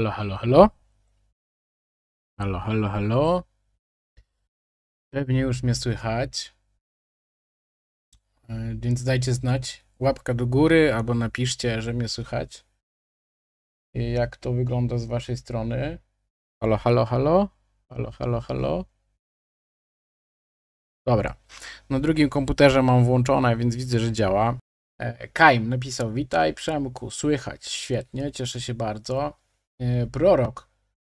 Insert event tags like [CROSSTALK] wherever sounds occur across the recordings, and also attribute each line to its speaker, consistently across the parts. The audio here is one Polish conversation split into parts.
Speaker 1: Halo, halo, halo. Halo, halo, halo. Pewnie już mnie słychać. E, więc dajcie znać łapka do góry albo napiszcie, że mnie słychać. I jak to wygląda z waszej strony? Halo, halo, halo. Halo, halo, halo. Dobra. Na drugim komputerze mam włączone, więc widzę, że działa. E, Kaim napisał: Witaj, Przemku, słychać świetnie, cieszę się bardzo. E, prorok.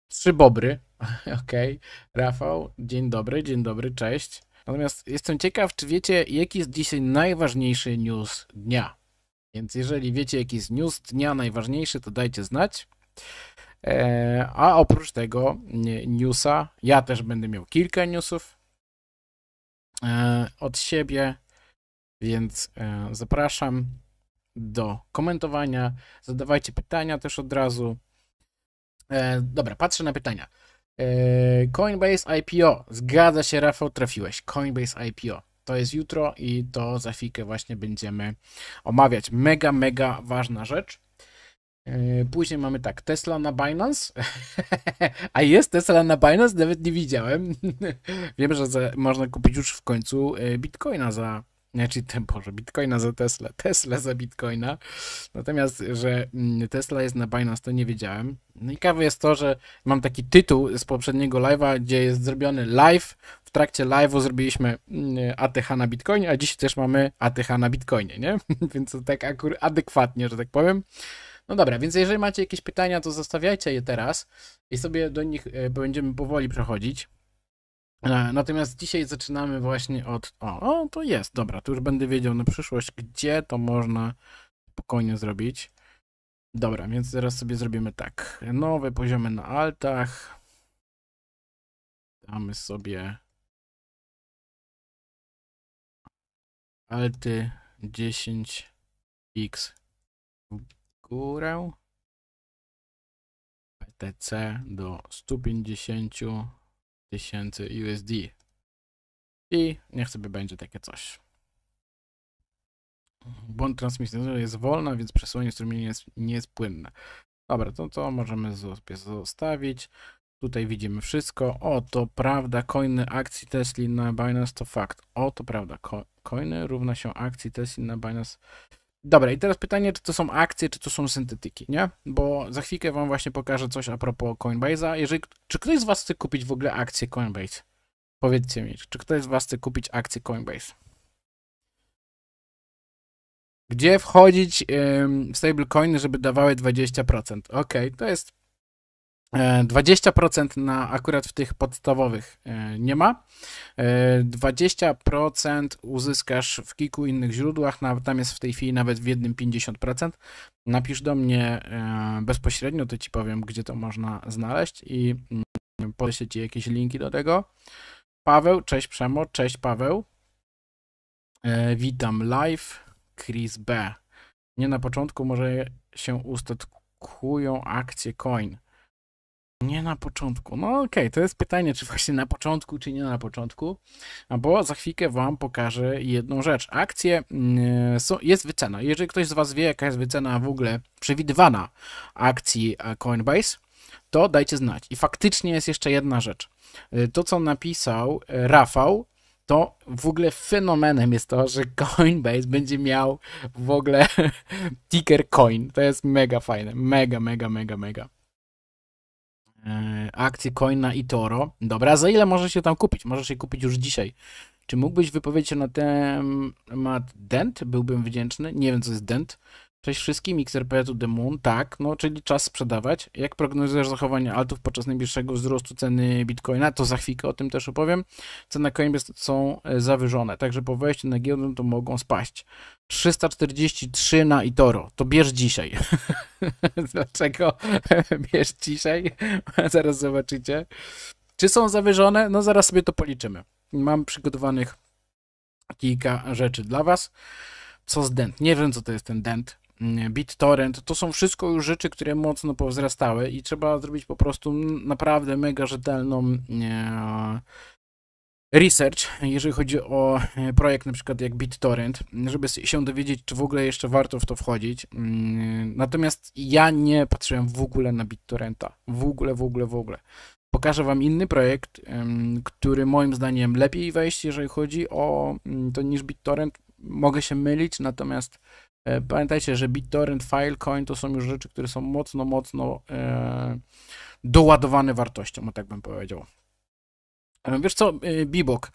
Speaker 1: Trzy bobry. [LAUGHS] Okej. Okay. Rafał, dzień dobry, dzień dobry, cześć. Natomiast jestem ciekaw, czy wiecie, jaki jest dzisiaj najważniejszy news dnia. Więc jeżeli wiecie, jaki jest news dnia najważniejszy, to dajcie znać. E, a oprócz tego newsa, ja też będę miał kilka newsów e, od siebie, więc zapraszam do komentowania. Zadawajcie pytania też od razu. E, dobra, patrzę na pytania. E, Coinbase IPO. Zgadza się, Rafał, trafiłeś. Coinbase IPO. To jest jutro i to za chwilkę właśnie będziemy omawiać. Mega, mega ważna rzecz. E, później mamy tak, Tesla na Binance. [LAUGHS] A jest Tesla na Binance? Nawet nie widziałem. [LAUGHS] Wiem, że za, można kupić już w końcu e, Bitcoina za znaczy, Boże, Bitcoina za Tesla, Tesla za Bitcoina. Natomiast, że mm, Tesla jest na Binance, to nie wiedziałem. No i kawy jest to, że mam taki tytuł z poprzedniego live'a, gdzie jest zrobiony live. W trakcie live'u zrobiliśmy mm, ATH na Bitcoinie, a dziś też mamy ATH na Bitcoinie, nie? [LAUGHS] Więc tak adekwatnie, że tak powiem. No dobra, więc jeżeli macie jakieś pytania, to zostawiajcie je teraz i sobie do nich e, będziemy powoli przechodzić. E, natomiast dzisiaj zaczynamy właśnie od. O, o, to jest, dobra, to już będę wiedział na przyszłość, gdzie to można spokojnie zrobić. Dobra, więc teraz sobie zrobimy tak. Nowe poziomy na altach.
Speaker 2: Damy sobie
Speaker 1: alty 10x w górę. PTC do 150 tysięcy USD. I niech sobie będzie takie coś. Błąd transmisji jest wolna, więc przesyłanie strumienia jest, nie jest płynne. Dobra, to, to możemy sobie zostawić. Tutaj widzimy wszystko. O, to prawda, coiny akcji Tesla na Binance to fakt. O, to prawda, coiny równa się akcji Tesla na Binance. Dobra, i teraz pytanie, czy to są akcje, czy to są syntetyki, nie? Bo za chwilkę wam właśnie pokażę coś a propos Coinbase'a. Jeżeli, czy ktoś z was chce kupić w ogóle akcję Coinbase? Powiedzcie mi, czy ktoś z was chce kupić akcję Coinbase? Gdzie wchodzić w stablecoiny, żeby dawały 20%? Okej, to jest 20% e, na akurat w tych podstawowych e, nie ma. 20% e, uzyskasz w kilku innych źródłach, tam jest w tej chwili nawet w jednym 50%. Napisz do mnie bezpośrednio, to ci powiem, gdzie to można znaleźć i mm, podeślę ci jakieś linki do tego. Paweł, cześć Przemo, cześć Paweł. Witam live, Chris B. Nie na początku może się ustatkują akcje coin. Nie na początku. No okej, okay, to jest pytanie, czy właśnie na początku, czy nie na początku, bo za chwilkę Wam pokażę jedną rzecz. Akcje, mm, są, jest wycena. Jeżeli ktoś z Was wie, jaka jest wycena w ogóle przewidywana akcji e, Coinbase, to dajcie znać. I faktycznie jest jeszcze jedna rzecz. E, to, co napisał e, Rafał, to w ogóle fenomenem jest to, że [LAUGHS] Coinbase będzie miał w ogóle [LAUGHS] ticker coin. To jest mega fajne. Mega, mega, mega, mega. E, akcji Coina i Toro. Dobra, za ile możesz się tam kupić? Możesz je kupić już dzisiaj. Czy mógłbyś wypowiedzieć się na temat Dent? Byłbym wdzięczny. Nie wiem, co jest Dent. Cześć wszystkim, XRP to the moon, tak, no czyli czas sprzedawać. Jak prognozujesz zachowanie altów podczas najbliższego wzrostu ceny bitcoina, to za chwilkę o tym też opowiem. Ceny Coinbase są e, zawyżone, także po wejściu na giełdę to mogą spaść. 343 na Itoro, to bierz dzisiaj. [LAUGHS] Dlaczego [LAUGHS] bierz dzisiaj? [LAUGHS] zaraz zobaczycie. Czy są zawyżone? No zaraz sobie to policzymy. Mam przygotowanych kilka rzeczy dla Was. Co z dent? Nie wiem, co to jest ten dent Mm, BitTorrent, to są wszystko już rzeczy, które mocno powzrastały i trzeba zrobić po prostu naprawdę mega rzetelną e, research, jeżeli chodzi o e, projekt na przykład jak BitTorrent, żeby się dowiedzieć, czy w ogóle jeszcze warto w to wchodzić. Mm, natomiast ja nie patrzyłem w ogóle na BitTorrenta. W ogóle, w ogóle, w ogóle. Pokażę Wam inny projekt, który moim zdaniem lepiej wejść, jeżeli chodzi o mm, to niż BitTorrent. Mogę się mylić, natomiast E, pamiętajcie, że BitTorrent, Filecoin to są już rzeczy, które są mocno, mocno e, doładowane wartością, o tak bym powiedział. E, wiesz co, e, Bibok,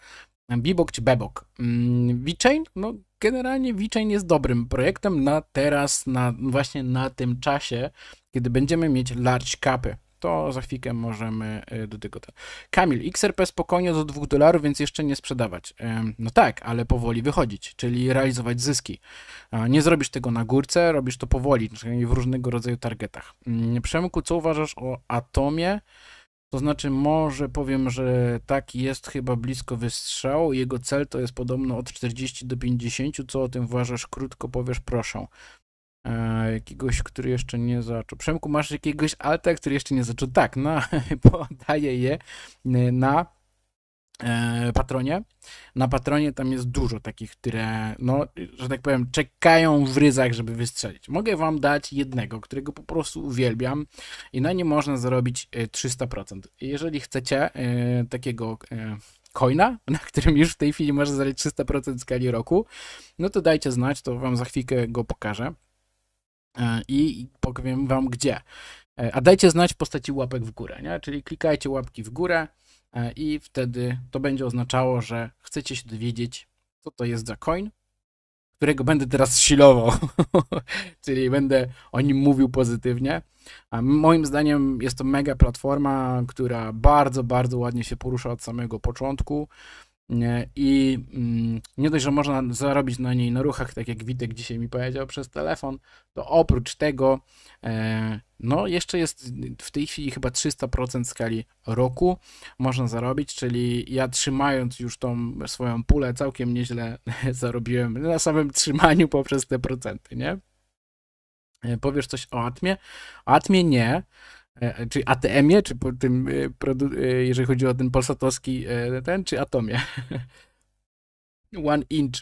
Speaker 1: Bibok czy Bebok. Mm, VeChain, no generalnie VeChain jest dobrym projektem na teraz, na, właśnie na tym czasie, kiedy będziemy mieć large capy to za chwilkę możemy y, do tego. Kamil, XRP spokojnie do 2 dolarów, więc jeszcze nie sprzedawać. No tak, ale powoli wychodzić, czyli realizować zyski. Nie zrobisz tego na górce, robisz to powoli, przynajmniej w różnego rodzaju targetach. Mm, Przemku, co uważasz o Atomie? To znaczy, może powiem, że tak jest chyba blisko wystrzału. Jego cel to jest podobno od 40 do 50. Co o tym uważasz? Krótko powiesz, proszę. E, jakiegoś, który jeszcze nie zaczął. Przemku, masz jakiegoś alta, który jeszcze nie zaczął? Tak, na, [LAUGHS] podaję je e, na e, patronie. Na patronie tam jest dużo takich, które, no, że tak powiem, czekają w ryzach, żeby wystrzelić. Mogę wam dać jednego, którego po prostu uwielbiam i na nie można zarobić 300%. Jeżeli chcecie takiego coina, [LAUGHS] na którym już w tej chwili można zarobić 300% w skali roku, no to dajcie znać, to wam za chwilkę go pokażę. E, i powiem wam gdzie. E, a dajcie znać w postaci łapek w górę, nie? czyli klikajcie łapki w górę e, i wtedy to będzie oznaczało, że chcecie się dowiedzieć, co to jest za coin, którego będę teraz silowo, [LAUGHS] czyli będę o nim mówił pozytywnie. A moim zdaniem jest to mega platforma, która bardzo, bardzo ładnie się porusza od samego początku. I mm, nie dość, że można zarobić na niej na ruchach, tak jak Witek dzisiaj mi powiedział przez telefon, to oprócz tego, e, no jeszcze jest w tej chwili chyba 300% skali roku można zarobić, czyli ja trzymając już tą swoją pulę całkiem nieźle [LAUGHS] zarobiłem na samym trzymaniu poprzez te procenty, nie? E, powiesz coś o Atmie? O Atmie nie, E, e, czy ATM-ie, czy po tym, e, jeżeli chodzi o ten polsatowski ten, czy Atomie. [LAUGHS] One inch.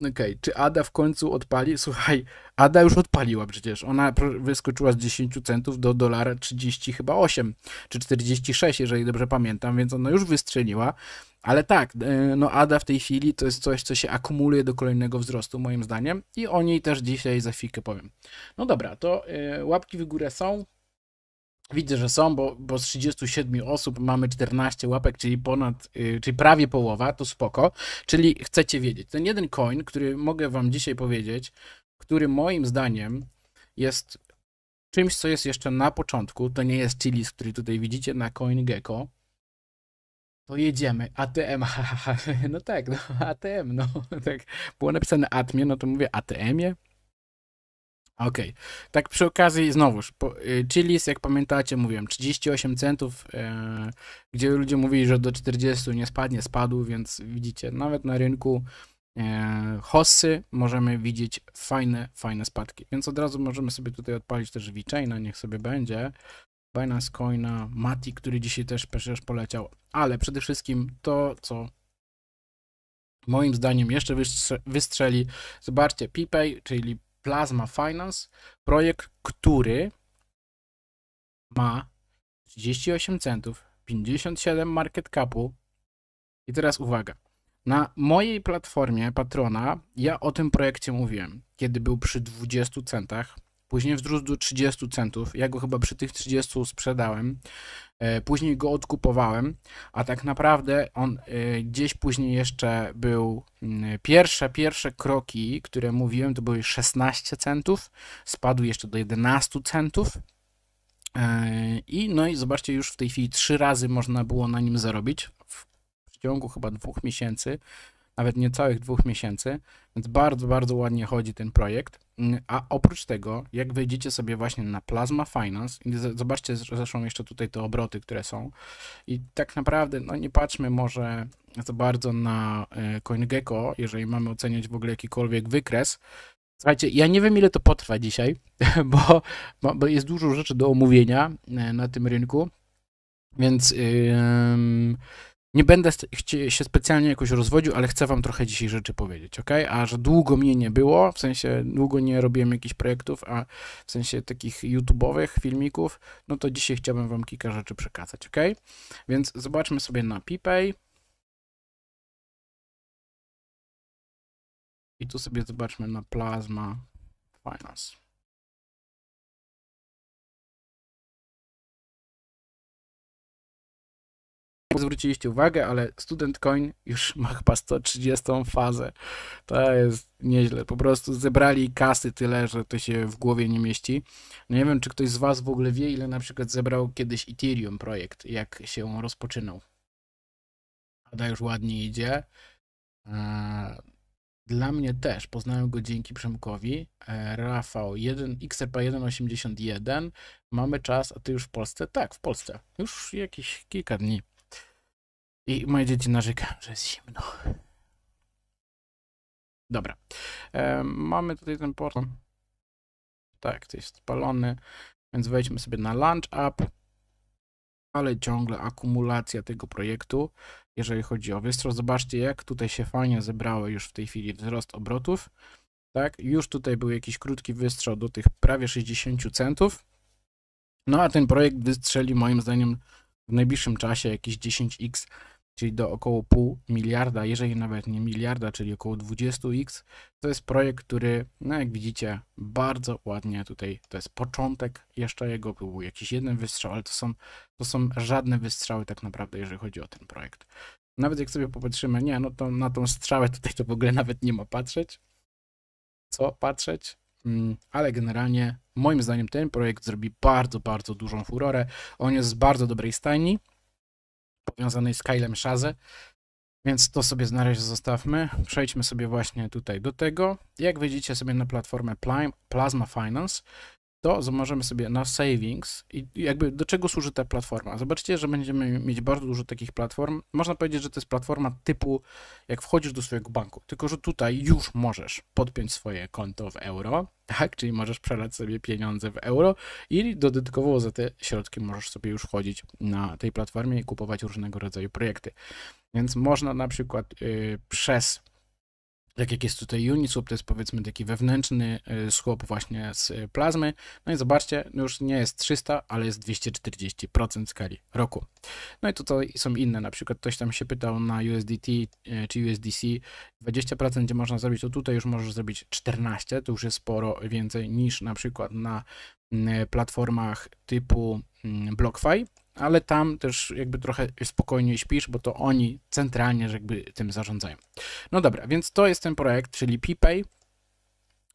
Speaker 1: Okej, okay. czy Ada w końcu odpali? Słuchaj, Ada już odpaliła przecież. Ona wyskoczyła z 10 centów do dolara 30 chyba 8, czy 46, jeżeli dobrze pamiętam, więc ona już wystrzeliła. Ale tak, no Ada w tej chwili to jest coś, co się akumuluje do kolejnego wzrostu, moim zdaniem. I o niej też dzisiaj za chwilkę powiem. No dobra, to łapki w górę są. Widzę, że są, bo, bo z 37 osób mamy 14 łapek, czyli ponad, yy, czyli prawie połowa, to spoko. Czyli chcecie wiedzieć. Ten jeden coin, który mogę wam dzisiaj powiedzieć, który moim zdaniem jest czymś, co jest jeszcze na początku, to nie jest Chilis, który tutaj widzicie na CoinGecko, to jedziemy, ATM, [LAUGHS] no tak, no, ATM, no, [LAUGHS] tak, było napisane Atmie, no to mówię ATM-ie, Okej. Okay. Tak przy okazji, znowuż, po, y, Chili's, jak pamiętacie, mówiłem, 38 centów, e, gdzie ludzie mówili, że do 40 nie spadnie, spadł, więc widzicie, nawet na rynku y, hossy możemy widzieć fajne, fajne spadki. Więc od razu możemy sobie tutaj odpalić też VeChaina, niech sobie będzie. Binance Coina, Mati, który dzisiaj też przecież poleciał. Ale przede wszystkim to, co moim zdaniem jeszcze wystrzeli. Zobaczcie, PayPay, czyli Plasma Finance, projekt, który ma 38 centów, 57 market capu. I teraz uwaga. Na mojej platformie Patrona ja o tym projekcie mówiłem, kiedy był przy 20 centach Później wzrósł do 30 centów. Ja go chyba przy tych 30 sprzedałem. E, później go odkupowałem, a tak naprawdę on e, gdzieś później jeszcze był. Mm, pierwsze, pierwsze kroki, które mówiłem, to były 16 centów. Spadł jeszcze do 11 centów. E, I no i zobaczcie, już w tej chwili trzy razy można było na nim zarobić w ciągu chyba dwóch miesięcy nawet niecałych dwóch miesięcy, więc bardzo, bardzo ładnie chodzi ten projekt. Mm, a oprócz tego, jak wejdziecie sobie właśnie na Plasma Finance, i zobaczcie zresztą jeszcze tutaj te obroty, które są, i tak naprawdę, no nie patrzmy może za bardzo na e, CoinGecko, jeżeli mamy oceniać w ogóle jakikolwiek wykres, Słuchajcie, ja nie wiem, ile to potrwa dzisiaj, [LAUGHS] bo, bo jest dużo rzeczy do omówienia e, na tym rynku, więc. Yy, nie będę się specjalnie jakoś rozwodził, ale chcę wam trochę dzisiaj rzeczy powiedzieć, ok? A że długo mnie nie było, w sensie długo nie robiłem jakichś projektów, a w sensie takich YouTube'owych filmików, no to dzisiaj chciałbym wam kilka rzeczy przekazać, ok? Więc zobaczmy sobie na
Speaker 2: PiPay. I tu sobie zobaczmy na Plasma Finance. zwróciliście
Speaker 1: uwagę, ale Student Coin już ma chyba 130 fazę. To jest nieźle. Po prostu zebrali kasy tyle, że to się w głowie nie mieści. No nie wiem, czy ktoś z Was w ogóle wie, ile na przykład zebrał kiedyś Ethereum projekt, jak się rozpoczynał. Ada już ładnie idzie. E, dla mnie też. Poznałem go dzięki Przemkowi. E, Rafał 1, XRP 181. Mamy czas, a ty już w Polsce? Tak, w Polsce. Już jakieś kilka dni. I moje dzieci narzekają, że jest zimno. Dobra. E, mamy tutaj ten portal. Tak, to jest spalony. Więc wejdźmy sobie na Launch App. Ale ciągle akumulacja tego projektu, jeżeli chodzi o wystro. Zobaczcie, jak tutaj się fajnie zebrało już w tej chwili wzrost obrotów. Tak, już tutaj był jakiś krótki wystrzał do tych prawie 60 centów. No a ten projekt wystrzeli moim zdaniem w najbliższym czasie jakieś 10x, czyli do około pół miliarda, jeżeli nawet nie miliarda, czyli około 20x. To jest projekt, który, no jak widzicie, bardzo ładnie tutaj, to jest początek jeszcze jego, był jakiś jeden wystrzał, ale to są, to są żadne wystrzały tak naprawdę, jeżeli chodzi o ten projekt. Nawet jak sobie popatrzymy, nie, no to na tą strzałę tutaj to w ogóle nawet nie ma patrzeć. Co patrzeć? Mm, ale generalnie moim zdaniem ten projekt zrobi bardzo, bardzo dużą furorę. On jest z bardzo dobrej stajni, powiązanej z Kylem Shaze, więc to sobie na razie zostawmy. Przejdźmy sobie właśnie tutaj do tego. Jak widzicie sobie na platformę Plasma Finance, to możemy sobie na savings i jakby do czego służy ta platforma. Zobaczcie, że będziemy mieć bardzo dużo takich platform. Można powiedzieć, że to jest platforma typu jak wchodzisz do swojego banku, tylko że tutaj już możesz podpiąć swoje konto w euro, tak, czyli możesz przelać sobie pieniądze w euro i dodatkowo za te środki możesz sobie już wchodzić na tej platformie i kupować różnego rodzaju projekty. Więc można na przykład yy, przez tak jak jest tutaj Uniswap, to jest powiedzmy taki wewnętrzny y, słup właśnie z y, plazmy. No i zobaczcie, no już nie jest 300, ale jest 240% skali roku. No i tutaj są inne, na przykład ktoś tam się pytał na USDT y, czy USDC 20%, gdzie można zrobić, to tutaj już możesz zrobić 14, to już jest sporo więcej niż na przykład na platformach typu mm, BlockFi, ale tam też jakby trochę spokojnie śpisz, bo to oni centralnie jakby tym zarządzają. No dobra, więc to jest ten projekt, czyli PPay.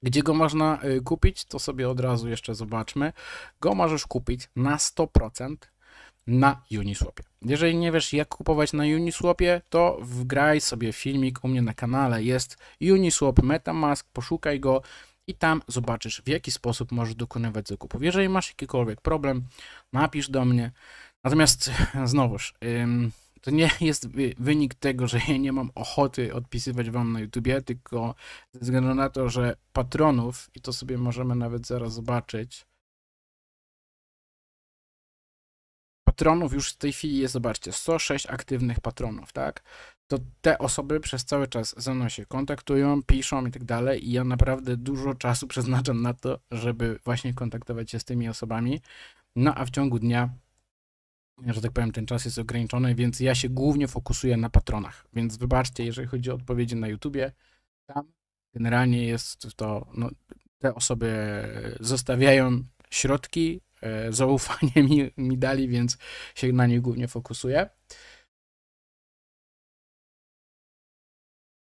Speaker 1: Gdzie go można y, kupić, to sobie od razu jeszcze zobaczmy. Go możesz kupić na 100% na Uniswapie. Jeżeli nie wiesz, jak kupować na Uniswapie, to wgraj sobie filmik u mnie na kanale. Jest Uniswap MetaMask, poszukaj go i tam zobaczysz, w jaki sposób możesz dokonywać zakupów. Jeżeli masz jakikolwiek problem, napisz do mnie. Natomiast [LAUGHS] znowuż, to nie jest wynik tego, że ja nie mam ochoty odpisywać wam na YouTubie, tylko ze względu na to, że patronów, i to sobie możemy nawet zaraz zobaczyć, patronów już w tej chwili jest, zobaczcie, 106 aktywnych patronów, tak? To te osoby przez cały czas ze mną się kontaktują, piszą i tak dalej, i ja naprawdę dużo czasu [LAUGHS] przeznaczam na to, żeby właśnie kontaktować się z tymi osobami. No a w ciągu dnia że tak powiem, ten czas jest ograniczony, więc ja się głównie fokusuję na patronach. Więc wybaczcie, jeżeli chodzi o odpowiedzi na YouTubie, tam generalnie jest to, no, te osoby zostawiają środki, e, zaufanie mi, mi dali, więc się na nich głównie fokusuję.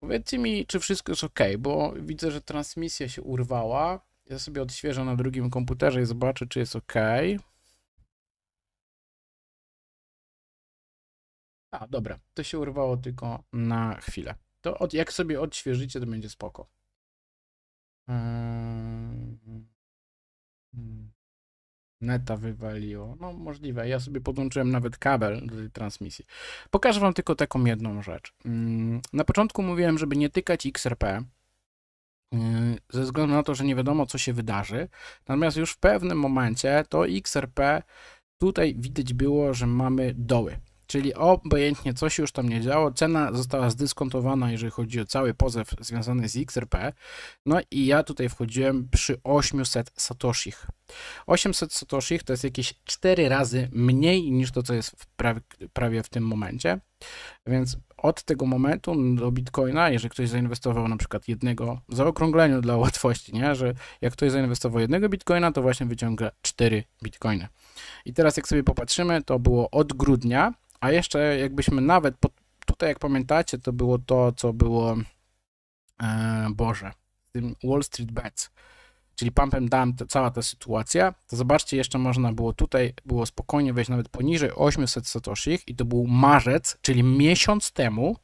Speaker 1: Powiedzcie mi, czy wszystko jest ok, bo widzę, że transmisja się urwała. Ja sobie odświeżę na drugim komputerze i zobaczę, czy jest ok. A, dobra, to się urwało tylko
Speaker 2: na chwilę.
Speaker 1: To od, jak sobie odświeżycie, to będzie spoko. Eee, mm, mm. Neta wywaliło. No możliwe. Ja sobie podłączyłem nawet kabel do tej transmisji. Pokażę wam tylko taką jedną rzecz. Mm, na początku mówiłem, żeby nie tykać XRP, e, ze względu na to, że nie wiadomo, co się wydarzy. Natomiast już w pewnym momencie to XRP tutaj widać było, że mamy doły czyli obojętnie co się już tam nie działo, cena została zdyskontowana, jeżeli chodzi o cały pozew związany z XRP. No i ja tutaj wchodziłem przy 800 satoshich. 800 satoshich to jest jakieś 4 razy mniej niż to, co jest w prawie, prawie w tym momencie. Więc od tego momentu do bitcoina, jeżeli ktoś zainwestował na przykład jednego, w zaokrągleniu dla łatwości, nie? że jak ktoś zainwestował jednego bitcoina, to właśnie wyciąga 4 bitcoiny. I teraz jak sobie popatrzymy, to było od grudnia a jeszcze jakbyśmy nawet, po, tutaj jak pamiętacie, to było to, co było, e, Boże, tym Wall Street Bets, czyli pump and dump, cała ta sytuacja, to zobaczcie, jeszcze można było tutaj, było spokojnie wejść nawet poniżej 800 satoshich i to był marzec, czyli miesiąc temu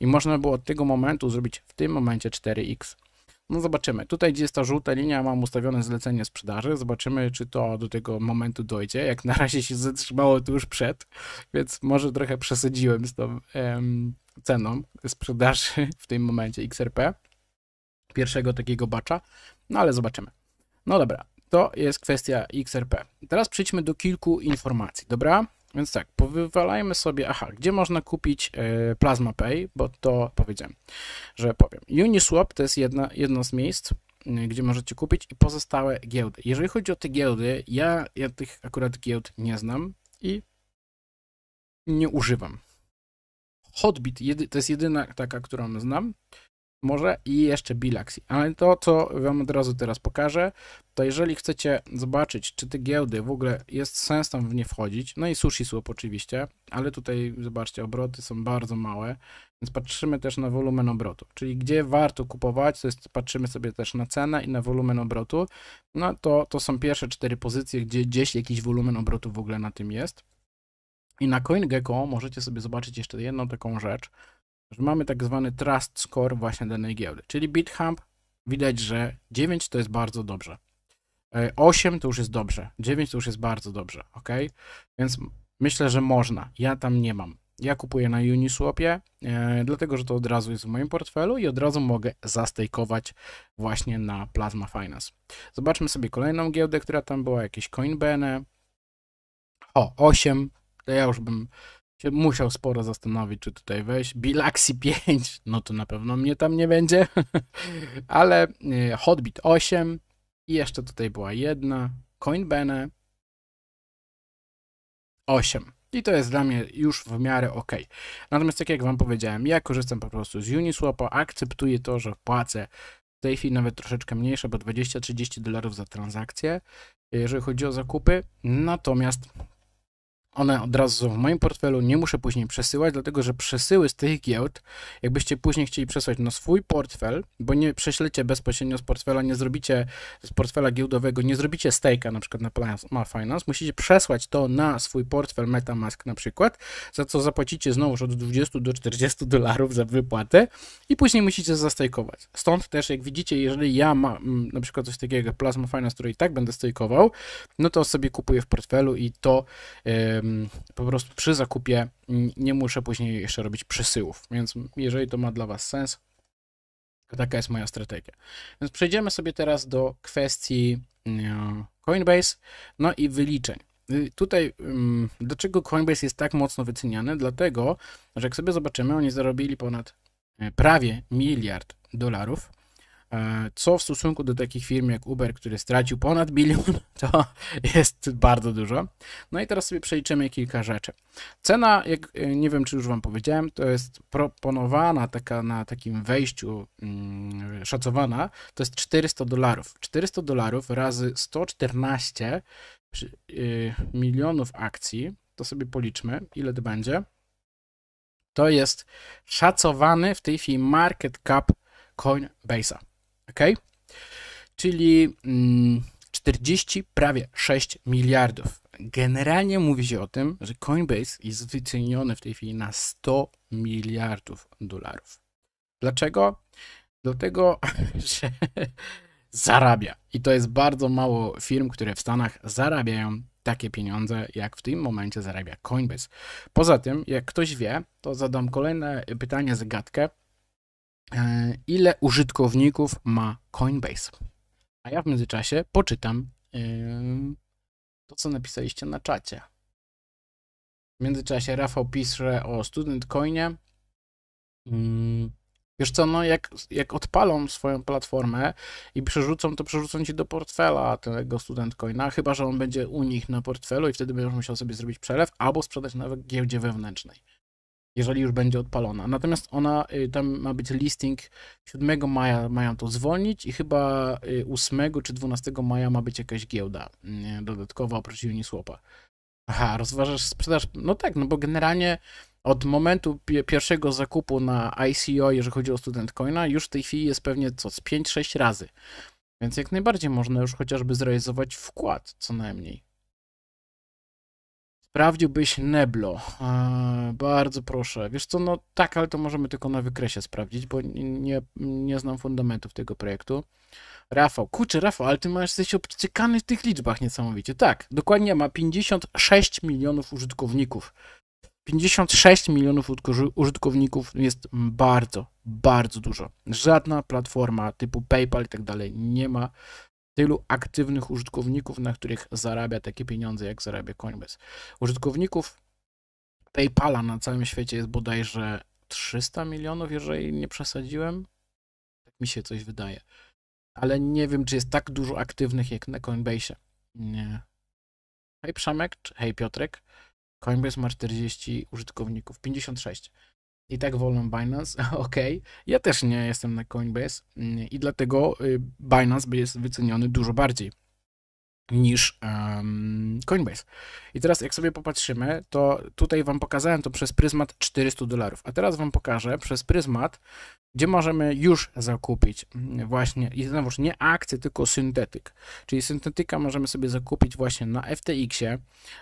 Speaker 1: i można było od tego momentu zrobić w tym momencie 4x. No zobaczymy. Tutaj, gdzie jest ta żółta linia, mam ustawione zlecenie sprzedaży. Zobaczymy, czy to do tego momentu dojdzie. Jak na razie się zatrzymało tu już przed, więc może trochę przesadziłem z tą em, ceną sprzedaży w tym momencie XRP. Pierwszego takiego bacza. No ale zobaczymy. No dobra, to jest kwestia XRP. Teraz przejdźmy do kilku informacji, dobra? Więc tak, powywalajmy sobie, aha, gdzie można kupić e, Plasma Pay, bo to powiedziałem, że powiem. Uniswap to jest jedna, jedno z miejsc, mm, gdzie możecie kupić i pozostałe giełdy. Jeżeli chodzi o te giełdy, ja, ja tych akurat giełd nie znam i nie używam. Hotbit to jest jedyna taka, którą znam może i jeszcze Bilaxi. Ale to, co Wam od razu teraz pokażę, to jeżeli chcecie zobaczyć, czy te giełdy w ogóle jest sens tam w nie wchodzić, no i Sushi Swap oczywiście, ale tutaj zobaczcie, obroty są bardzo małe, więc patrzymy też na wolumen obrotu, czyli gdzie warto kupować, to jest patrzymy sobie też na cenę i na wolumen obrotu, no to, to są pierwsze cztery pozycje, gdzie gdzieś jakiś wolumen obrotu w ogóle na tym jest. I na CoinGecko możecie sobie zobaczyć jeszcze jedną taką rzecz, że mamy tak zwany trust score właśnie danej giełdy, czyli BitHump widać, że 9 to jest bardzo dobrze. 8 e, to już jest dobrze, 9 to już jest bardzo dobrze, ok? Więc myślę, że można. Ja tam nie mam. Ja kupuję na Uniswapie, e, dlatego że to od razu jest w moim portfelu i od razu mogę zastejkować właśnie na Plasma Finance. Zobaczmy sobie kolejną giełdę, która tam była, jakieś Coinbene. O, 8, to ja już bym się musiał sporo zastanowić, czy tutaj wejść. Bilaxi 5, [LAUGHS] no to na pewno mnie tam nie będzie, [LAUGHS] ale y, Hotbit 8 i jeszcze tutaj była jedna, Coinbene 8. I to jest dla mnie już w miarę ok. Natomiast tak jak Wam powiedziałem, ja korzystam po prostu z Uniswapa, akceptuję to, że płacę w tej chwili nawet troszeczkę mniejsze, bo 20-30 dolarów za transakcję, jeżeli chodzi o zakupy. Natomiast one od razu są w moim portfelu, nie muszę później przesyłać, dlatego że przesyły z tych giełd, jakbyście później chcieli przesłać na swój portfel, bo nie prześlecie bezpośrednio z portfela, nie zrobicie z portfela giełdowego, nie zrobicie stake'a na przykład na Plasma Finance, musicie przesłać to na swój portfel MetaMask na przykład, za co zapłacicie znowuż od 20 do 40 dolarów za wypłatę i później musicie zastajkować. Stąd też jak widzicie, jeżeli ja mam mm, na przykład coś takiego jak Plasma Finance, który i tak będę stajkował, no to sobie kupuję w portfelu i to yy, po prostu przy zakupie nie muszę później jeszcze robić przesyłów, więc jeżeli to ma dla Was sens, to taka jest moja strategia. Więc przejdziemy sobie teraz do kwestii e, Coinbase, no i wyliczeń. Y, tutaj, dlaczego Coinbase jest tak mocno wyceniany? Dlatego, że jak sobie zobaczymy, oni zarobili ponad e, prawie miliard dolarów E, co w stosunku do takich firm jak Uber, który stracił ponad bilion, [LAUGHS] to jest bardzo dużo. No i teraz sobie przeliczymy kilka rzeczy. Cena, jak e, nie wiem, czy już Wam powiedziałem, to jest proponowana taka na takim wejściu mm, szacowana, to jest 400 dolarów. 400 dolarów razy 114 y, milionów akcji, to sobie policzmy, ile to będzie. To jest szacowany w tej chwili market cap Coinbase'a. OK? Czyli 40, mm, prawie 6 miliardów. Generalnie mówi się o tym, że Coinbase jest wyceniony w tej chwili na 100 miliardów dolarów. Dlaczego? Dlatego, [LAUGHS] że zarabia. I to jest bardzo mało firm, które w Stanach zarabiają takie pieniądze, jak w tym momencie zarabia Coinbase. Poza tym, jak ktoś wie, to zadam kolejne pytanie, zagadkę. E, ile użytkowników ma Coinbase. A ja w międzyczasie poczytam e, to, co napisaliście na czacie. W międzyczasie Rafał pisze o Student Coinie. Mm, wiesz co, no jak, jak odpalą swoją platformę i przerzucą, to przerzucą ci do portfela tego student coina, chyba że on będzie u nich na portfelu i wtedy będziesz musiał sobie zrobić przelew albo sprzedać na giełdzie wewnętrznej jeżeli już będzie odpalona. Natomiast ona, y, tam ma być listing 7 maja, mają to zwolnić i chyba 8 y, czy 12 maja ma być jakaś giełda y, dodatkowa oprócz Uniswapa. Aha, rozważasz sprzedaż? No tak, no bo generalnie od momentu pierwszego zakupu na ICO, jeżeli chodzi o student coina, już w tej chwili jest pewnie co, z 5-6 razy. Więc jak najbardziej można już chociażby zrealizować wkład, co najmniej. Sprawdziłbyś Neblo. Eee, bardzo proszę. Wiesz co, no tak, ale to możemy tylko na wykresie sprawdzić, bo nie, nie znam fundamentów tego projektu. Rafał, kurczę Rafał, ale ty masz, jesteś obcykany w tych liczbach niesamowicie. Tak, dokładnie ma 56 milionów użytkowników. 56 milionów użytkowników jest bardzo, bardzo dużo. Żadna platforma typu PayPal i tak dalej nie ma tylu aktywnych użytkowników, na których zarabia takie pieniądze, jak zarabia Coinbase. Użytkowników PayPala na całym świecie jest bodajże 300 milionów, jeżeli nie przesadziłem. Tak mi się coś wydaje. Ale nie wiem, czy jest tak dużo aktywnych jak na Coinbase. Nie. Hej Przemek, hej Piotrek. Coinbase ma 40 użytkowników, 56 i tak wolę Binance, [LAUGHS] ok. Ja też nie jestem na Coinbase mm, i dlatego y, Binance jest wyceniony dużo bardziej niż um, Coinbase. I teraz jak sobie popatrzymy, to tutaj Wam pokazałem to przez pryzmat 400 dolarów, a teraz Wam pokażę przez pryzmat, gdzie możemy już zakupić mm, właśnie, i znowuż nie akcje, tylko syntetyk. Czyli syntetyka możemy sobie zakupić właśnie na FTX-ie.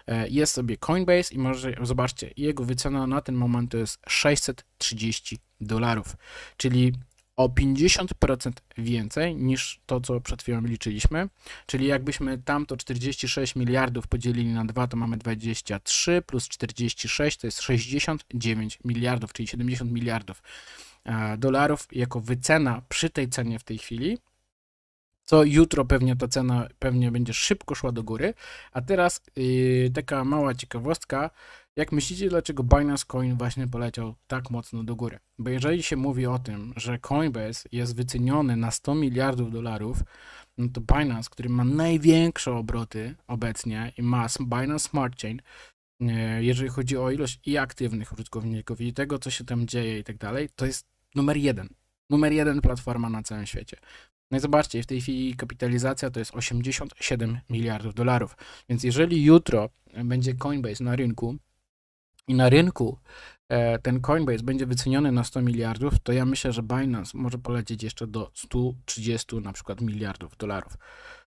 Speaker 1: E, jest sobie Coinbase i może, zobaczcie, jego wycena na ten moment to jest 630 dolarów, czyli o 50% więcej niż to, co przed chwilą liczyliśmy. Czyli jakbyśmy tamto 46 miliardów podzielili na 2, to mamy 23 plus 46 to jest 69 miliardów, czyli 70 miliardów e, dolarów jako wycena przy tej cenie w tej chwili. Co jutro pewnie ta cena pewnie będzie szybko szła do góry. A teraz yy, taka mała ciekawostka jak myślicie, dlaczego Binance Coin właśnie poleciał tak mocno do góry? Bo jeżeli się mówi o tym, że Coinbase jest wyceniony na 100 miliardów dolarów, no to Binance, który ma największe obroty obecnie i ma Binance Smart Chain, e, jeżeli chodzi o ilość i aktywnych użytkowników i tego, co się tam dzieje i tak dalej, to jest numer jeden. Numer jeden platforma na całym świecie. No i zobaczcie, w tej chwili kapitalizacja to jest 87 miliardów dolarów. Więc jeżeli jutro będzie Coinbase na rynku, i na rynku e, ten Coinbase będzie wyceniony na 100 miliardów, to ja myślę, że Binance może polecieć jeszcze do 130 na przykład miliardów dolarów.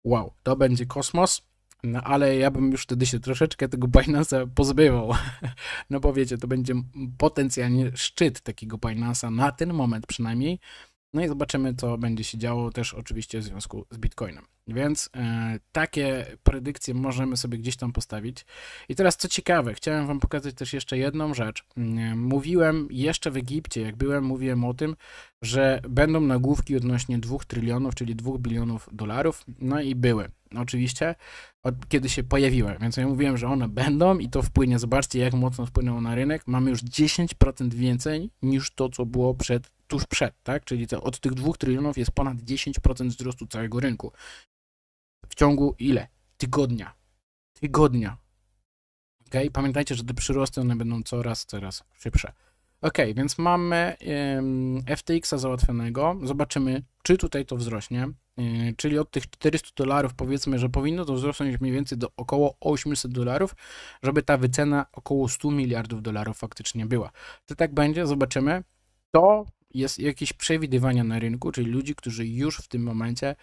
Speaker 1: Wow, to będzie kosmos. No ale ja bym już wtedy się troszeczkę tego Binance'a pozbywał. [LAUGHS] No bo wiecie, to będzie potencjalnie szczyt takiego Binance'a na ten moment przynajmniej. No i zobaczymy, co będzie się działo też oczywiście w związku z Bitcoinem. Więc e, takie predykcje możemy sobie gdzieś tam postawić. I teraz co ciekawe, chciałem Wam pokazać też jeszcze jedną rzecz. Mm, e, mówiłem jeszcze w Egipcie, jak byłem, mówiłem o tym, że będą nagłówki odnośnie 2 trylionów, czyli 2 bilionów dolarów. No i były, oczywiście, od kiedy się pojawiły. Więc ja mówiłem, że one będą i to wpłynie. Zobaczcie, jak mocno wpłynęło na rynek. Mamy już 10% więcej niż to, co było przed tuż przed, tak? Czyli to, od tych dwóch trylionów jest ponad 10% wzrostu całego rynku w ciągu ile? Tygodnia. Tygodnia. Ok, pamiętajcie, że te przyrosty one będą coraz, coraz szybsze. Ok, więc mamy FTX-a załatwionego. Zobaczymy, czy tutaj to wzrośnie. E, czyli od tych 400 dolarów powiedzmy, że powinno to wzrosnąć mniej więcej do około 800 dolarów, żeby ta wycena około 100 miliardów dolarów faktycznie była. Czy tak będzie? Zobaczymy. To jest jakieś przewidywania na rynku, czyli ludzi, którzy już w tym momencie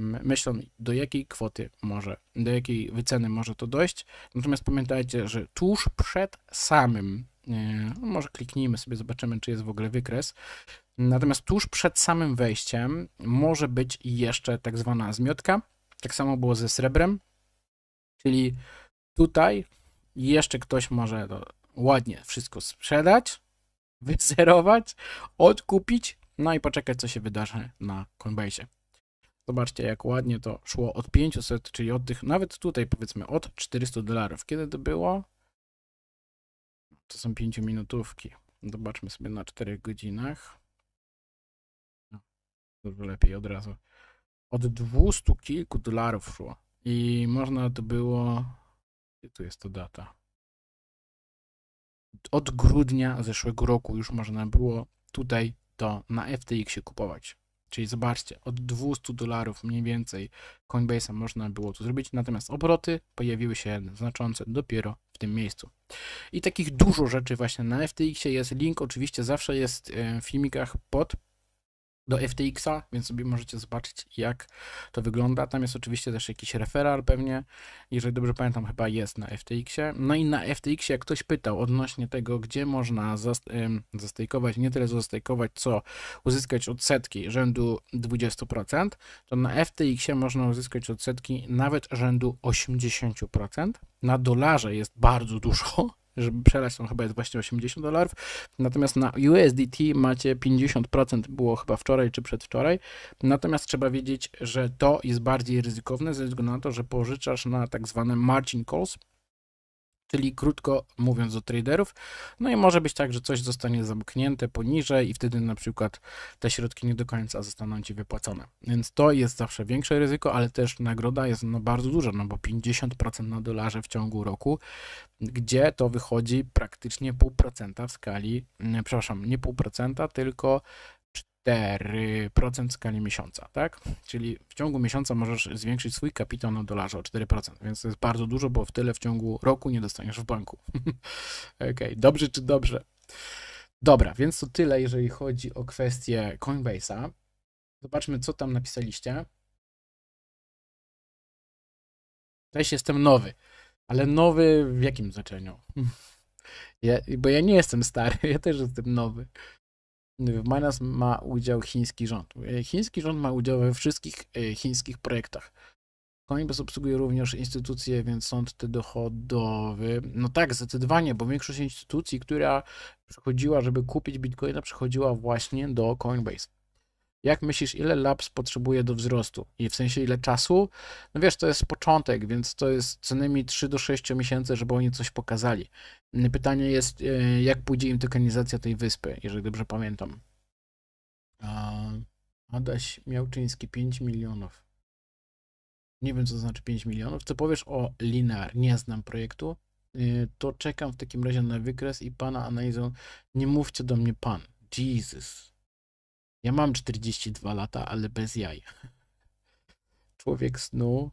Speaker 1: myślą, do jakiej kwoty może, do jakiej wyceny może to dojść. Natomiast pamiętajcie, że tuż przed samym, e, no może kliknijmy sobie, zobaczymy, czy jest w ogóle wykres. Natomiast tuż przed samym wejściem może być jeszcze tak zwana zmiotka. Tak samo było ze srebrem, czyli tutaj jeszcze ktoś może to no, ładnie wszystko sprzedać, wyzerować, odkupić, no i poczekać, co się wydarzy na Coinbase. Zobaczcie, jak ładnie to szło od 500, czyli od tych, nawet tutaj powiedzmy od 400 dolarów. Kiedy to było? To są 5 minutówki. Zobaczmy sobie na 4 godzinach. No, dużo lepiej od razu. Od 200 kilku dolarów szło. I można to było. Gdzie tu jest to data? Od grudnia zeszłego roku już można było tutaj to na ftx kupować. Czyli zobaczcie, od 200 dolarów mniej więcej Coinbase'a można było to zrobić, natomiast obroty pojawiły się znaczące dopiero w tym miejscu. I takich dużo rzeczy właśnie na FTX-ie jest, link oczywiście zawsze jest e, w filmikach pod do FTX-a, więc sobie możecie zobaczyć, jak to wygląda. Tam jest oczywiście też jakiś referral pewnie, jeżeli dobrze pamiętam, chyba jest na FTX-ie. No i na FTX-ie ktoś pytał odnośnie tego, gdzie można zastejkować, nie tyle zastejkować, co uzyskać odsetki rzędu 20%, to na FTX-ie można uzyskać odsetki nawet rzędu 80%. Na dolarze jest bardzo dużo, żeby przelać, są chyba jest właśnie 80 dolarów, natomiast na USDT macie 50%, było chyba wczoraj czy przedwczoraj, natomiast trzeba wiedzieć, że to jest bardziej ryzykowne ze względu na to, że pożyczasz na tak zwane margin calls, czyli krótko mówiąc do traderów. No i może być tak, że coś zostanie zamknięte poniżej i wtedy na przykład te środki nie do końca zostaną ci wypłacone. Więc to jest zawsze większe ryzyko, ale też nagroda jest no bardzo duża, no bo 50% na dolarze w ciągu roku, gdzie to wychodzi praktycznie pół procenta w skali, nie, przepraszam, nie pół procenta, tylko 4% w skali miesiąca, tak? Czyli w ciągu miesiąca możesz zwiększyć swój kapitał na dolarze o 4%, więc to jest bardzo dużo, bo w tyle w ciągu roku nie dostaniesz w banku. [LAUGHS] Okej, okay. dobrze czy dobrze? Dobra, więc to tyle, jeżeli chodzi o kwestię Coinbase'a. Zobaczmy, co tam napisaliście. Cześć, jestem nowy. Ale nowy w jakim znaczeniu? [LAUGHS] Ja, bo ja nie jestem stary, [LAUGHS] ja też jestem nowy w Minas ma udział chiński rząd. E, chiński rząd ma udział we wszystkich e, chińskich projektach. Coinbase obsługuje również instytucje, więc sąd te dochodowy. No tak, zdecydowanie, bo większość instytucji, która przychodziła, żeby kupić bitcoina, przychodziła właśnie do Coinbase. Jak myślisz, ile Labs potrzebuje do wzrostu? I w sensie ile czasu? No wiesz, to jest początek, więc to jest co najmniej 3 do 6 miesięcy, żeby oni coś pokazali. Pytanie jest, e, jak pójdzie im tokenizacja tej wyspy, jeżeli dobrze pamiętam. Adaś Miałczyński, 5 milionów. Nie wiem, co to znaczy 5 milionów. Co powiesz o Linar? Nie znam projektu. E, to czekam w takim razie na wykres i pana analizę. Nie mówcie do mnie pan. Jesus. Ja mam 42 lata, ale bez jaj. [LAUGHS] Człowiek snu,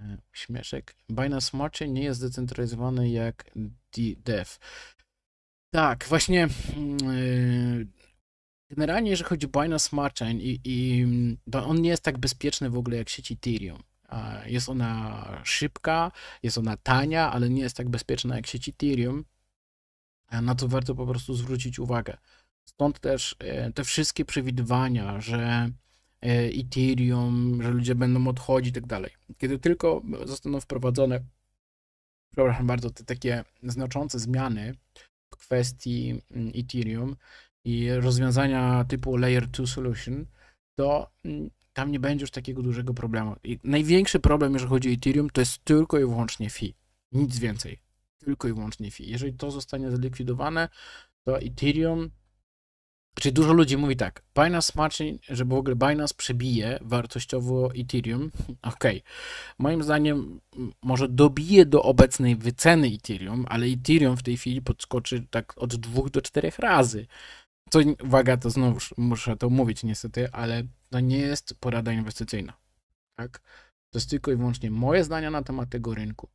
Speaker 1: e, śmieszek. Binance Chain nie jest zdecentralizowany jak DDEF. Tak, właśnie mm, e, generalnie jeżeli chodzi o Binance Smart Chain i, i on nie jest tak bezpieczny w ogóle jak sieci Ethereum. Jest ona szybka, jest ona tania, ale nie jest tak bezpieczna jak sieci Ethereum. Na to warto po prostu zwrócić uwagę. Stąd też e, te wszystkie przewidywania, że e, Ethereum, że ludzie będą odchodzić i tak dalej. Kiedy tylko zostaną wprowadzone, przepraszam bardzo, te takie znaczące zmiany w kwestii mm, Ethereum i rozwiązania typu Layer 2 Solution, to mm, tam nie będzie już takiego dużego problemu. I największy problem, jeżeli chodzi o Ethereum, to jest tylko i wyłącznie fee. Nic więcej. Tylko i wyłącznie fee. Jeżeli to zostanie zlikwidowane, to Ethereum Czyli dużo ludzi mówi tak, Binance Smart Chain, żeby w ogóle Binance przebije wartościowo Ethereum, [LAUGHS] okej. Okay. Moim zdaniem może dobije do obecnej wyceny Ethereum, ale Ethereum w tej chwili podskoczy tak od dwóch do czterech razy. Co, uwaga, to znowu muszę to mówić niestety, ale to nie jest porada inwestycyjna, tak? To jest tylko i wyłącznie moje zdania na temat tego rynku.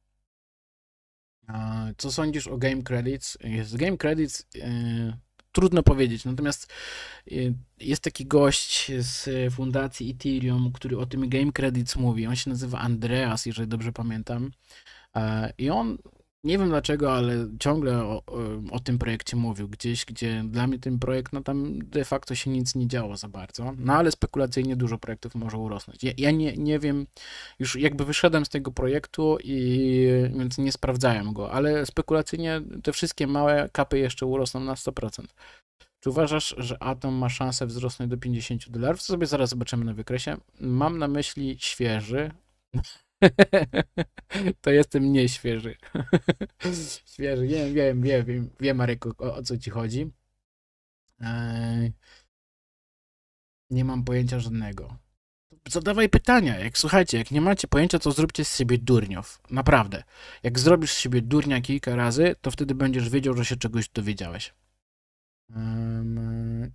Speaker 1: Co sądzisz o Game Credits? Jest Game Credits... Y, trudno powiedzieć. Natomiast y, jest taki gość z fundacji Ethereum, który o tym Game Credits mówi. On się nazywa Andreas, jeżeli dobrze pamiętam. E, I on nie wiem dlaczego, ale ciągle o, o, tym projekcie mówił gdzieś, gdzie dla mnie ten projekt, no tam de facto się nic nie działo za bardzo, no ale spekulacyjnie dużo projektów może urosnąć. Ja, ja nie, nie wiem, już jakby wyszedłem z tego projektu i więc nie sprawdzałem go, ale spekulacyjnie te wszystkie małe kapy jeszcze urosną na 100%. Czy uważasz, że Atom ma szansę wzrosnąć do 50 dolarów? To sobie zaraz zobaczymy na wykresie. Mam na myśli świeży, [LAUGHS] to jestem nieświeży. [LAUGHS] Świeży, wiem, wiem, wiem, wiem, wiem Maryku, o, o co ci chodzi. Eee, nie mam pojęcia żadnego. Zadawaj pytania. Jak słuchajcie, jak nie macie pojęcia, to zróbcie z siebie durniów. Naprawdę. Jak zrobisz z siebie durnia kilka razy, to wtedy będziesz wiedział, że się czegoś dowiedziałeś. Um, eee,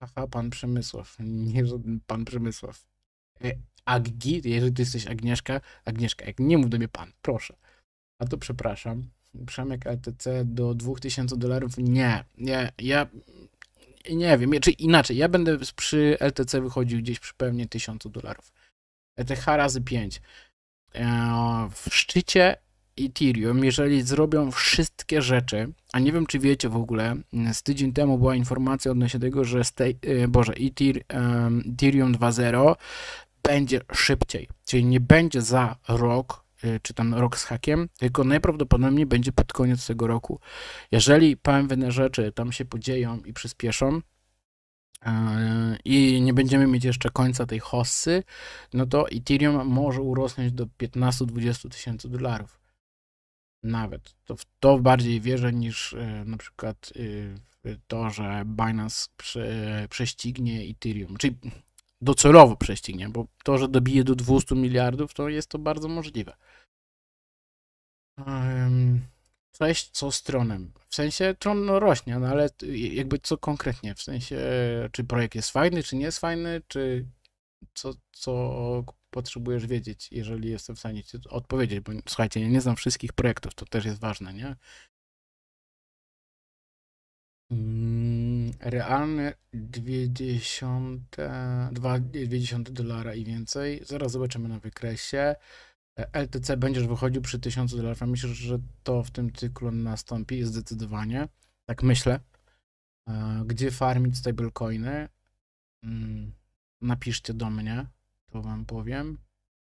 Speaker 1: aha, pan Przemysław. [LAUGHS] Nie pan Przemysław. E, Aggi, jeżeli ty jesteś Agnieszka, Agnieszka, jak nie mów do mnie pan, proszę. A to przepraszam, Przemek LTC e do 2000 dolarów, nie, nie, ja nie wiem, czy inaczej, ja będę przy LTC e wychodził gdzieś przy pewnie 1000 dolarów. ETH razy 5. E, w szczycie Ethereum, jeżeli zrobią wszystkie rzeczy, a nie wiem czy wiecie w ogóle, z tydzień temu była informacja odnośnie tego, że Boże, Ethereum 2.0 będzie szybciej. Czyli nie będzie za rok, y, czy tam rok z hakiem, tylko najprawdopodobniej będzie pod koniec tego roku. Jeżeli pewne rzeczy tam się podzieją i przyspieszą, y, i nie będziemy mieć jeszcze końca tej hossy, no to Ethereum może urosnąć do 15-20 tysięcy dolarów. Nawet. To w to bardziej wierzę niż y, na przykład w to, że Binance prześcignie Ethereum. Czyli docelowo prześcignie, bo to, że dobije do 200 miliardów, to jest to bardzo możliwe. Coś co z Tronem. W sensie Tron no, rośnie, no ale y, jakby co konkretnie? W sensie czy projekt jest fajny, czy nie jest fajny, czy co, co potrzebujesz wiedzieć, jeżeli jestem w stanie ci odpowiedzieć, bo słuchajcie, ja nie znam wszystkich projektów, to też jest ważne, nie? Mm. Realne 2,20 dolara i więcej. Zaraz zobaczymy na wykresie. LTC będziesz wychodził przy 1000 dolarów. Myślę, że to w tym cyklu nastąpi zdecydowanie. Tak myślę. E, gdzie farmić stablecoiny? Mm, napiszcie do mnie, to wam powiem.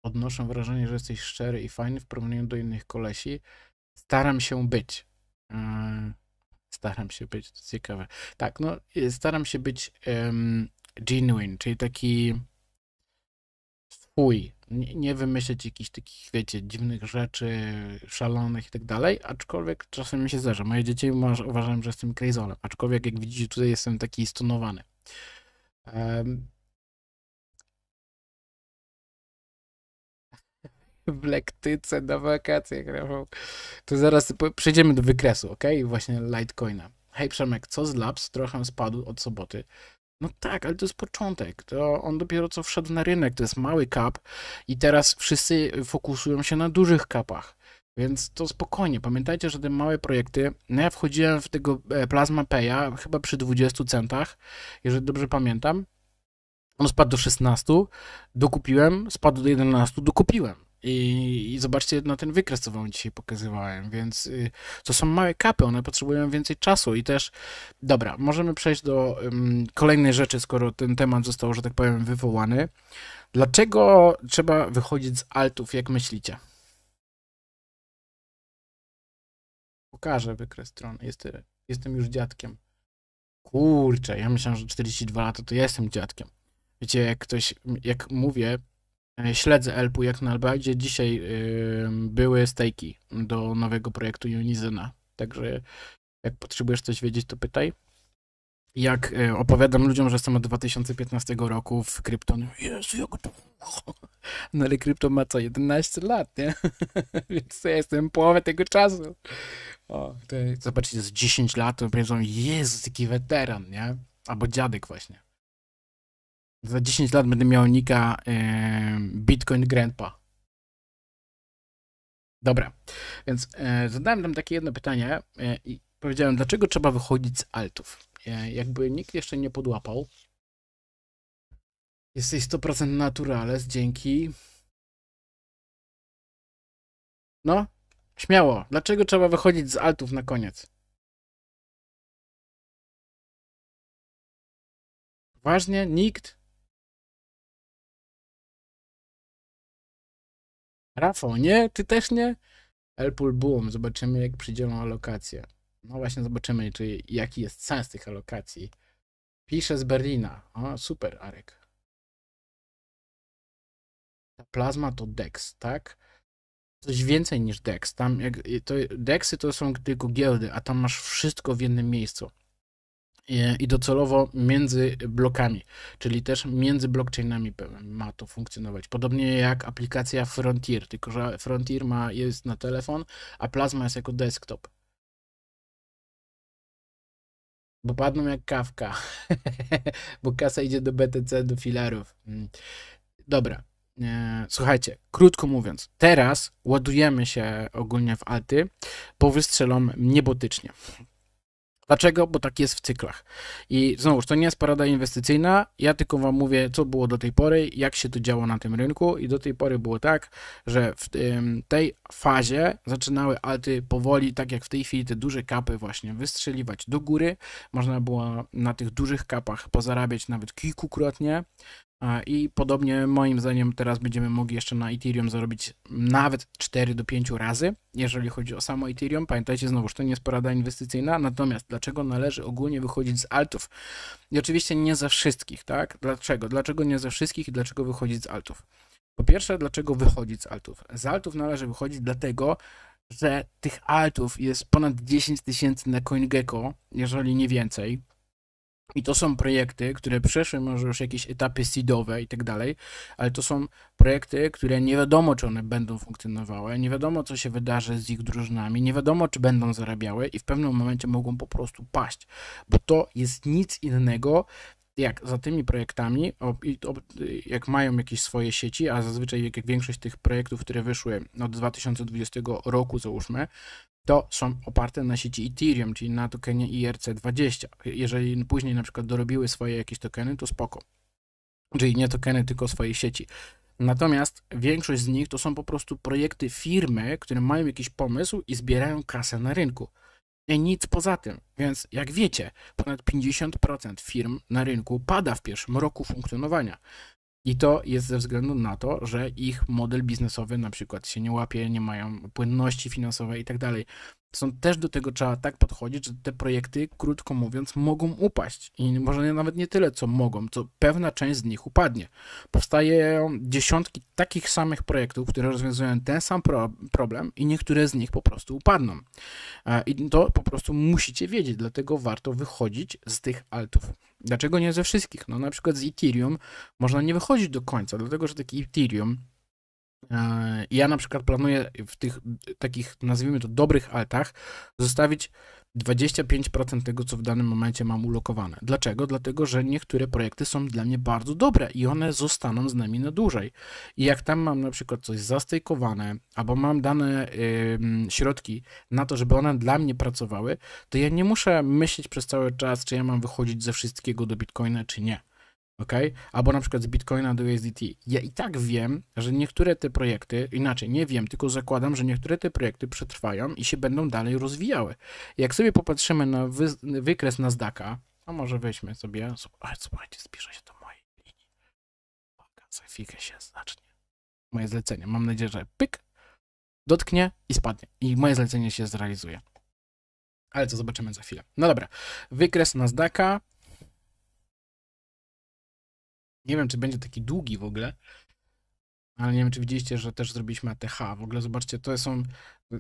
Speaker 1: Odnoszę wrażenie, że jesteś szczery i fajny w porównaniu do innych kolesi. Staram się być. E, Staram się być, to ciekawe. Tak, no, y, staram się być um, genuine, czyli taki swój. Nie, nie wymyśleć jakichś takich, wiecie, dziwnych rzeczy, szalonych i tak dalej, aczkolwiek czasem mi się zdarza. Moje dzieci uważają, że jestem krejzolem, aczkolwiek jak widzicie, tutaj jestem taki stonowany. Um, [LAUGHS] w lektyce na wakacjach, Rafał. To zaraz przejdziemy do wykresu, ok? Właśnie Litecoina. Hej Przemek, co z Labs? Trochę spadł od soboty. No tak, ale to jest początek. To on dopiero co wszedł na rynek, to jest mały kap i teraz wszyscy fokusują się na dużych kapach. Więc to spokojnie. Pamiętajcie, że te małe projekty, no ja wchodziłem w tego e, Plasma Paya chyba przy 20 centach, jeżeli dobrze pamiętam. On spadł do 16, dokupiłem, spadł do 11, dokupiłem. I, I, zobaczcie na ten wykres, co wam dzisiaj pokazywałem, więc y, to są małe kapy, one potrzebują więcej czasu i też, dobra, możemy przejść do ym, kolejnej rzeczy, skoro ten temat został, że tak powiem, wywołany. Dlaczego trzeba wychodzić z altów, jak myślicie? Pokażę wykres strony, Jest, jestem już dziadkiem. Kurczę, ja myślałem, że 42 lata to ja jestem dziadkiem. Wiecie, jak ktoś, jak mówię, E, śledzę Elpu jak na lba, dzisiaj y, były stejki do nowego projektu Unizyna. Także jak potrzebujesz coś wiedzieć, to pytaj. Jak y, opowiadam ludziom, że jestem od 2015 roku w Kryptonie, Jezu, jak to... [LAUGHS] No ale Krypton ma co, 11 lat, nie? [LAUGHS] Więc ja jestem połowę tego czasu. O, zobaczcie, z 10 lat, to powiedzą, Jezu, taki weteran, nie? Albo dziadek właśnie za 10 lat będę miał nika Bitcoin Grandpa. Dobra, więc yy, zadałem tam takie jedno pytanie e, i powiedziałem, dlaczego trzeba wychodzić z altów? E, jakby nikt jeszcze nie podłapał. Jesteś 100% naturales,
Speaker 2: dzięki. No, śmiało. Dlaczego trzeba wychodzić z altów na koniec? Ważnie, nikt
Speaker 1: Rafał, nie? Ty też nie? Elpul Boom, zobaczymy jak przydzielą alokacje. No właśnie zobaczymy, czy, jaki jest sens tych alokacji. Pisze z Berlina. O, super, Arek. Ta plazma to DEX, tak? Coś więcej niż DEX. Tam jak, to, DEXy to są tylko giełdy, a tam masz wszystko w jednym miejscu i docelowo między blokami, czyli też między blockchainami ma to funkcjonować. Podobnie jak aplikacja Frontier, tylko że Frontier ma, jest na telefon, a Plasma jest jako desktop. Bo padną jak kawka, [LAUGHS] bo kasa idzie do BTC, do filarów. Hmm. Dobra, e, słuchajcie, krótko mówiąc, teraz ładujemy się ogólnie w alty, bo wystrzelą niebotycznie. Dlaczego? Bo tak jest w cyklach. I znów, to nie jest parada inwestycyjna, ja tylko wam mówię, co było do tej pory, jak się to działo na tym rynku i do tej pory było tak, że w tej fazie zaczynały alty powoli, tak jak w tej chwili te duże kapy właśnie wystrzeliwać do góry, można było na tych dużych kapach pozarabiać nawet kilkukrotnie, E, I podobnie moim zdaniem teraz będziemy mogli jeszcze na Ethereum zarobić nawet 4 do 5 razy, jeżeli chodzi o samo Ethereum. Pamiętajcie znowu, że to nie jest porada inwestycyjna, natomiast dlaczego należy ogólnie wychodzić z altów? I oczywiście nie za wszystkich, tak? Dlaczego? Dlaczego nie za wszystkich i dlaczego wychodzić z altów? Po pierwsze, dlaczego wychodzić z altów? Z altów należy wychodzić dlatego, że tych altów jest ponad 10 tysięcy na CoinGecko, jeżeli nie więcej i to są projekty, które przeszły może już jakieś etapy seedowe i tak dalej, ale to są projekty, które nie wiadomo, czy one będą funkcjonowały, nie wiadomo, co się wydarzy z ich drużynami, nie wiadomo, czy będą zarabiały i w pewnym momencie mogą po prostu paść, bo to jest nic innego jak za tymi projektami, jak mają jakieś swoje sieci, a zazwyczaj jak większość tych projektów, które wyszły od 2020 roku, załóżmy, to są oparte na sieci Ethereum, czyli na tokenie IRC20. Jeżeli później na przykład dorobiły swoje jakieś tokeny, to spoko. Czyli nie tokeny, tylko swoje sieci. Natomiast większość z nich to są po prostu projekty firmy, które mają jakiś pomysł i zbierają kasę na rynku. I nic poza tym. Więc jak wiecie, ponad 50% firm na rynku pada w pierwszym roku funkcjonowania. I to jest ze względu na to, że ich model biznesowy na przykład się nie łapie, nie mają płynności finansowej i tak dalej są też do tego trzeba tak podchodzić, że te projekty, krótko mówiąc, mogą upaść. I może nawet nie tyle, co mogą, co pewna część z nich upadnie. Powstają dziesiątki takich samych projektów, które rozwiązują ten sam pro problem i niektóre z nich po prostu upadną. I to po prostu musicie wiedzieć, dlatego warto wychodzić z tych altów. Dlaczego nie ze wszystkich? No na przykład z Ethereum można nie wychodzić do końca, dlatego że taki Ethereum E, ja na przykład planuję w tych takich, nazwijmy to, dobrych altach zostawić 25% tego, co w danym momencie mam ulokowane. Dlaczego? Dlatego, że niektóre projekty są dla mnie bardzo dobre i one zostaną z nami na dłużej. I jak tam mam na przykład coś zastejkowane, albo mam dane środki na to, żeby one dla mnie pracowały, to ja nie muszę myśleć przez cały czas, czy ja mam wychodzić ze wszystkiego do bitcoina, czy nie ok? Albo na przykład z Bitcoina do USDT. Ja i tak wiem, że niektóre te projekty, inaczej, nie wiem, tylko zakładam, że niektóre te projekty przetrwają i się będą dalej rozwijały. Jak sobie popatrzymy na wy, wykres Nasdaqa, a może weźmy sobie, słuchajcie, zbliża się do mojej linii. Uwaga, za chwilkę się zacznie. Moje zlecenie, mam nadzieję, że pyk, dotknie i spadnie. I moje zlecenie się zrealizuje. Ale to zobaczymy za chwilę. No dobra, wykres Nasdaqa, nie wiem, czy będzie taki długi w ogóle, ale nie wiem, czy widzieliście, że też zrobiliśmy ATH. W ogóle zobaczcie, to są,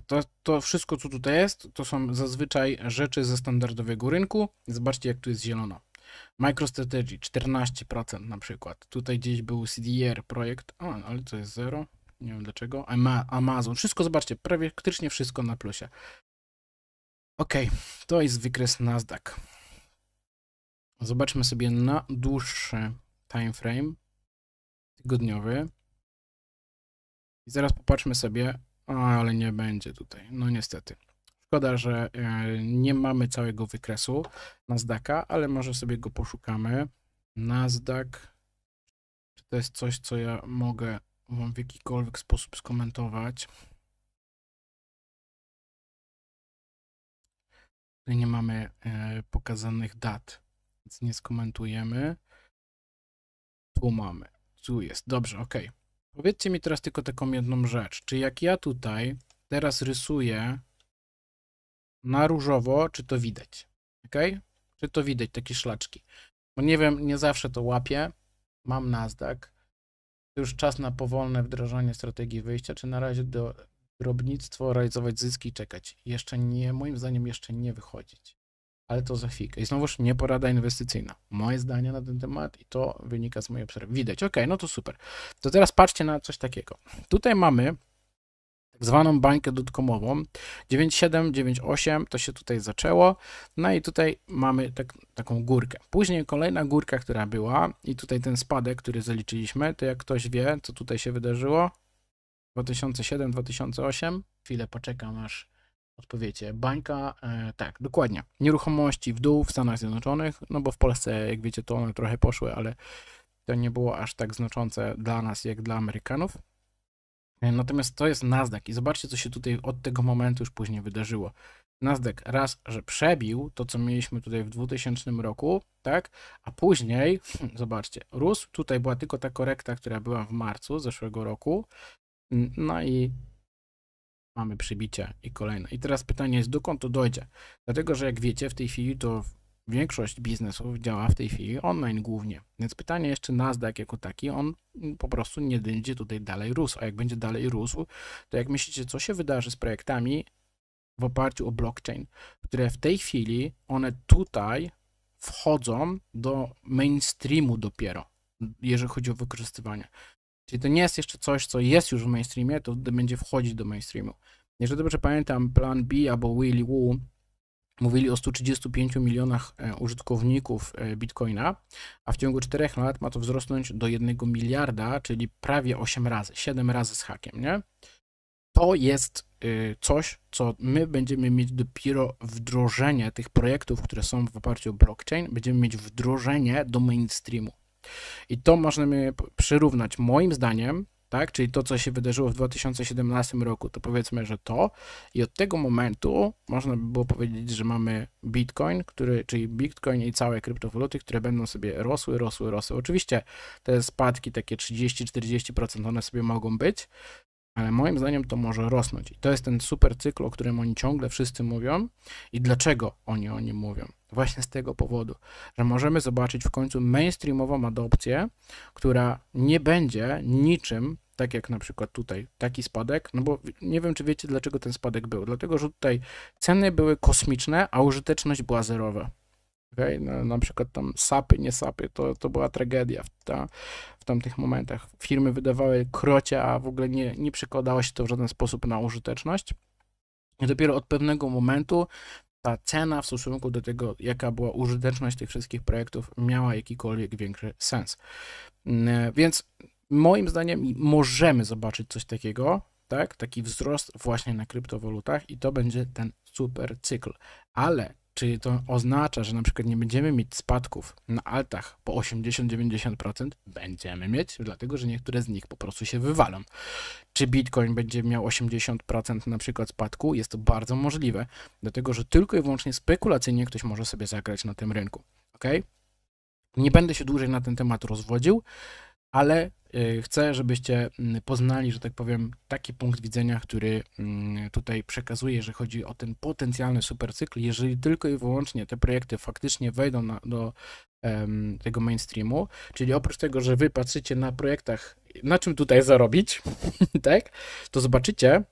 Speaker 1: to, to wszystko, co tutaj jest, to są zazwyczaj rzeczy ze standardowego rynku. Zobaczcie, jak tu jest zielono. MicroStrategy 14% na przykład. Tutaj gdzieś był CDR e projekt, o, ale to jest 0, nie wiem dlaczego. Amazon, wszystko zobaczcie, prawie praktycznie wszystko na plusie. Ok, to jest wykres Nasdaq. Zobaczmy sobie na dłuższy timeframe tygodniowy. I zaraz popatrzmy sobie, o, ale nie będzie tutaj, no niestety. Szkoda, że e, nie mamy całego wykresu Nasdaqa, ale może sobie go poszukamy. Nasdaq, czy to jest coś, co ja mogę wam w jakikolwiek sposób skomentować? Tutaj nie mamy e, pokazanych dat, więc nie skomentujemy. Tu mamy. Tu jest. Dobrze, ok. Powiedzcie mi teraz tylko taką jedną rzecz. Czy jak ja tutaj teraz rysuję na różowo, czy to widać? Ok? Czy to widać, takie szlaczki? Bo nie wiem, nie zawsze to łapię. Mam Nasdaq. To już czas na powolne wdrażanie strategii wyjścia, czy na razie do drobnictwo, realizować zyski i czekać. Jeszcze nie, moim zdaniem jeszcze nie wychodzić ale to za chwilkę. I znowuż nie porada inwestycyjna. Moje zdanie na ten temat i to wynika z mojej obserwacji. Widać, ok, no to super. To teraz patrzcie na coś takiego. Tutaj mamy tak zwaną bańkę dotkomową. 9,7, 9,8 to się tutaj zaczęło. No i tutaj mamy tak, taką górkę. Później kolejna górka, która była i tutaj ten spadek, który zaliczyliśmy, to jak ktoś wie, co tutaj się wydarzyło, 2007-2008, chwilę poczekam aż odpowiecie. Bańka, e, tak, dokładnie. Nieruchomości w dół w Stanach Zjednoczonych, no bo w Polsce, jak wiecie, to one trochę poszły, ale to nie było aż tak znaczące dla nas, jak dla Amerykanów. E, natomiast to jest Nasdaq i zobaczcie, co się tutaj od tego momentu już później wydarzyło. Nasdaq raz, że przebił to, co mieliśmy tutaj w 2000 roku, tak, a później, hmm, zobaczcie, rósł, tutaj była tylko ta korekta, która była w marcu zeszłego roku, no i mamy przybicia i kolejne. I teraz pytanie jest, dokąd to dojdzie? Dlatego, że jak wiecie, w tej chwili to większość biznesów działa w tej chwili online głównie. Więc pytanie jeszcze Nasdaq jako taki, on po prostu nie będzie tutaj dalej rósł. A jak będzie dalej rósł, to jak myślicie, co się wydarzy z projektami w oparciu o blockchain, które w tej chwili one tutaj wchodzą do mainstreamu dopiero, jeżeli chodzi o wykorzystywanie. Czyli to nie jest jeszcze coś, co jest już w mainstreamie, to będzie wchodzić do mainstreamu. Jeżeli dobrze pamiętam, Plan B albo Willy Woo mówili o 135 milionach e, użytkowników e, Bitcoina, a w ciągu 4 lat ma to wzrosnąć do 1 miliarda, czyli prawie 8 razy, 7 razy z hakiem, nie? To jest y, coś, co my będziemy mieć dopiero wdrożenie tych projektów, które są w oparciu o blockchain, będziemy mieć wdrożenie do mainstreamu. I to można przyrównać moim zdaniem, tak, czyli to, co się wydarzyło w 2017 roku, to powiedzmy, że to i od tego momentu można by było powiedzieć, że mamy Bitcoin, który, czyli Bitcoin i całe kryptowaluty, które będą sobie rosły, rosły, rosły. Oczywiście te spadki takie 30-40% one sobie mogą być, ale moim zdaniem to może rosnąć. I to jest ten super cykl, o którym oni ciągle wszyscy mówią i dlaczego oni o nim mówią. Właśnie z tego powodu, że możemy zobaczyć w końcu mainstreamową adopcję, która nie będzie niczym, tak jak na przykład tutaj, taki spadek, no bo nie wiem, czy wiecie, dlaczego ten spadek był. Dlatego, że tutaj ceny były kosmiczne, a użyteczność była zerowa. Okay? No, na przykład tam sapy, nie sapy, to, to była tragedia w, ta, w tamtych momentach. Firmy wydawały krocie, a w ogóle nie, nie przekładało się to w żaden sposób na użyteczność. I dopiero od pewnego momentu ta cena w stosunku do tego, jaka była użyteczność tych wszystkich projektów, miała jakikolwiek większy sens. Mm, e, więc moim zdaniem możemy zobaczyć coś takiego, tak? taki wzrost właśnie na kryptowalutach i to będzie ten super cykl. Ale czy to oznacza, że na przykład nie będziemy mieć spadków na altach po 80-90%? Będziemy mieć, dlatego że niektóre z nich po prostu się wywalą. Czy Bitcoin będzie miał 80% na przykład spadku? Jest to bardzo możliwe, dlatego że tylko i wyłącznie spekulacyjnie ktoś może sobie zagrać na tym rynku. Ok? Nie będę się dłużej na ten temat rozwodził ale y, chcę, żebyście mm, poznali, że tak powiem, taki punkt widzenia, który mm, tutaj przekazuję, że chodzi o ten potencjalny supercykl. Jeżeli tylko i wyłącznie te projekty faktycznie wejdą na, do um, tego mainstreamu, czyli oprócz tego, że wy patrzycie na projektach, na czym tutaj zarobić, [LAUGHS] tak, to zobaczycie,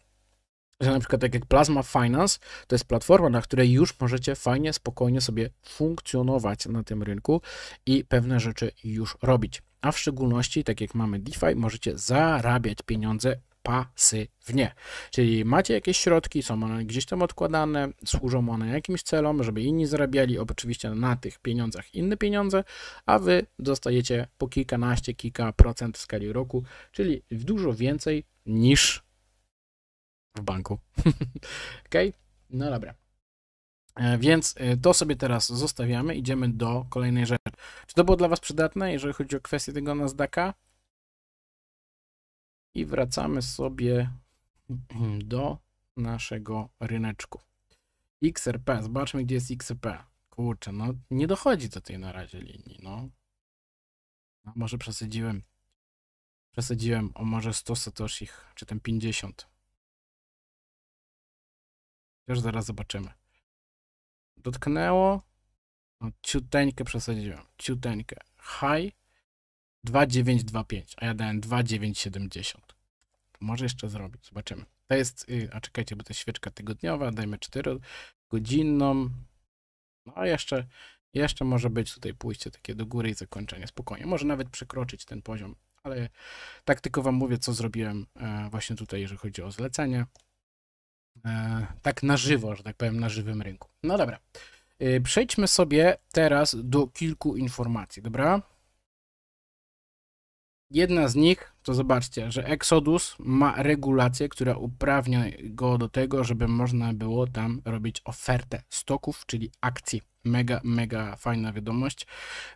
Speaker 1: że na przykład tak jak Plasma Finance, to jest platforma, na której już możecie fajnie, spokojnie sobie funkcjonować na tym rynku i pewne rzeczy już robić a w szczególności, tak jak mamy DeFi, możecie zarabiać pieniądze pasywnie. Czyli macie jakieś środki, są one gdzieś tam odkładane, służą one jakimś celom, żeby inni zarabiali, oczywiście na tych pieniądzach inne pieniądze, a wy dostajecie po kilkanaście, kilka procent w skali roku, czyli dużo więcej niż w banku. [LAUGHS] ok? No dobra. E, więc e, to sobie teraz zostawiamy, idziemy do kolejnej rzeczy. Czy to było dla Was przydatne, jeżeli chodzi o kwestię tego Nasdaqa? I wracamy sobie do naszego ryneczku. XRP, zobaczmy gdzie jest XRP. Kurczę, no nie dochodzi do tej na razie linii, no. no może przesadziłem. Przesadziłem
Speaker 2: o może 100 ich, czy tam 50.
Speaker 1: Już zaraz zobaczymy dotknęło. No, ciuteńkę przesadziłem. Ciuteńkę. High 2925, a ja dałem 2970. Może jeszcze zrobić, zobaczymy. To jest, y, a czekajcie, bo to jest świeczka tygodniowa, dajmy 4 godzinną. No a jeszcze, jeszcze może być tutaj pójście takie do góry i zakończenie, spokojnie. Może nawet przekroczyć ten poziom, ale tak tylko wam mówię, co zrobiłem e, właśnie tutaj, jeżeli chodzi o zlecenie. E, tak na żywo, że tak powiem, na żywym rynku. No dobra. E, przejdźmy sobie teraz do kilku informacji, dobra? Jedna z nich to zobaczcie, że Exodus ma regulację, która uprawnia go do tego, żeby można było tam robić ofertę stoków, czyli akcji. Mega, mega fajna wiadomość.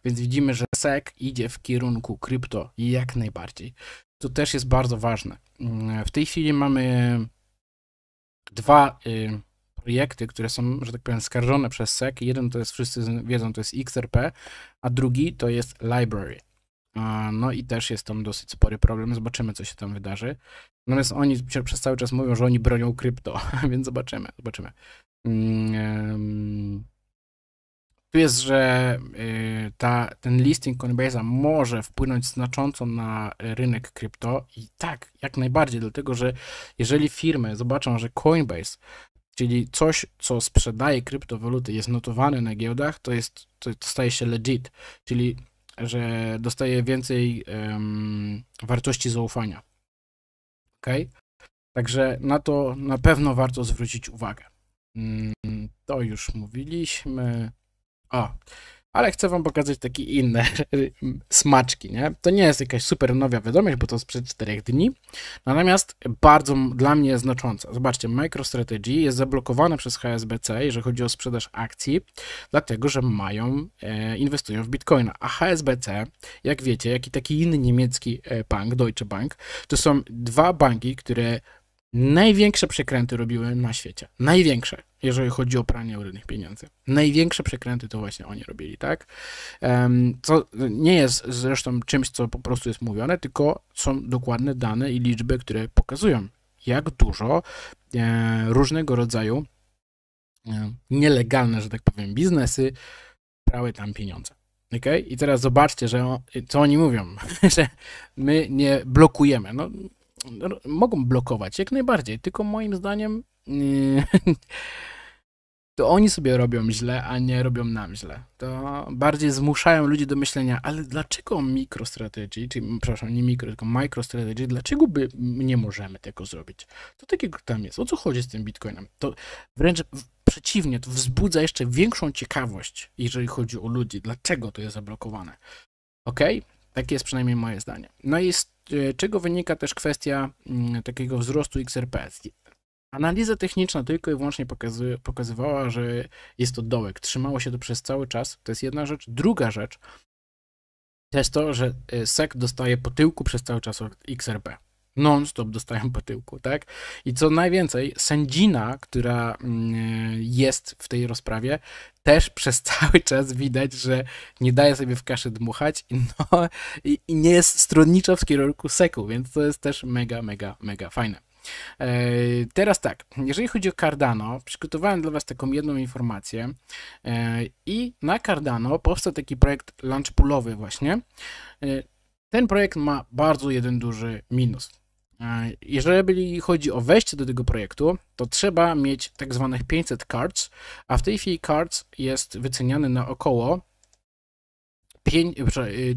Speaker 1: Więc widzimy, że SEC idzie w kierunku krypto jak najbardziej. To też jest bardzo ważne. Mm, w tej chwili mamy dwa y, projekty, które są, że tak powiem, skarżone przez SEC. Jeden to jest, wszyscy wiedzą, to jest XRP, a drugi to jest Library. No i też jest tam dosyć spory problem, zobaczymy co się tam wydarzy. Natomiast oni przez cały czas mówią, że oni bronią krypto, [LAUGHS] więc zobaczymy, zobaczymy. Mm, tu jest, że y, ta, ten listing Coinbase'a może wpłynąć znacząco na rynek krypto i tak, jak najbardziej, dlatego że jeżeli firmy zobaczą, że Coinbase, czyli coś, co sprzedaje kryptowaluty, jest notowane na giełdach, to, jest, to, to staje się legit, czyli że dostaje więcej um, wartości zaufania. Ok? Także na to na pewno warto zwrócić uwagę. Mm, to już mówiliśmy. O, ale chcę wam pokazać takie inne [LAUGHS] smaczki, nie? To nie jest jakaś super nowa wiadomość, bo to sprzed 4 dni, natomiast bardzo dla mnie znacząca. Zobaczcie, MicroStrategy jest zablokowane przez HSBC, jeżeli chodzi o sprzedaż akcji, dlatego, że mają, e, inwestują w Bitcoina, a HSBC, jak wiecie, jak i taki inny niemiecki e, bank, Deutsche Bank, to są dwa banki, które największe przekręty robiły na świecie. Największe, jeżeli chodzi o pranie brudnych pieniędzy. Największe przekręty to właśnie oni robili, tak? Co nie jest zresztą czymś, co po prostu jest mówione, tylko są dokładne dane i liczby, które pokazują, jak dużo e, różnego rodzaju e, nielegalne, że tak powiem, biznesy brały tam pieniądze. Okay? I teraz zobaczcie, że co oni mówią, [LAUGHS] że my nie blokujemy. No, mogą blokować, jak najbardziej, tylko moim zdaniem yy, [LAUGHS] to oni sobie robią źle, a nie robią nam źle. To bardziej zmuszają ludzi do myślenia, ale dlaczego MicroStrategy, czy przepraszam, nie Micro, tylko MicroStrategy, dlaczego by nie możemy tego zrobić? Co takiego tam jest? O co chodzi z tym Bitcoinem? To wręcz przeciwnie, to wzbudza jeszcze większą ciekawość, jeżeli chodzi o ludzi, dlaczego to jest zablokowane. Okej? Okay? Takie jest przynajmniej moje zdanie. No i z e, czego wynika też kwestia mm, takiego wzrostu XRP? Analiza techniczna tylko i wyłącznie pokazy pokazywała, że jest to dołek. Trzymało się to przez cały czas. To jest jedna rzecz. Druga rzecz to jest to, że e, SEC dostaje po tyłku przez cały czas od XRP non-stop dostają po tyłku, tak? I co najwięcej, sędzina, która mm, jest w tej rozprawie, też [LAUGHS] przez cały czas widać, że nie daje sobie w kaszy dmuchać no, i, i nie jest stronnicza w kierunku seku, więc to jest też mega, mega, mega fajne. E, teraz tak, jeżeli chodzi o Cardano, przygotowałem dla Was taką jedną informację e, i na Cardano powstał taki projekt launchpoolowy właśnie. E, ten projekt ma bardzo jeden duży minus. Jeżeli chodzi o wejście do tego projektu, to trzeba mieć tak zwanych 500 cards, a w tej chwili cards jest wyceniany na około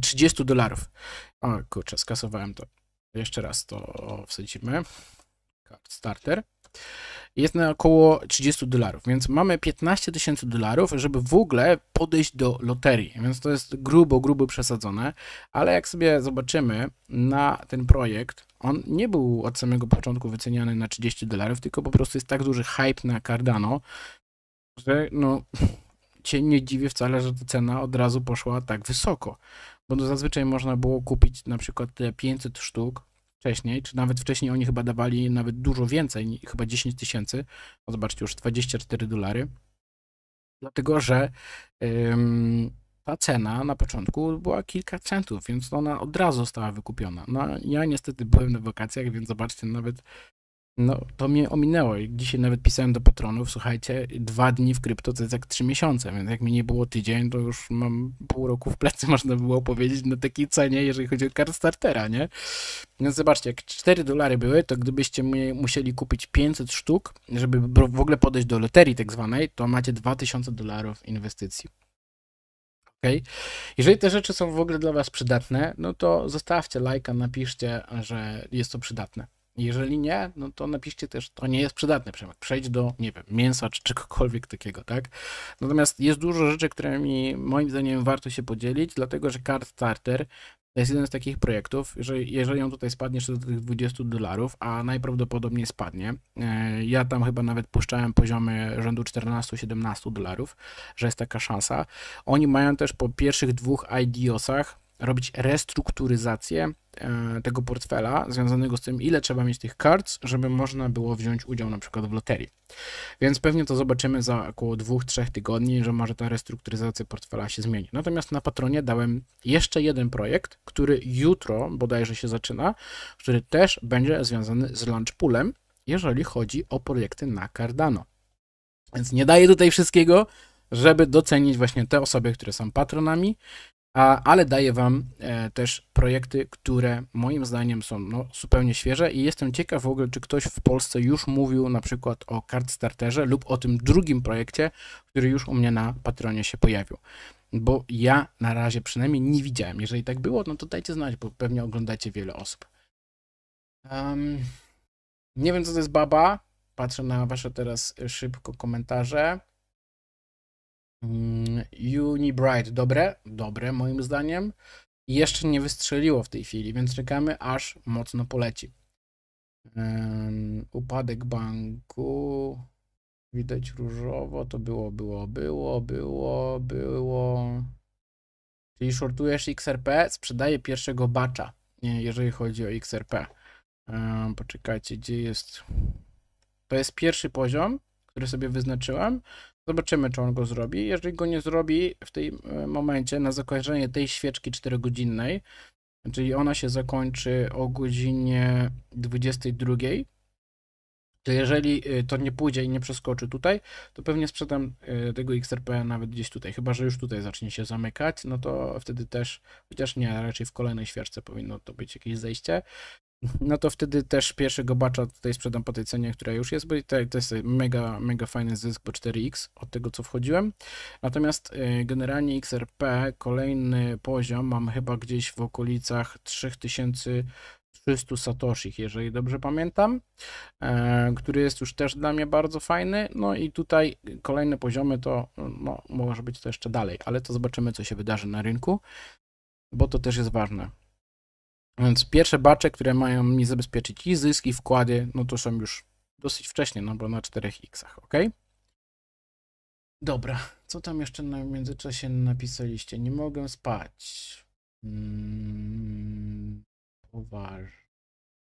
Speaker 1: 30 y, dolarów. O kurczę, skasowałem to. Jeszcze raz to wsadzimy. Card starter jest na około 30 dolarów, więc mamy 15 tysięcy dolarów, żeby w ogóle podejść do loterii, więc to jest grubo, grubo przesadzone, ale jak sobie zobaczymy na ten projekt, on nie był od samego początku wyceniany na 30 dolarów, tylko po prostu jest tak duży hype na Cardano, że no [LAUGHS] cię nie dziwię wcale, że ta cena od razu poszła tak wysoko, bo zazwyczaj można było kupić na przykład te 500 sztuk wcześniej, czy nawet wcześniej oni chyba dawali nawet dużo więcej, chyba 10 tysięcy, no zobaczcie, już 24 dolary, dlatego że ym, ta cena na początku była kilka centów, więc ona od razu została wykupiona. No ja niestety byłem na wakacjach, więc zobaczcie, nawet no, to mnie ominęło. Dzisiaj nawet pisałem do patronów, słuchajcie, dwa dni w krypto to jest jak trzy miesiące, więc jak mi nie było tydzień, to już mam pół roku w plecy, [LAUGHS] można było powiedzieć, na takiej cenie, jeżeli chodzi o kart startera, nie? Więc zobaczcie, jak 4 dolary były, to gdybyście musieli kupić 500 sztuk, żeby w ogóle podejść do loterii tak zwanej, to macie 2000 dolarów inwestycji. Okay. Jeżeli te rzeczy są w ogóle dla Was przydatne, no to zostawcie lajka, napiszcie, że jest to przydatne. Jeżeli nie, no to napiszcie też, to nie jest przydatne przemek. Przejdź do, nie wiem, mięsa czy czegokolwiek takiego, tak? Natomiast jest dużo rzeczy, którymi moim zdaniem warto się podzielić, dlatego że Card Starter to jest jeden z takich projektów, że jeżeli on tutaj spadnie jeszcze do tych 20 dolarów, a najprawdopodobniej spadnie, e, ja tam chyba nawet puszczałem poziomy rzędu 14-17 dolarów, że jest taka szansa. Oni mają też po pierwszych dwóch IDOsach robić restrukturyzację e, tego portfela związanego z tym, ile trzeba mieć tych cards, żeby można było wziąć udział na przykład w loterii. Więc pewnie to zobaczymy za około 2-3 tygodni, że może ta restrukturyzacja portfela się zmieni. Natomiast na patronie dałem jeszcze jeden projekt, który jutro bodajże się zaczyna, który też będzie związany z launch poolem, jeżeli chodzi o projekty na Cardano. Więc nie daję tutaj wszystkiego, żeby docenić właśnie te osoby, które są patronami ale daję Wam e, też projekty, które moim zdaniem są no, zupełnie świeże i jestem ciekaw w ogóle, czy ktoś w Polsce już mówił na przykład o Starterze lub o tym drugim projekcie, który już u mnie na Patronie się pojawił. Bo ja na razie przynajmniej nie widziałem. Jeżeli tak było, no to dajcie znać, bo pewnie oglądacie wiele osób. Um, nie wiem, co to jest baba. Patrzę na Wasze teraz szybko komentarze. Mm, Unibright dobre, dobre moim zdaniem. Jeszcze nie wystrzeliło w tej chwili, więc czekamy aż mocno poleci. upadek banku. Widać różowo, to było, było, było, było, było. Czyli shortujesz XRP, sprzedaję pierwszego bacza, jeżeli chodzi o XRP. poczekajcie, gdzie jest. To jest pierwszy poziom, który sobie wyznaczyłem. Zobaczymy, czy on go zrobi. Jeżeli go nie zrobi w tym e, momencie, na zakończenie tej świeczki 4-godzinnej, czyli ona się zakończy o godzinie 22, to jeżeli e, to nie pójdzie i nie przeskoczy tutaj, to pewnie sprzedam e, tego XRP nawet gdzieś tutaj, chyba że już tutaj zacznie się zamykać, no to wtedy też, chociaż nie, raczej w kolejnej świeczce powinno to być jakieś zejście, no to wtedy też pierwszego bacza tutaj sprzedam po tej cenie, która już jest, bo tutaj to jest mega, mega fajny zysk, bo 4x od tego, co wchodziłem. Natomiast e, generalnie XRP, kolejny poziom mam chyba gdzieś w okolicach 3000 300 Satoshi, jeżeli dobrze pamiętam, e, który jest już też dla mnie bardzo fajny. No i tutaj kolejne poziomy to no, może być to jeszcze dalej, ale to zobaczymy, co się wydarzy na rynku, bo to też jest ważne. Więc pierwsze bacze, które mają mi zabezpieczyć i zysk, i wkłady, no to są już dosyć wcześnie, no bo na 4x, ok? Dobra, co tam jeszcze w międzyczasie napisaliście? Nie mogę spać. Hmm,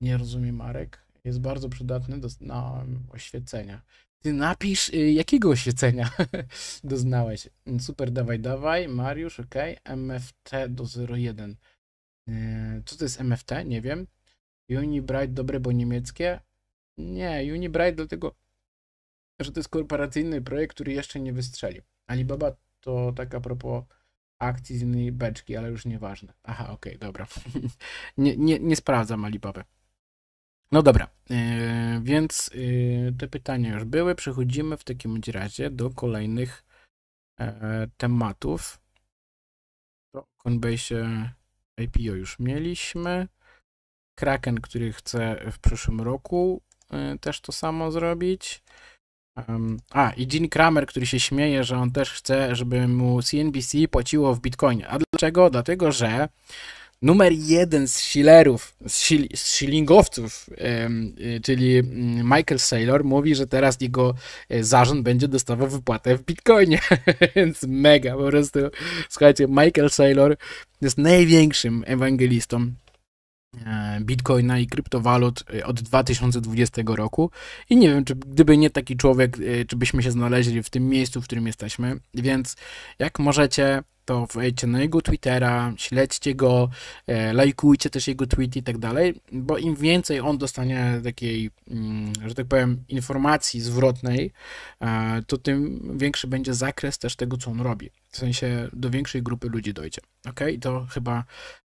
Speaker 1: Nie rozumiem, Marek. Jest bardzo przydatny do, na oświecenia. Ty napisz, y, jakiego oświecenia [LAUGHS] doznałeś? Super, dawaj, dawaj. Mariusz, ok. MFT do 01. E, co to jest MFT? Nie wiem. Unibrite dobre, bo niemieckie? Nie, Unibrite dlatego, że to jest korporacyjny projekt, który jeszcze nie wystrzelił. Alibaba to taka propos akcji z innej beczki, ale już nieważne. Aha, okej, okay, dobra. [LAUGHS] nie, nie, nie sprawdzam Alibaby. No dobra, e, więc e, te pytania już były. Przechodzimy w takim razie do kolejnych tematów. To Coinbase IPO już mieliśmy. Kraken, który chce w przyszłym roku y, też to samo zrobić. A, i Jim Kramer, który się śmieje, że on też chce, żeby mu CNBC płaciło w bitcoinie. A dlaczego? Dlatego, że numer jeden z shillerów, z, shil, z shillingowców, y, czyli mm, Michael Saylor, mówi, że teraz jego e, zarząd będzie dostawał wypłatę w bitcoinie, [LAUGHS] więc mega po prostu. Słuchajcie, Michael Saylor jest największym ewangelistą e, Bitcoina i kryptowalut e, od 2020 roku. I nie wiem, czy gdyby nie taki człowiek, czy byśmy się znaleźli w tym miejscu, w którym jesteśmy. Więc jak możecie, to wejdźcie na jego Twittera, śledźcie go, e, lajkujcie też jego tweety i tak dalej, bo im więcej on dostanie takiej, mm, że tak powiem, informacji zwrotnej, e, to tym większy będzie zakres też tego, co on robi. W sensie do większej grupy ludzi dojdzie. Ok? I to chyba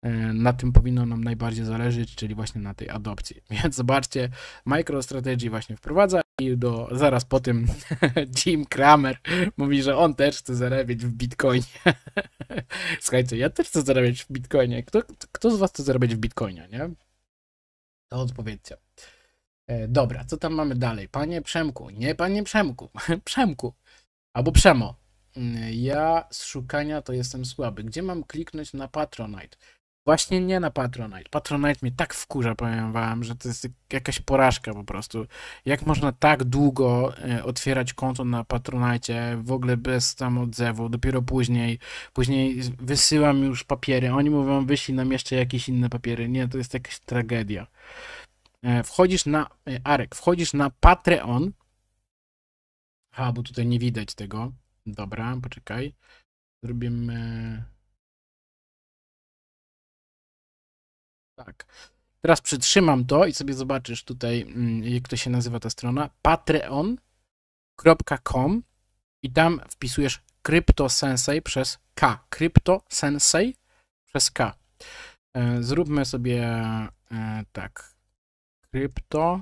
Speaker 1: e, na tym powinno nam najbardziej zależeć, czyli właśnie na tej adopcji. [LAUGHS] Więc zobaczcie, MicroStrategy właśnie wprowadza i do, zaraz po tym [LAUGHS] Jim Kramer mówi, że on też chce zarabiać w bitcoinie. [LAUGHS] Słuchajcie, ja też chcę zarabiać w bitcoinie. Kto, kto z was chce zarabiać w bitcoinie, nie? To odpowiedzcie. E, dobra, co tam mamy dalej? Panie Przemku, nie panie Przemku, [LAUGHS] Przemku albo Przemo. Mm, ja z szukania to jestem słaby. Gdzie mam kliknąć na Patronite? Właśnie nie na Patronite. Patronite mnie tak wkurza, powiem wam, że to jest jakaś porażka po prostu. Jak można tak długo e, otwierać konto na Patronite, w ogóle bez tam odzewu, dopiero później, później wysyłam już papiery, oni mówią, wyślij nam jeszcze jakieś inne papiery. Nie, to jest jakaś tragedia. E, wchodzisz na, e, Arek, wchodzisz na Patreon. A, bo tutaj nie widać tego. Dobra, poczekaj. Zrobimy Tak. Teraz przytrzymam to i sobie zobaczysz tutaj, mm, jak to się nazywa ta strona. patreon.com i tam wpisujesz CryptoSensei przez K. CryptoSensei przez K. E, zróbmy sobie e, tak.
Speaker 2: Krypto.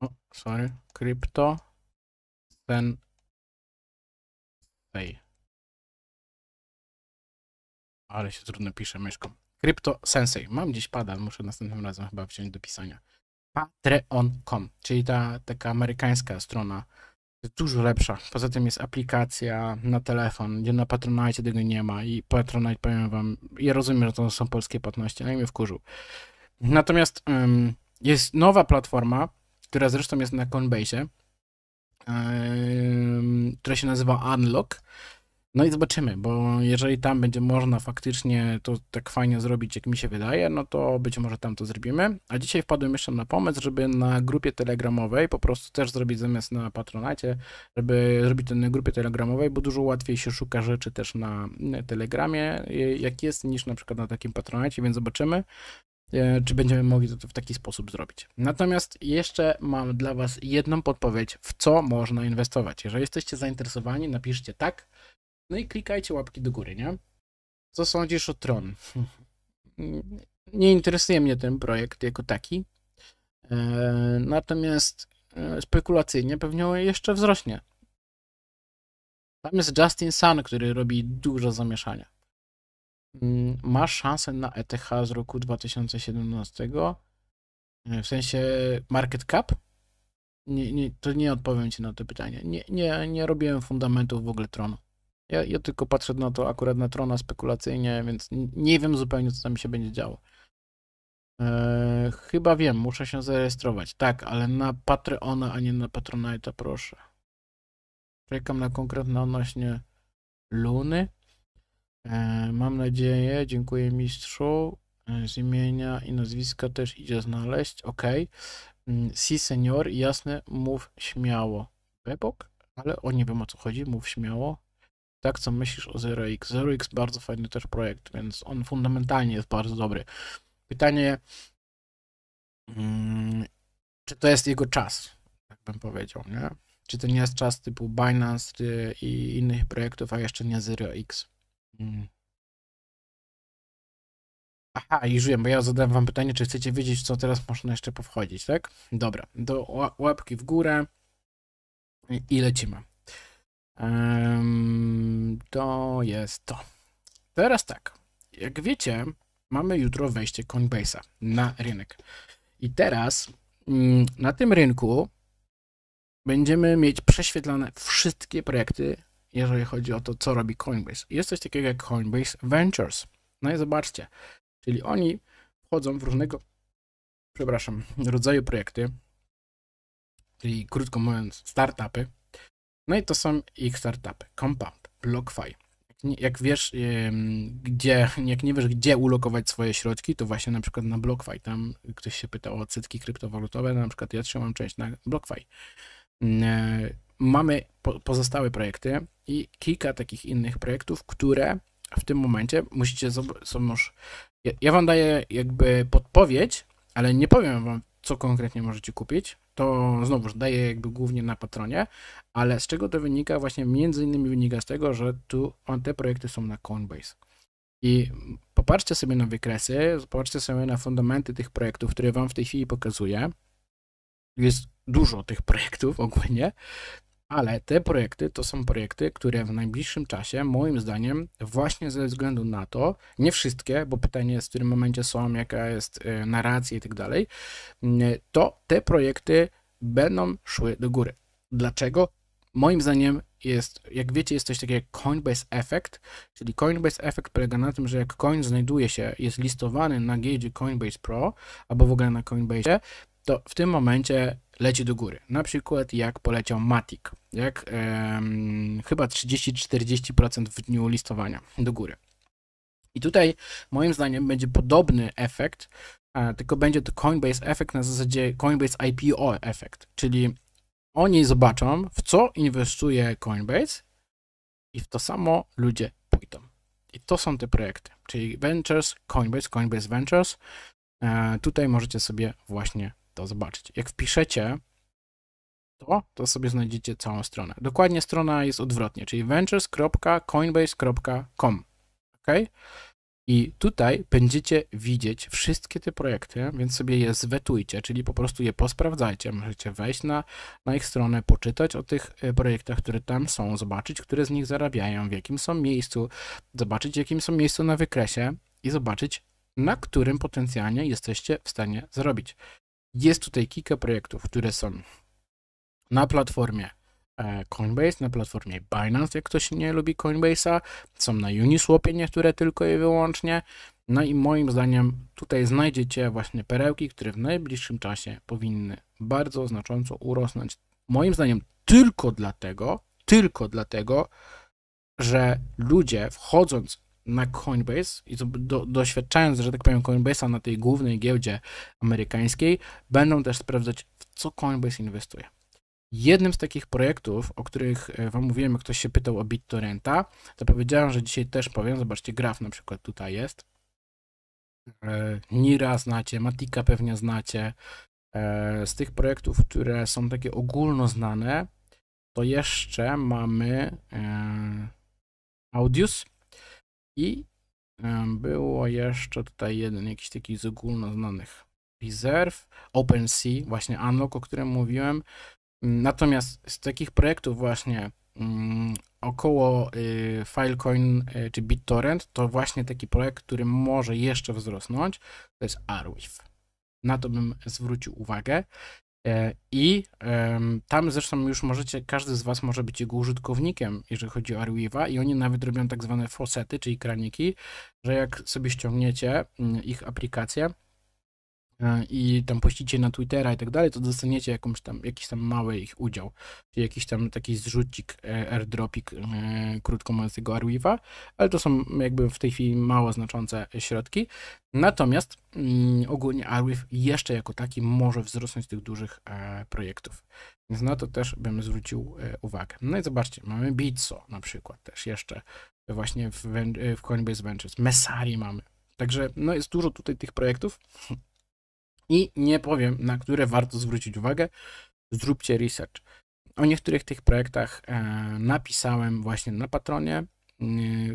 Speaker 2: O, sorry. Krypto. Sensei.
Speaker 1: Ale się trudno pisze myszką. Crypto Sensei. Mam gdzieś pada, muszę następnym razem chyba wziąć do pisania. Patreon.com, czyli ta taka amerykańska strona. Jest dużo lepsza. Poza tym jest aplikacja na telefon, gdzie na Patronite tego nie ma i Patronite, powiem wam, ja rozumiem, że to są polskie płatności, ale mnie wkurzył. Natomiast jest nowa platforma, która zresztą jest na Coinbase, um, która się nazywa Unlock no i zobaczymy, bo jeżeli tam będzie można faktycznie to tak fajnie zrobić, jak mi się wydaje, no to być może tam to zrobimy. A dzisiaj wpadłem jeszcze na pomysł, żeby na grupie telegramowej po prostu też zrobić zamiast na patronacie, żeby zrobić to na grupie telegramowej, bo dużo łatwiej się szuka rzeczy też na telegramie, e, jak jest, niż na przykład na takim patronacie, więc zobaczymy e, czy będziemy mogli to w taki sposób zrobić. Natomiast jeszcze mam dla Was jedną podpowiedź, w co można inwestować. Jeżeli jesteście zainteresowani, napiszcie tak no i klikajcie łapki do góry, nie? Co sądzisz o Tron? Nie interesuje mnie ten projekt jako taki. E, natomiast e, spekulacyjnie pewnie jeszcze wzrośnie. Tam jest Justin Sun, który robi dużo zamieszania. Mm, ma szansę na ETH z roku 2017. E, w sensie market cap? Nie, nie, to nie odpowiem Ci na to pytanie. Nie, nie, nie robiłem fundamentów w ogóle tronu. Ja, ja tylko patrzę na to akurat na trona spekulacyjnie, więc nie wiem zupełnie, co tam się będzie działo. E, chyba wiem, muszę się zarejestrować. Tak, ale na Patreona, a nie na Patronite'a, proszę. Czekam na konkretne odnośnie Luny. E, mam nadzieję, dziękuję mistrzu. E, z imienia i nazwiska też idzie znaleźć. Ok. Mm, si senior, jasne, mów śmiało. Bebok? Ale o nie wiem o co chodzi, mów śmiało tak, co myślisz o Zero x Zero x bardzo fajny też projekt, więc on fundamentalnie jest bardzo dobry. Pytanie, mm, czy to jest jego czas, tak bym powiedział, nie? Czy to nie jest czas typu Binance i innych projektów, a jeszcze nie Zero x mm. Aha, już bo ja zadałem wam pytanie, czy chcecie wiedzieć, co teraz można jeszcze powchodzić, tak? Dobra, do łapki w górę i lecimy to jest to. Teraz tak. Jak wiecie, mamy jutro wejście Coinbase'a na rynek. I teraz mm, na tym rynku będziemy mieć prześwietlane wszystkie projekty, jeżeli chodzi o to, co robi Coinbase. Jest coś takiego jak Coinbase Ventures. No i zobaczcie. Czyli oni wchodzą w różnego, przepraszam, rodzaju projekty, czyli krótko mówiąc, startupy, no i to są ich startupy. Compound, BlockFi. Jak wiesz, gdzie, jak nie wiesz, gdzie ulokować swoje środki, to właśnie na przykład na BlockFi. Tam ktoś się pytał o odsetki kryptowalutowe, na przykład ja trzymam część na BlockFi. Mm, e, mamy pozostałe projekty i kilka takich innych projektów, które w tym momencie musicie są już. Ja wam daję jakby podpowiedź, ale nie powiem wam co konkretnie możecie kupić. To znowuż daję jakby głównie na patronie, ale z czego to wynika? Właśnie między innymi wynika z tego, że tu te projekty są na Coinbase. I popatrzcie sobie na wykresy, popatrzcie sobie na fundamenty tych projektów, które Wam w tej chwili pokazuję. Jest dużo tych projektów ogólnie. Ale te projekty to są projekty, które w najbliższym czasie, moim zdaniem, właśnie ze względu na to, nie wszystkie, bo pytanie jest, w którym momencie są, jaka jest e, narracja i tak dalej, mm, to te projekty będą szły do góry. Dlaczego? Moim zdaniem jest, jak wiecie, jest coś takiego jak Coinbase Effect, czyli Coinbase Effect polega na tym, że jak coin znajduje się, jest listowany na giełdzie Coinbase Pro albo w ogóle na Coinbase, to w tym momencie leci do góry. Na przykład jak poleciał Matic jak um, chyba 30-40% w dniu listowania do góry. I tutaj moim zdaniem będzie podobny efekt, e, tylko będzie to Coinbase efekt na zasadzie Coinbase IPO efekt, czyli oni zobaczą, w co inwestuje Coinbase i w to samo ludzie pójdą. I to są te projekty, czyli Ventures, Coinbase, Coinbase Ventures. E, tutaj możecie sobie właśnie to zobaczyć. Jak wpiszecie to, to sobie znajdziecie całą stronę. Dokładnie strona jest odwrotnie, czyli ventures.coinbase.com. Ok? I tutaj będziecie widzieć wszystkie te projekty, więc sobie je zwetujcie, czyli po prostu je posprawdzajcie. Możecie wejść na, na ich stronę, poczytać o tych e, projektach, które tam są, zobaczyć, które z nich zarabiają, w jakim są miejscu, zobaczyć, w jakim są miejscu na wykresie i zobaczyć, na którym potencjalnie jesteście w stanie zarobić. Jest tutaj kilka projektów, które są na platformie e, Coinbase, na platformie Binance, jak ktoś nie lubi Coinbase'a, są na Uniswapie niektóre tylko i wyłącznie. No i moim zdaniem tutaj znajdziecie właśnie perełki, które w najbliższym czasie powinny bardzo znacząco urosnąć. Moim zdaniem tylko dlatego, tylko dlatego, że ludzie wchodząc na Coinbase i do, doświadczając, że tak powiem, Coinbase'a na tej głównej giełdzie amerykańskiej, będą też sprawdzać, w co Coinbase inwestuje. Jednym z takich projektów, o których e, Wam mówiłem, jak ktoś się pytał o BitTorrenta, zapowiedziałem, że dzisiaj też powiem. Zobaczcie, graf na przykład tutaj jest. E, Nira znacie, Matika pewnie znacie. E, z tych projektów, które są takie ogólno znane, to jeszcze mamy Audius i było jeszcze tutaj jeden jakiś taki z ogólno znanych. Reserve, OpenSea, właśnie Unlock, o którym mówiłem, Natomiast z takich projektów właśnie mm, około y, Filecoin y, czy BitTorrent, to właśnie taki projekt, który może jeszcze wzrosnąć, to jest Arweave. Na to bym zwrócił uwagę. E, I tam zresztą już możecie, każdy z Was może być jego użytkownikiem, jeżeli chodzi o Arweave'a i oni nawet robią tak zwane fosety, czyli kraniki, że jak sobie ściągniecie mm, ich aplikację, E, i tam pościcie na Twittera i tak dalej, to dostaniecie jakąś tam, jakiś tam mały ich udział, czyli jakiś tam taki zrzucik, e, airdropik, e, krótko mówiąc tego Arweave'a, ale to są jakby w tej chwili mało znaczące środki. Natomiast mm, ogólnie Arweave jeszcze jako taki może wzrosnąć z tych dużych projektów. Więc na to też bym zwrócił uwagę. No i zobaczcie, mamy Bitso na przykład też jeszcze właśnie w, w Coinbase Ventures, Messari mamy. Także no jest dużo tutaj tych projektów i nie powiem, na które warto zwrócić uwagę. Zróbcie research. O niektórych tych projektach e, napisałem właśnie na Patronie, e,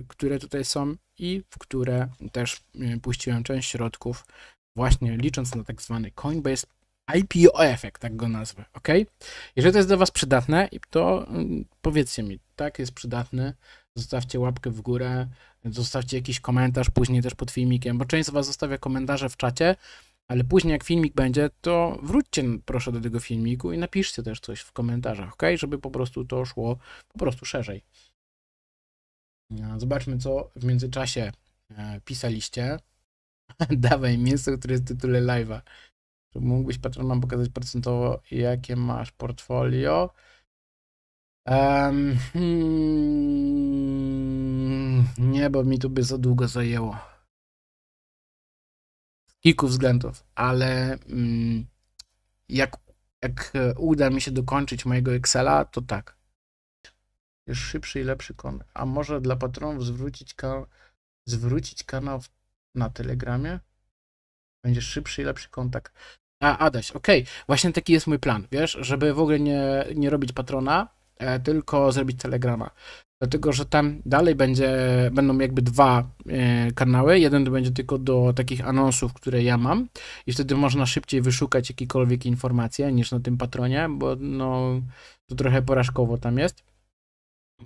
Speaker 1: które tutaj są i w które też e, puściłem część środków, właśnie licząc na tak zwany Coinbase IPO efekt, tak go nazwę, ok? Jeżeli to jest dla Was przydatne, to mm, powiedzcie mi, tak, jest przydatny, zostawcie łapkę w górę, zostawcie jakiś komentarz później też pod filmikiem, bo część z Was zostawia komentarze w czacie, ale później, jak filmik będzie, to wróćcie proszę do tego filmiku i napiszcie też coś w komentarzach, ok? Żeby po prostu to szło po prostu szerzej. No, zobaczmy, co w międzyczasie e, pisaliście. [LAUGHS] Dawaj mięso, które jest w tytule live'a. Czy mógłbyś, patron mam pokazać procentowo, jakie masz portfolio? Um, nie, bo mi to by za długo zajęło kilku względów, ale mm, jak, jak e, uda mi się dokończyć mojego Excela, to tak. Jest szybszy i lepszy kontakt, A może dla patronów zwrócić, ka zwrócić kanał na Telegramie? Będzie szybszy i lepszy kontakt. A, Adaś, okej, okay. właśnie taki jest mój plan, wiesz, żeby w ogóle nie, nie robić patrona, e, tylko zrobić Telegrama dlatego że tam dalej będzie, będą jakby dwa e, kanały. Jeden to będzie tylko do takich anonsów, które ja mam i wtedy można szybciej wyszukać jakiekolwiek informacje niż na tym patronie, bo no to trochę porażkowo tam jest.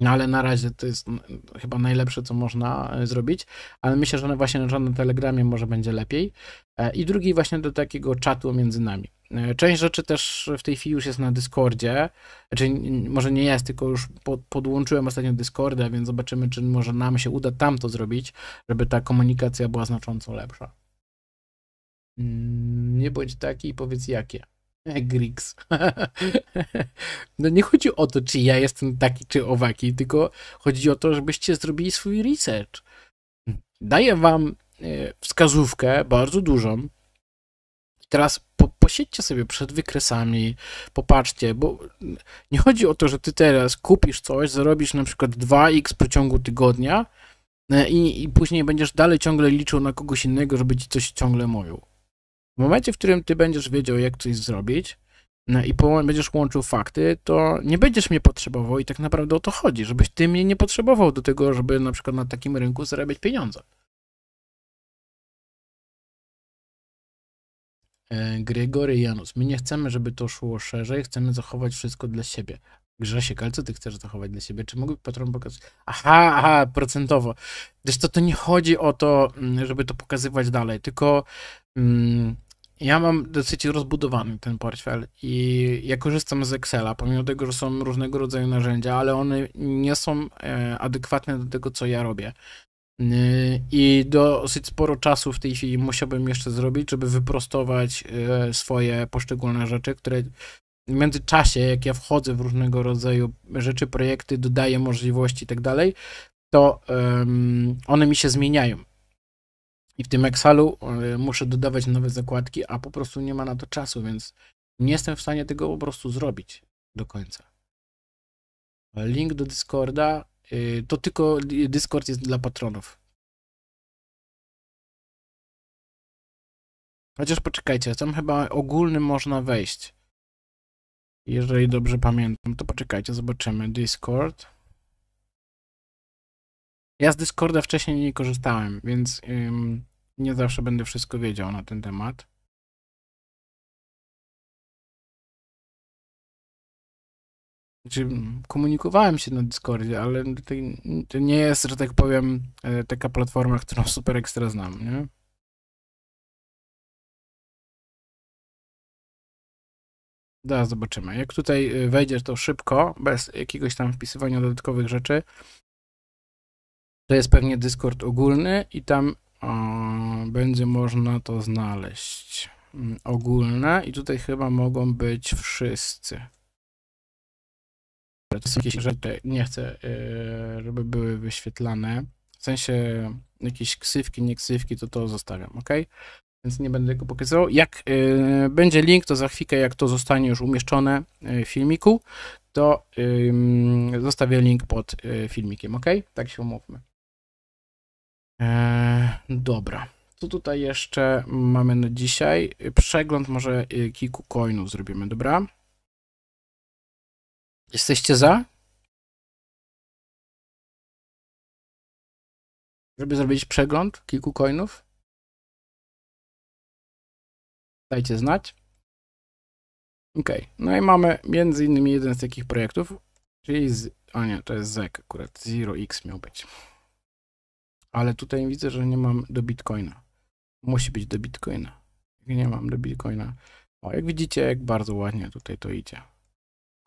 Speaker 1: No ale na razie to jest no, chyba najlepsze, co można e, zrobić, ale myślę, że właśnie na na Telegramie może będzie lepiej. E, I drugi właśnie do takiego czatu między nami. E, część rzeczy też w tej chwili już jest na Discordzie, znaczy może nie jest, tylko już podłączyłem ostatnio Discorda, więc zobaczymy, czy może nam się uda tam to zrobić, żeby ta komunikacja była znacząco lepsza. Mm, nie bądź taki i powiedz jakie. Griggs. [LAUGHS] no nie chodzi o to, czy ja jestem taki czy owaki, tylko chodzi o to, żebyście zrobili swój research. Daję wam e, wskazówkę bardzo dużą, teraz po, posiedźcie sobie przed wykresami, popatrzcie, bo nie chodzi o to, że ty teraz kupisz coś, zarobisz na przykład 2x w przeciągu tygodnia e, i, i później będziesz dalej ciągle liczył na kogoś innego, żeby ci coś ciągle mówił. W momencie, w którym ty będziesz wiedział, jak coś zrobić, e, i będziesz łączył fakty, to nie będziesz mnie potrzebował i tak naprawdę o to chodzi, żebyś ty mnie nie potrzebował do tego, żeby na przykład na takim rynku zarabiać pieniądze. E, Gregory Janus. My nie chcemy, żeby to szło szerzej, chcemy zachować wszystko dla siebie. Grzesiek, ale co ty chcesz zachować dla siebie? Czy mogę patron pokazać? Aha, aha, procentowo. Zresztą to nie chodzi o to, mm, żeby to pokazywać dalej, tylko mm, ja mam dosyć rozbudowany ten portfel i ja korzystam z Excela, pomimo tego, że są różnego rodzaju narzędzia, ale one nie są e, adekwatne do tego, co ja robię. Y, I dosyć sporo czasu w tej chwili musiałbym jeszcze zrobić, żeby wyprostować y, swoje poszczególne rzeczy, które w międzyczasie, jak ja wchodzę w różnego rodzaju rzeczy, projekty, dodaję możliwości i tak dalej, to one mi się zmieniają. I w tym Excelu y, muszę dodawać nowe zakładki, a po prostu nie ma na to czasu, więc nie jestem w stanie tego po prostu zrobić do końca. Link do Discorda Y, to tylko
Speaker 2: Discord jest dla patronów.
Speaker 1: Chociaż poczekajcie, tam chyba ogólny można wejść. Jeżeli dobrze pamiętam, to poczekajcie, zobaczymy. Discord. Ja z Discorda wcześniej nie korzystałem, więc ym, nie zawsze będę wszystko wiedział na ten temat. Znaczy, komunikowałem się na Discordzie, ale to nie jest, że tak powiem, e, taka platforma, którą super ekstra znam, nie?
Speaker 2: Da, zobaczymy. Jak tutaj
Speaker 1: e, wejdziesz to szybko, bez jakiegoś tam wpisywania dodatkowych rzeczy, to jest pewnie Discord ogólny i tam o, będzie można to znaleźć. Mm, ogólne i tutaj chyba mogą być wszyscy. To są jakieś rzeczy, nie chcę, e, żeby były wyświetlane. W sensie jakieś ksywki, nie ksywki, to to zostawiam, ok? Więc nie będę tego pokazywał. Jak e, będzie link, to za chwilkę, jak to zostanie już umieszczone e, w filmiku, to zostawię link pod filmikiem, ok? Tak się umówmy. dobra. Co tutaj jeszcze mamy na dzisiaj? Przegląd może kilku coinów zrobimy, dobra?
Speaker 2: Jesteście za? Żeby zrobić przegląd kilku coinów?
Speaker 1: Dajcie znać. Ok, no i mamy między innymi jeden z takich projektów, czyli, z, a nie, to jest ZEK akurat, 0x miał być. Ale tutaj widzę, że nie mam do Bitcoina. Musi być do Bitcoina. Nie mam do Bitcoina. O, jak widzicie, jak bardzo ładnie tutaj to idzie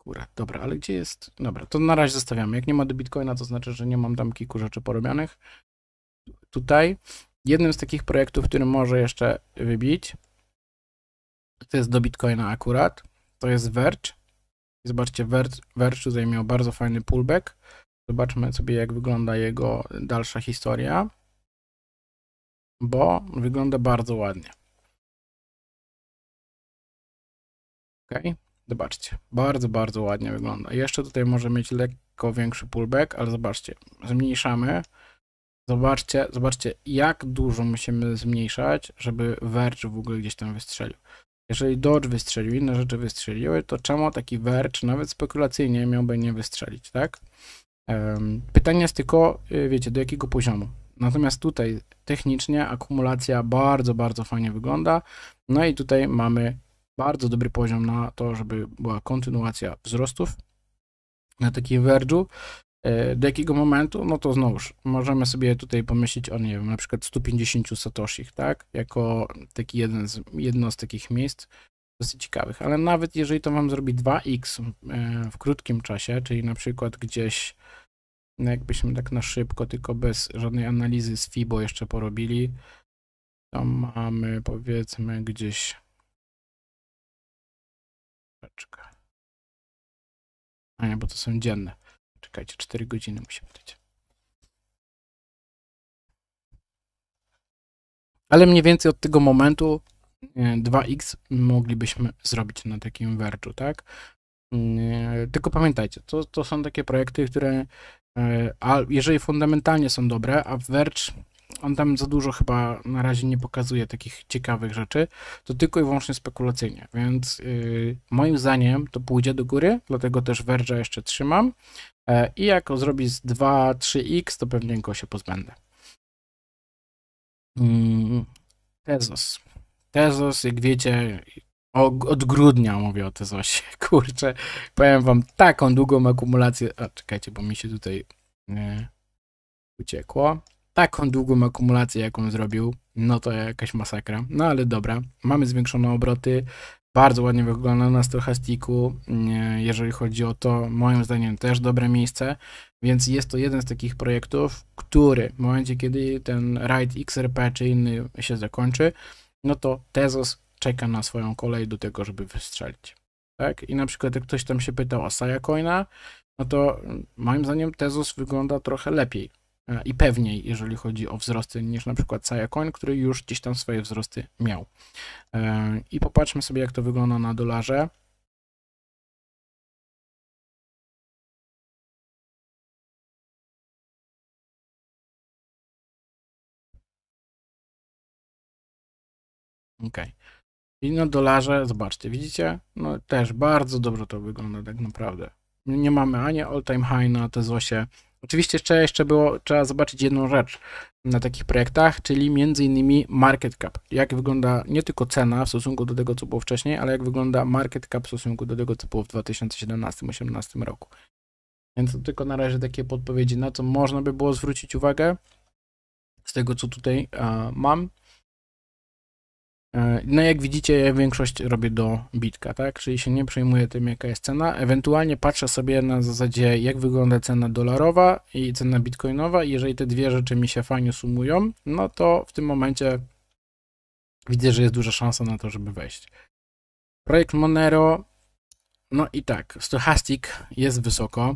Speaker 1: kurat, dobra, ale gdzie jest? Dobra, to na razie zostawiamy. Jak nie ma do Bitcoina, to znaczy, że nie mam tam kilku rzeczy porobionych. Tutaj jednym z takich projektów, który może jeszcze wybić, to jest do Bitcoina akurat, to jest Verge. Zobaczcie, Verge, Verge tutaj miał bardzo fajny pullback. Zobaczmy sobie, jak wygląda jego dalsza historia, bo wygląda bardzo ładnie. Okay. Zobaczcie, bardzo, bardzo ładnie wygląda. Jeszcze tutaj może mieć lekko większy pullback, ale zobaczcie, zmniejszamy. Zobaczcie, zobaczcie, jak dużo musimy zmniejszać, żeby Verge w ogóle gdzieś tam wystrzelił. Jeżeli Dodge wystrzelił, inne rzeczy wystrzeliły, to czemu taki Verge nawet spekulacyjnie miałby nie wystrzelić, tak? Pytanie jest tylko, y, wiecie, do jakiego poziomu. Natomiast tutaj technicznie akumulacja bardzo, bardzo fajnie wygląda. No i tutaj mamy bardzo dobry poziom na to, żeby była kontynuacja wzrostów na takim Verge'u. E, do jakiego momentu? No to znowuż, możemy sobie tutaj pomyśleć o, nie wiem, na przykład 150 satoshich, tak? Jako taki jeden z, jedno z takich miejsc dosyć ciekawych, ale nawet jeżeli to Wam zrobi 2x e, w krótkim czasie, czyli na przykład gdzieś no jakbyśmy tak na szybko, tylko bez żadnej analizy z FIBO jeszcze porobili, to mamy powiedzmy
Speaker 2: gdzieś A no nie, bo to są dzienne. Czekajcie, 4 godziny musi być.
Speaker 1: Ale mniej więcej od tego momentu 2x e, moglibyśmy zrobić na takim werczu, tak? E, tylko pamiętajcie, to, to są takie projekty, które e, jeżeli fundamentalnie są dobre, a wercz on tam za dużo chyba na razie nie pokazuje takich ciekawych rzeczy, to tylko i wyłącznie spekulacyjnie, więc yy, moim zdaniem to pójdzie do góry, dlatego też Verge'a jeszcze trzymam yy, i jako zrobi z 2-3x, to pewnie go się pozbędę.
Speaker 2: Mm,
Speaker 1: Tezos. Tezos, jak wiecie, o, od grudnia mówię o Tezosie. [LAUGHS] Kurczę, powiem wam taką długą akumulację. A czekajcie, bo mi się tutaj nie, uciekło taką długą akumulację, jaką zrobił, no to jakaś masakra. No ale dobra, mamy zwiększone obroty, bardzo ładnie wygląda na stochastiku, jeżeli chodzi o to, moim zdaniem też dobre miejsce, więc jest to jeden z takich projektów, który w momencie, kiedy ten ride XRP czy inny się zakończy, no to Tezos czeka na swoją kolej do tego, żeby wystrzelić. Tak? I na przykład jak ktoś tam się pytał o Saja Coina, no to mm, moim zdaniem Tezos wygląda trochę lepiej E, i pewniej, jeżeli chodzi o wzrosty, niż na przykład Coin, który już gdzieś tam swoje wzrosty miał. E, I popatrzmy sobie, jak to wygląda na dolarze. OK. I na dolarze, zobaczcie, widzicie? No też bardzo dobrze to wygląda tak naprawdę. Nie mamy ani all time high na Tezosie, Oczywiście jeszcze, jeszcze było, trzeba zobaczyć jedną rzecz na takich projektach, czyli między innymi market cap. Jak wygląda nie tylko cena w stosunku do tego, co było wcześniej, ale jak wygląda market cap w stosunku do tego, co było w 2017-2018 roku. Więc to tylko na razie takie podpowiedzi, na co można by było zwrócić uwagę z tego, co tutaj mam. E, no jak widzicie, ja większość robię do bitka, tak? Czyli się nie przejmuję tym, jaka jest cena. Ewentualnie patrzę sobie na zasadzie, jak wygląda cena dolarowa i cena bitcoinowa. Jeżeli te dwie rzeczy mi się fajnie sumują, no to w tym momencie widzę, że jest duża szansa na to, żeby wejść. Projekt Monero, no i tak, Stochastic jest wysoko,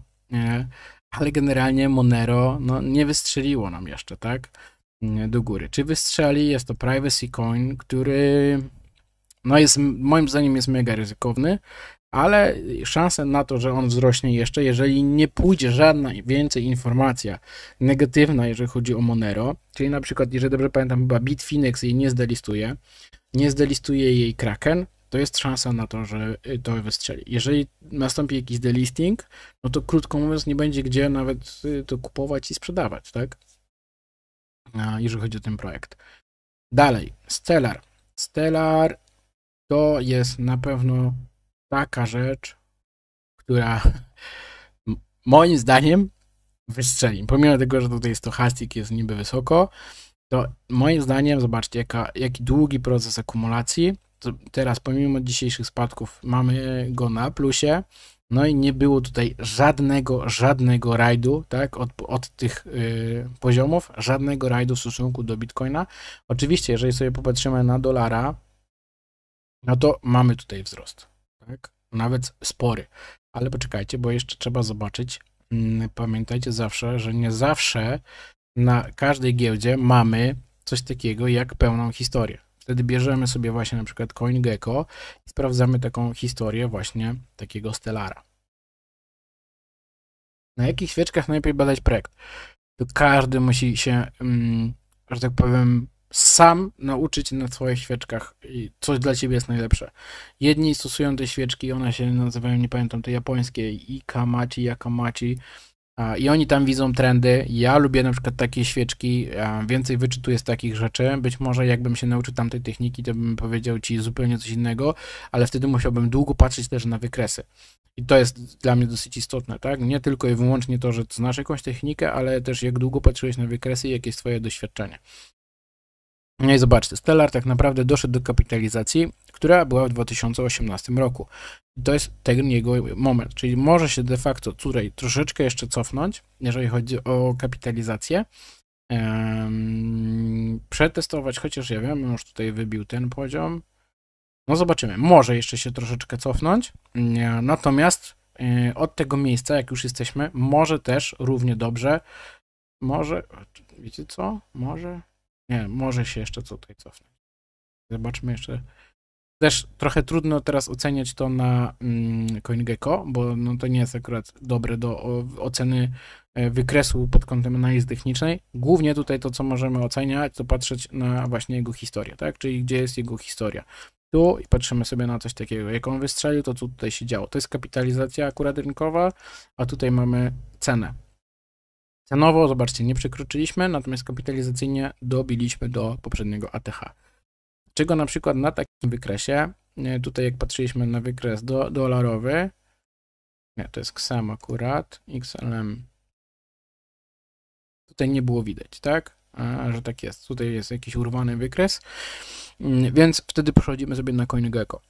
Speaker 1: ale generalnie Monero no, nie wystrzeliło nam jeszcze, tak? Mm, do góry. Czy wystrzeli, jest to privacy coin, który no jest, moim zdaniem jest mega ryzykowny, ale szanse na to, że on wzrośnie jeszcze, jeżeli nie pójdzie żadna więcej informacja negatywna, jeżeli chodzi o Monero, czyli na przykład, jeżeli dobrze pamiętam, chyba Bitfinex jej nie zdelistuje, nie zdelistuje jej Kraken, to jest szansa na to, że y, to wystrzeli. Jeżeli nastąpi jakiś delisting, no to krótko mówiąc, nie będzie gdzie nawet y, to kupować i sprzedawać, tak? E, jeżeli chodzi o ten projekt. Dalej, Stellar. Stellar to jest na pewno taka rzecz, która moim zdaniem wystrzeli. Pomimo tego, że tutaj stochastik jest niby wysoko, to moim zdaniem, zobaczcie, jaka, jaki długi proces akumulacji. To teraz, pomimo dzisiejszych spadków, mamy go na plusie. No i nie było tutaj żadnego, żadnego rajdu, tak, od, od tych y, poziomów, żadnego rajdu w stosunku do Bitcoina. Oczywiście, jeżeli sobie popatrzymy na dolara, no to mamy tutaj wzrost, tak, nawet spory. Ale poczekajcie, bo jeszcze trzeba zobaczyć, mm, pamiętajcie zawsze, że nie zawsze na każdej giełdzie mamy coś takiego jak pełną historię. Wtedy bierzemy sobie właśnie na przykład CoinGecko i sprawdzamy taką historię właśnie takiego Stellara. Na jakich świeczkach najlepiej badać projekt? To każdy musi się, mm, że tak powiem, sam nauczyć na swoich świeczkach, coś dla ciebie jest najlepsze. Jedni stosują te świeczki, one się nazywają, nie pamiętam, te japońskie Ikamachi, Yakamachi i oni tam widzą trendy. Ja lubię na przykład takie świeczki, więcej wyczytuję z takich rzeczy. Być może jakbym się nauczył tamtej techniki, to bym powiedział ci zupełnie coś innego, ale wtedy musiałbym długo patrzeć też na wykresy. I to jest dla mnie dosyć istotne, tak? Nie tylko i wyłącznie to, że znasz jakąś technikę, ale też jak długo patrzyłeś na wykresy i jakie jest twoje doświadczenie. No i zobaczcie, Stellar tak naprawdę doszedł do kapitalizacji, która była w 2018 roku. I to jest ten jego moment, czyli może się de facto tutaj troszeczkę jeszcze cofnąć, jeżeli chodzi o kapitalizację. Um, przetestować, chociaż ja wiem, już tutaj wybił ten poziom. No zobaczymy, może jeszcze się troszeczkę cofnąć. Natomiast e, od tego miejsca, jak już jesteśmy, może też równie dobrze, może, wiecie co, może nie, może się jeszcze tutaj cofnąć. Zobaczmy jeszcze. Też trochę trudno teraz oceniać to na mm, CoinGecko, bo no to nie jest akurat dobre do oceny e, wykresu pod kątem analizy technicznej. Głównie tutaj to, co możemy oceniać, to patrzeć na właśnie jego historię, tak? Czyli gdzie jest jego historia. Tu i patrzymy sobie na coś takiego, jak on wystrzelił, to co tutaj się działo. To jest kapitalizacja akurat rynkowa, a tutaj mamy cenę. Cenowo, zobaczcie, nie przekroczyliśmy, natomiast kapitalizacyjnie dobiliśmy do poprzedniego ATH. Czego na przykład na takim wykresie, e, tutaj jak patrzyliśmy na wykres do, dolarowy, nie, to jest XM akurat, XLM, tutaj nie było widać, tak? A, że tak jest. Tutaj jest jakiś urwany wykres, mm, więc wtedy przechodzimy sobie na CoinGecko.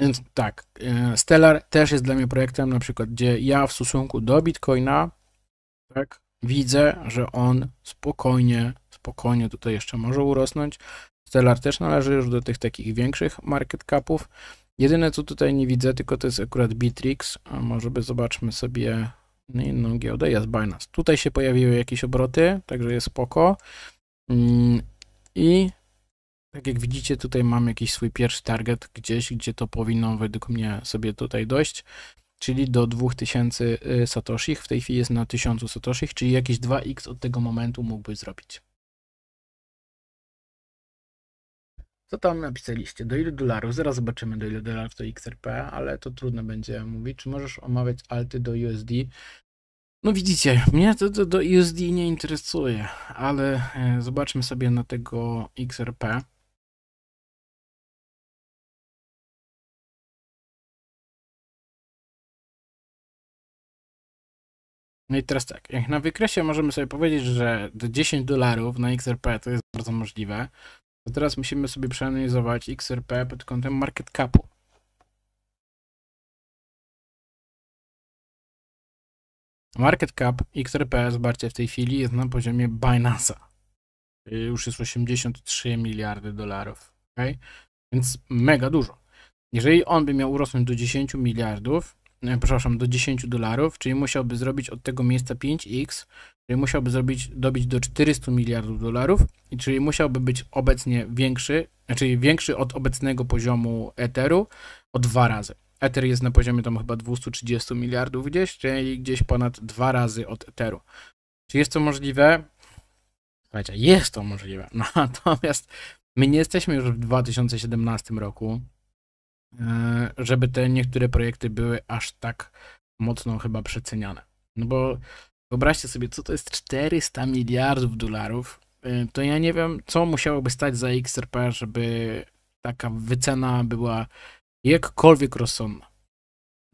Speaker 1: Więc tak, e, Stellar też jest dla mnie projektem, na przykład, gdzie ja w stosunku do Bitcoina tak? Widzę, że on spokojnie, spokojnie tutaj jeszcze może urosnąć. Stellar też należy już do tych takich większych market capów. Jedyne co tutaj nie widzę, tylko to jest akurat Bitrix, a może by zobaczmy sobie inną giełdę, jest Binance. Tutaj się pojawiły jakieś obroty, także jest spoko. Mm, I tak jak widzicie, tutaj mam jakiś swój pierwszy target gdzieś, gdzie to powinno według mnie sobie tutaj dojść czyli do 2000 y, Satoshi. W tej chwili jest na 1000 Satoshi, czyli jakieś 2x od tego momentu mógłbyś zrobić. Co tam napisaliście? Do ilu dolarów? Zaraz zobaczymy, do ilu dolarów to XRP, er ale to trudno będzie mówić. Czy możesz omawiać alty do USD? No widzicie, mnie to, to do USD nie interesuje, ale e, zobaczmy sobie na tego XRP. No i teraz tak, jak na wykresie możemy sobie powiedzieć, że do 10 dolarów na XRP to jest bardzo możliwe, to teraz musimy sobie przeanalizować XRP pod kątem market capu. Market cap XRP, zobaczcie, w tej chwili jest na poziomie Binance'a. Y, już jest 83 miliardy dolarów, okay? więc mega dużo. Jeżeli on by miał urosnąć do 10 miliardów, E, przepraszam, do 10 dolarów, czyli musiałby zrobić od tego miejsca 5x, czyli musiałby zrobić, dobić do 400 miliardów dolarów, i czyli musiałby być obecnie większy, czyli znaczy większy od obecnego poziomu Etheru o dwa razy. Ether jest na poziomie tam chyba 230 miliardów gdzieś, czyli gdzieś ponad dwa razy od Etheru. Czy jest to możliwe? Słuchajcie, jest to możliwe. [LAUGHS] Natomiast my nie jesteśmy już w 2017 roku, E, żeby te niektóre projekty były aż tak mocno chyba przeceniane. No bo wyobraźcie sobie, co to jest 400 miliardów dolarów, e, to ja nie wiem, co musiałoby stać za XRP, żeby taka wycena była jakkolwiek rozsądna.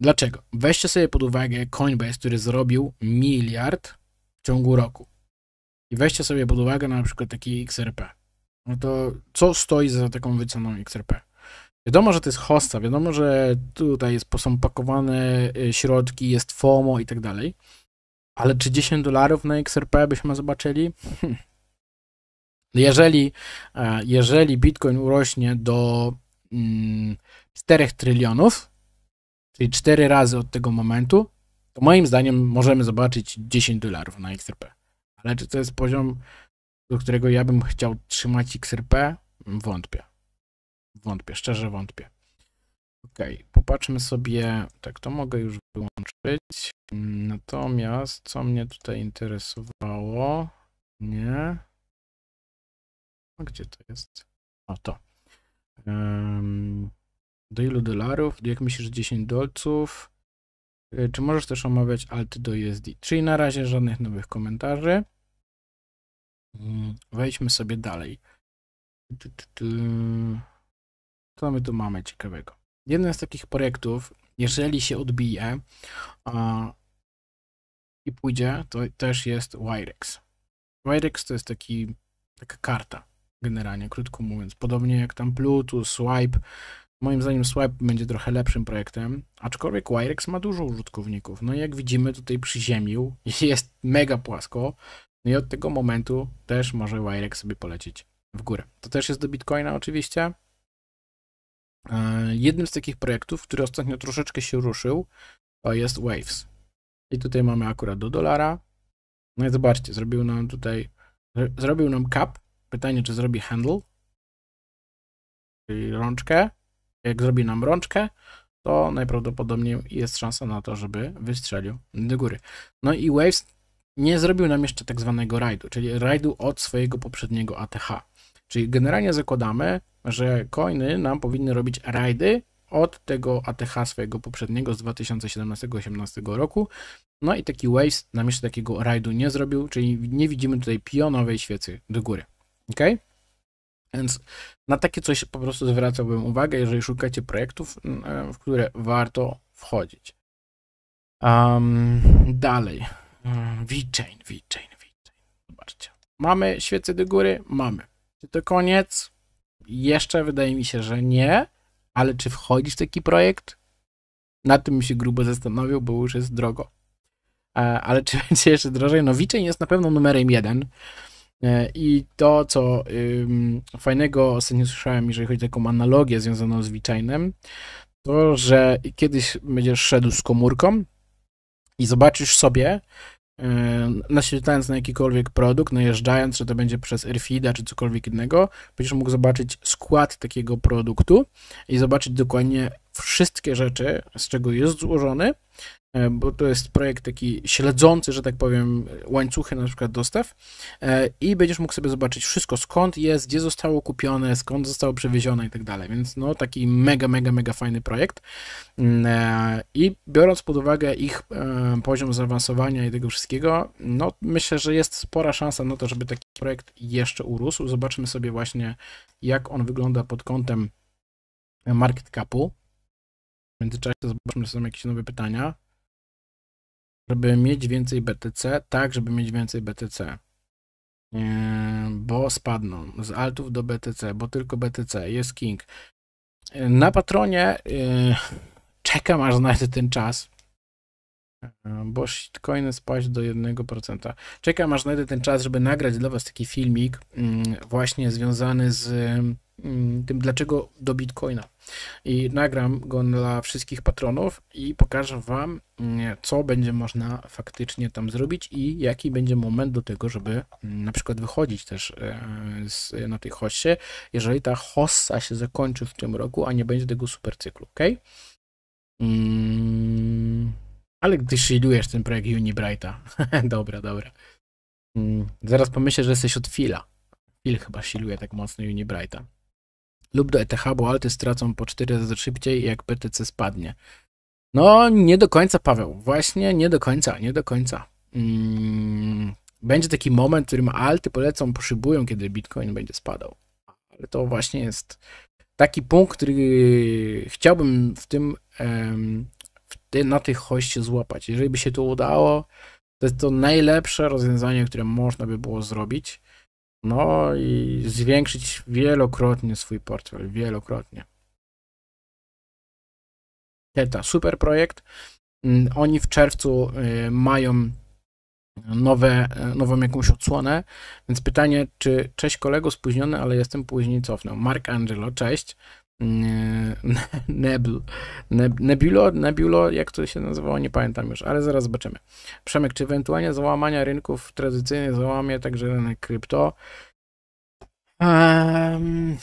Speaker 1: Dlaczego? Weźcie sobie pod uwagę Coinbase, który zrobił miliard w ciągu roku. I weźcie sobie pod uwagę na przykład taki XRP. No to co stoi za taką wyceną XRP? Wiadomo, że to jest hosta, wiadomo, że tutaj jest, są pakowane y, środki, jest FOMO i tak dalej, ale czy 10 dolarów na XRP byśmy zobaczyli? [LAUGHS] Jeżeli, e, jeżeli Bitcoin urośnie do 4 mm, trylionów, czyli 4 razy od tego momentu, to moim zdaniem możemy zobaczyć 10 dolarów na XRP. Ale czy to jest poziom, do którego ja bym chciał trzymać XRP? Wątpię. Wątpię, szczerze no. wątpię. Ok, popatrzmy sobie, tak to mogę już wyłączyć. Natomiast co mnie tutaj interesowało? Nie. A gdzie to jest? O to. Um, do ilu dolarów? Jak myślisz 10 dolców? E, czy możesz też omawiać alty do USD? E Czyli na razie żadnych nowych komentarzy. Mm, wejdźmy sobie dalej. Co my tu mamy ciekawego? Jeden z takich projektów, jeżeli się odbije a, i pójdzie, to też jest Wirex. Wirex to jest taki, taka karta, generalnie, krótko mówiąc. Podobnie jak tam Plutus, Swipe. Moim zdaniem Swipe będzie trochę lepszym projektem, aczkolwiek Wirex ma dużo użytkowników. No i jak widzimy, tutaj przyziemił, [LAUGHS] jest mega płasko. No i od tego momentu też może Wirex sobie polecieć w górę. To też jest do Bitcoina oczywiście, E, jednym z takich projektów, który ostatnio troszeczkę się ruszył, to jest Waves. I tutaj mamy akurat do dolara. No i zobaczcie, zrobił nam tutaj, zrobił nam cap. Pytanie, czy zrobi handle, czyli rączkę. Jak zrobi nam rączkę, to najprawdopodobniej jest szansa na to, żeby wystrzelił do góry. No i Waves nie zrobił nam jeszcze tak zwanego rajdu, czyli rajdu od swojego poprzedniego ATH. Czyli generalnie zakładamy, że coiny nam powinny robić rajdy od tego ATH swojego poprzedniego z 2017-2018 roku. No i taki Waves nam jeszcze takiego rajdu nie zrobił, czyli nie widzimy tutaj pionowej świecy do góry. Ok? Więc na takie coś po prostu zwracałbym uwagę, jeżeli szukacie projektów, mm, w które warto wchodzić. Um, dalej. Mm, VeChain, VeChain, VeChain. Zobaczcie. Mamy świecę do góry? Mamy. Czy to koniec? Jeszcze wydaje mi się, że nie, ale czy wchodzisz w taki projekt? Na tym się grubo zastanowił, bo już jest drogo. E, ale czy [LAUGHS] będzie jeszcze drożej? No Witczeń jest na pewno numerem jeden. E, I to, co ym, fajnego ostatnio słyszałem, jeżeli chodzi o taką analogię związaną z Witchainem, to, że kiedyś będziesz szedł z komórką i zobaczysz sobie, Yy, naświetlając na jakikolwiek produkt, najeżdżając, czy to będzie przez Airfeeda, czy cokolwiek innego, będziesz mógł zobaczyć skład takiego produktu i zobaczyć dokładnie wszystkie rzeczy, z czego jest złożony E, bo to jest projekt taki śledzący, że tak powiem, łańcuchy na przykład dostaw e, i będziesz mógł sobie zobaczyć wszystko, skąd jest, gdzie zostało kupione, skąd zostało przewiezione i tak dalej, więc no taki mega, mega, mega fajny projekt mm, e, i biorąc pod uwagę ich poziom zaawansowania i tego wszystkiego, no myślę, że jest spora szansa na to, żeby taki projekt jeszcze urósł. Zobaczmy sobie właśnie, jak on wygląda pod kątem market capu. W międzyczasie zobaczmy, czy są jakieś nowe pytania żeby mieć więcej BTC, tak, żeby mieć więcej BTC, bo spadną z altów do BTC, bo tylko BTC jest king. Na patronie y, czekam, aż znajdę ten czas, bo shitcoiny spaść do 1%. Czekam, aż znajdę ten czas, żeby nagrać dla Was taki filmik mm, właśnie związany z Mm, tym, dlaczego do Bitcoina. I nagram go dla wszystkich patronów i pokażę Wam, mm, co będzie można faktycznie tam zrobić i jaki będzie moment do tego, żeby mm, na przykład wychodzić też e, z, na tej hossie, jeżeli ta hossa się zakończy w tym roku, a nie będzie tego super cyklu, ok? Mm, ale gdy shieldujesz ten projekt Unibrighta. [LAUGHS] dobra, dobra. Mm, zaraz pomyślę, że jesteś od Fila. Phil chyba siluje tak mocno Unibrighta lub do ETH, bo alty stracą po 4 razy szybciej, jak BTC spadnie. No, nie do końca, Paweł. Właśnie nie do końca, nie do końca. Mm, będzie taki moment, w którym alty polecą, poszybują, kiedy Bitcoin będzie spadał. Ale to właśnie jest taki punkt, który chciałbym w tym, w te, na tych hoście złapać. Jeżeli by się to udało, to jest to najlepsze rozwiązanie, które można by było zrobić. No i zwiększyć wielokrotnie swój portfel, wielokrotnie. Teta, super projekt. Mm, oni w czerwcu y, mają nowe, y, nową jakąś odsłonę, więc pytanie, czy cześć kolego, spóźniony, ale jestem później, cofnę. Mark Angelo, cześć. Yy, [LAUGHS] Nebul. Nebulo, Nebulo, jak to się nazywało, nie pamiętam już, ale zaraz zobaczymy. Przemek, czy ewentualnie załamania rynków tradycyjnych załamie także rynek krypto? Um,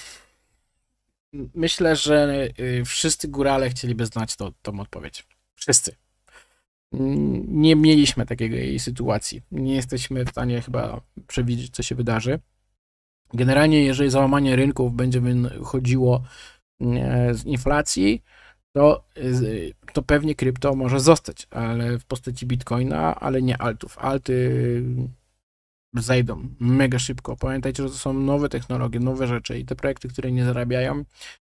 Speaker 1: myślę, że y, wszyscy górale chcieliby znać to, tą odpowiedź. Wszyscy. Nie mieliśmy takiej sytuacji. Nie jesteśmy w stanie chyba przewidzieć, co się wydarzy. Generalnie, jeżeli załamanie rynków będzie chodziło z inflacji, to, to pewnie krypto może zostać, ale w postaci bitcoina, ale nie altów. Alty zejdą mega szybko. Pamiętajcie, że to są nowe technologie, nowe rzeczy i te projekty, które nie zarabiają,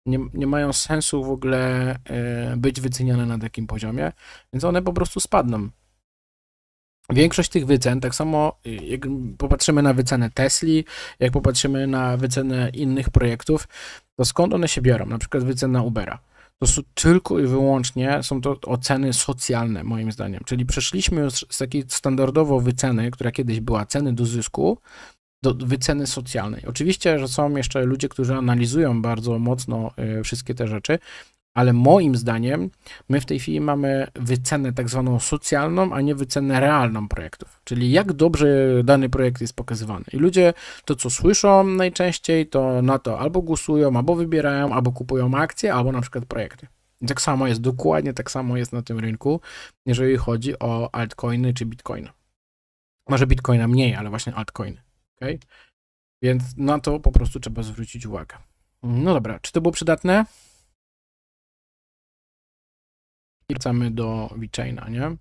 Speaker 1: nie, nie mają sensu w ogóle e, być wyceniane na takim poziomie, więc one po prostu spadną. Większość tych wycen, tak samo y, jak popatrzymy na wycenę Tesli, jak popatrzymy na wycenę innych projektów, to skąd one się biorą? Na przykład wycena Ubera. To są tylko i wyłącznie są to oceny socjalne, moim zdaniem. Czyli przeszliśmy już z takiej standardowo wyceny, która kiedyś była ceny do zysku, do wyceny socjalnej. Oczywiście, że są jeszcze ludzie, którzy analizują bardzo mocno y, wszystkie te rzeczy, ale moim zdaniem my w tej chwili mamy wycenę tak zwaną socjalną, a nie wycenę realną projektów, czyli jak dobrze dany projekt jest pokazywany. I ludzie to, co słyszą najczęściej, to na to albo głosują, albo wybierają, albo kupują akcje, albo na przykład projekty. I tak samo jest, dokładnie tak samo jest na tym rynku, jeżeli chodzi o altcoiny czy bitcoiny. Może bitcoina mniej, ale właśnie altcoiny. Okay? Więc na to po prostu trzeba zwrócić uwagę. No dobra, czy to było przydatne? wracamy do VeChaina, nie?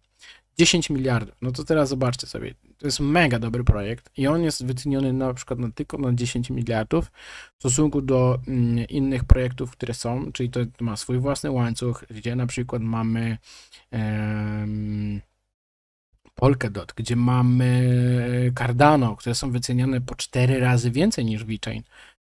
Speaker 1: 10 miliardów. No to teraz zobaczcie sobie. To jest mega dobry projekt i on jest wyceniony na przykład na tylko na 10 miliardów w stosunku do mm, innych projektów, które są, czyli to ma swój własny łańcuch, gdzie na przykład mamy Polkadot, gdzie mamy e, Cardano, które są wyceniane po 4 razy więcej niż VeChain.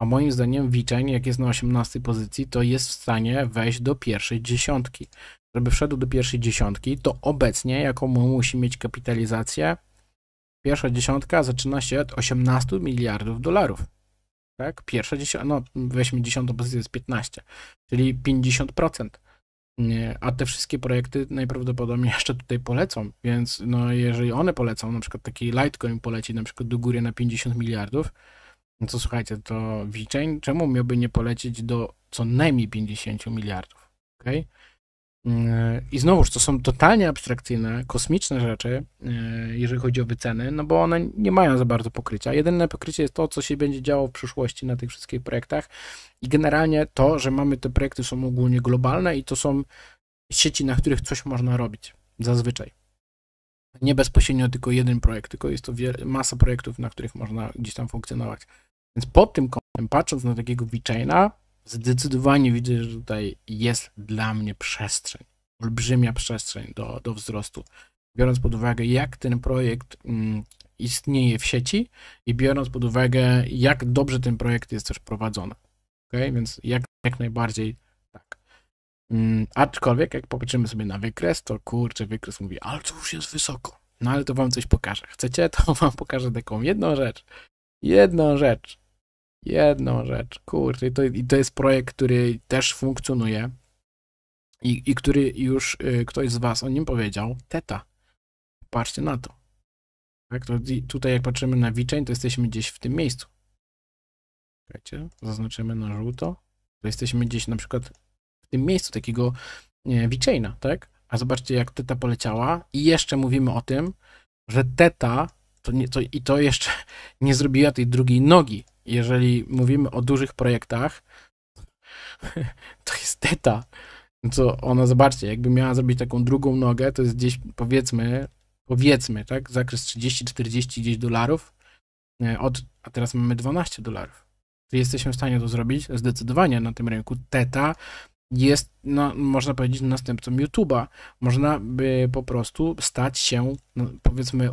Speaker 1: A moim zdaniem Wiczeń, jak jest na 18 pozycji, to jest w stanie wejść do pierwszej dziesiątki. Żeby wszedł do pierwszej dziesiątki, to obecnie, jaką musi mieć kapitalizację, pierwsza dziesiątka zaczyna się od 18 miliardów dolarów. Tak? Pierwsza dziesiątka, no weźmy dziesiątą pozycję, jest 15, czyli 50%. A te wszystkie projekty najprawdopodobniej jeszcze tutaj polecą, więc no jeżeli one polecą, na przykład taki Litecoin poleci na przykład do góry na 50 miliardów, no to słuchajcie, to WeChain czemu miałby nie polecieć do co najmniej 50 miliardów, ok? E, I znowuż, to są totalnie abstrakcyjne, kosmiczne rzeczy, e, jeżeli chodzi o wyceny, no bo one nie mają za bardzo pokrycia. Jedyne pokrycie jest to, co się będzie działo w przyszłości na tych wszystkich projektach i generalnie to, że mamy te projekty są ogólnie globalne i to są sieci, na których coś można robić, zazwyczaj. Nie bezpośrednio tylko jeden projekt, tylko jest to masa projektów, na których można gdzieś tam funkcjonować. Więc pod tym kątem, patrząc na takiego VeChaina, zdecydowanie widzę, że tutaj jest dla mnie przestrzeń, olbrzymia przestrzeń do, do wzrostu. Biorąc pod uwagę, jak ten projekt mm, istnieje w sieci i biorąc pod uwagę, jak dobrze ten projekt jest też prowadzony. Okay? Więc jak, jak najbardziej tak. Mm, aczkolwiek, jak popatrzymy sobie na wykres, to kurczę, wykres mówi, ale to już jest wysoko. No ale to wam coś pokażę. Chcecie? To [LAUGHS] wam pokażę taką jedną rzecz. Jedną rzecz jedną rzecz. Kurde, to, to jest projekt, który też funkcjonuje i, i który już y, ktoś z Was o nim powiedział. Teta. Patrzcie na to. Tak, to tutaj jak patrzymy na wiczeń, to jesteśmy gdzieś w tym miejscu. Czekajcie, zaznaczymy na żółto. To jesteśmy gdzieś na przykład w tym miejscu takiego e, wiczejna, tak? A zobaczcie, jak teta poleciała i jeszcze mówimy o tym, że teta, to nie, to, i to jeszcze [LAUGHS] nie zrobiła tej drugiej nogi, jeżeli mówimy o dużych projektach, to jest teta. No co ona, zobaczcie, jakby miała zrobić taką drugą nogę, to jest gdzieś, powiedzmy, powiedzmy, tak, zakres 30-40 gdzieś dolarów, e, od, a teraz mamy 12 dolarów. Czy jesteśmy w stanie to zrobić zdecydowanie na tym rynku. Teta jest, no, można powiedzieć, następcą YouTube'a. Można by po prostu stać się, no, powiedzmy,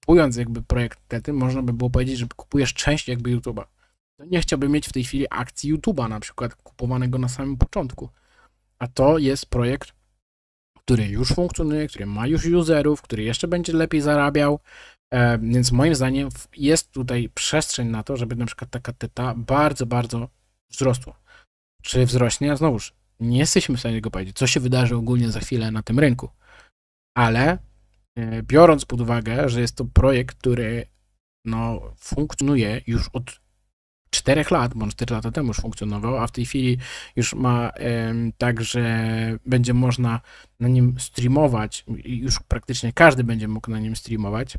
Speaker 1: kupując jakby projekt Tety, można by było powiedzieć, że kupujesz część jakby YouTube'a. To nie chciałbym mieć w tej chwili akcji YouTube'a na przykład kupowanego na samym początku. A to jest projekt, który już funkcjonuje, który ma już userów, który jeszcze będzie lepiej zarabiał, e, więc moim zdaniem jest tutaj przestrzeń na to, żeby na przykład taka teta bardzo, bardzo wzrosła. Czy wzrośnie? Znowuż, nie jesteśmy w stanie tego powiedzieć, co się wydarzy ogólnie za chwilę na tym rynku, ale E, biorąc pod uwagę, że jest to projekt, który no, funkcjonuje już od 4 lat, bądź 4 lata temu już funkcjonował, a w tej chwili już ma tak, że będzie można na nim streamować, już praktycznie każdy będzie mógł na nim streamować,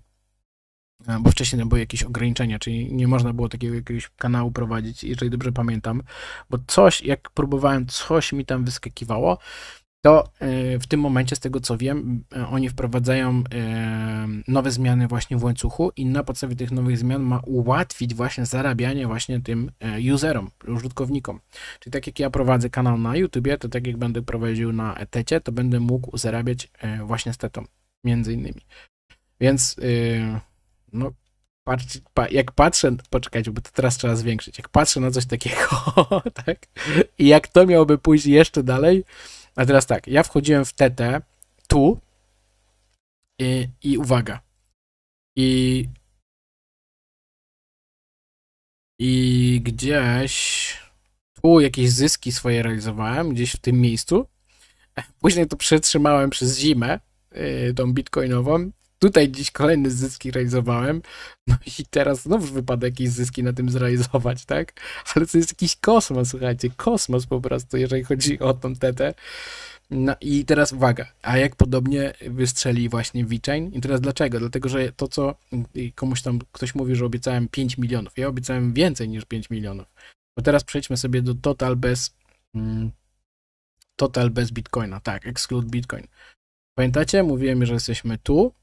Speaker 1: bo wcześniej były jakieś ograniczenia, czyli nie można było takiego jakiegoś kanału prowadzić, jeżeli dobrze pamiętam, bo coś, jak próbowałem, coś mi tam wyskakiwało, to e, w tym momencie, z tego co wiem, e, oni wprowadzają e, nowe zmiany właśnie w łańcuchu i na podstawie tych nowych zmian ma ułatwić właśnie zarabianie właśnie tym userom, użytkownikom. Czyli tak jak ja prowadzę kanał na YouTubie, to tak jak będę prowadził na etecie, to będę mógł zarabiać właśnie z tetą, między innymi. Więc no, jak patrzę, poczekajcie, bo to teraz trzeba zwiększyć, jak patrzę na coś takiego, [LAUGHS] tak, i jak to miałoby pójść jeszcze dalej, a teraz tak, ja wchodziłem w TT tu i, i uwaga. I i gdzieś tu jakieś zyski swoje realizowałem, gdzieś w tym miejscu. Później to przetrzymałem przez zimę, y, tą bitcoinową tutaj dziś kolejne zyski realizowałem, no i teraz znów wypada jakieś zyski na tym zrealizować, tak? Ale to jest jakiś kosmos, słuchajcie, kosmos po prostu, jeżeli chodzi o tą tetę. No i teraz uwaga, a jak podobnie wystrzeli właśnie VeChain? I teraz dlaczego? Dlatego, że to co komuś tam, ktoś mówi, że obiecałem 5 milionów, ja obiecałem więcej niż 5 milionów. Bo teraz przejdźmy sobie do total bez... Mm, total bez Bitcoina, tak, exclude Bitcoin. Pamiętacie? Mówiłem, że jesteśmy tu,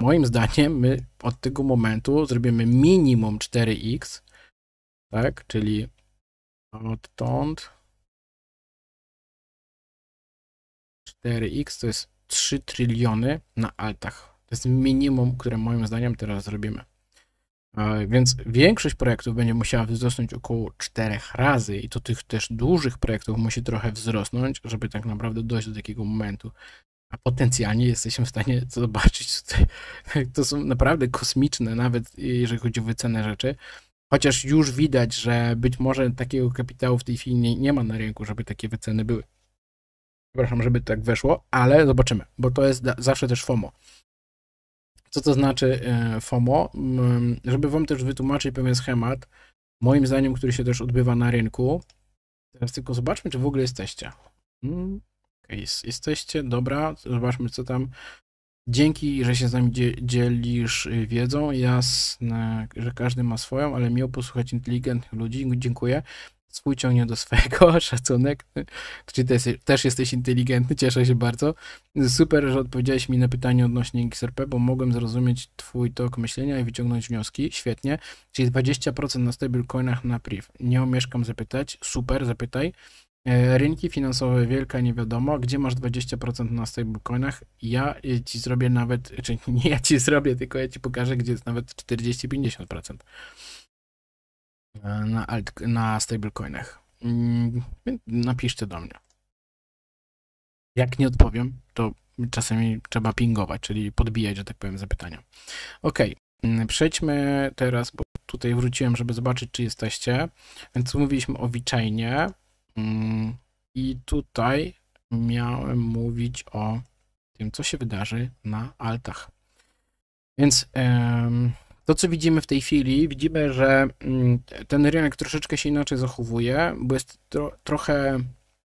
Speaker 1: moim zdaniem my od tego momentu zrobimy minimum 4x, tak, czyli odtąd
Speaker 2: 4x to jest 3
Speaker 1: tryliony na altach. To jest minimum, które moim zdaniem teraz zrobimy. E, więc większość projektów będzie musiała wzrosnąć około 4 razy i to tych też dużych projektów musi trochę wzrosnąć, żeby tak naprawdę dojść do takiego momentu a potencjalnie jesteśmy w stanie [LAUGHS] zobaczyć tutaj. To są naprawdę kosmiczne, nawet jeżeli chodzi o wycenę rzeczy. Chociaż już widać, że być może takiego kapitału w tej chwili nie, nie ma na rynku, żeby takie wyceny były. Przepraszam, żeby tak weszło, ale zobaczymy, bo to jest zawsze też FOMO. Co to znaczy e, FOMO? Mm, żeby Wam też wytłumaczyć pewien schemat, moim zdaniem, który się też odbywa na rynku. Teraz tylko zobaczmy, czy w ogóle jesteście. Mm case. Jesteście, dobra, zobaczmy co tam. Dzięki, że się z nami dzielisz y, wiedzą. Jasne, że każdy ma swoją, ale miło posłuchać inteligentnych ludzi. Dziękuję. Swój ciągnie do swojego, [LAUGHS] szacunek. Czy też, też jesteś inteligentny, cieszę się bardzo. Super, że odpowiedziałeś mi na pytanie odnośnie XRP, bo mogłem zrozumieć Twój tok myślenia i wyciągnąć wnioski. Świetnie. Czyli 20% na stablecoinach na priv. Nie omieszkam zapytać. Super, zapytaj. E, rynki finansowe wielka wiadomo, gdzie masz 20% na stablecoinach? Ja e, ci zrobię nawet, [LAUGHS] czy nie ja ci zrobię, tylko ja ci pokażę, gdzie jest nawet 40-50% e, na, na stablecoinach. Mm, napiszcie do mnie. Jak nie odpowiem, to czasami trzeba pingować, czyli podbijać, że tak powiem, zapytania. Ok, mm, przejdźmy teraz, bo tutaj wróciłem, żeby zobaczyć, czy jesteście. Więc mówiliśmy o Witchainie. Mm, I tutaj miałem mówić o tym, co się wydarzy na altach. Więc to, co widzimy w tej chwili, widzimy, że mm, ten rynek troszeczkę się inaczej zachowuje, bo jest tro, trochę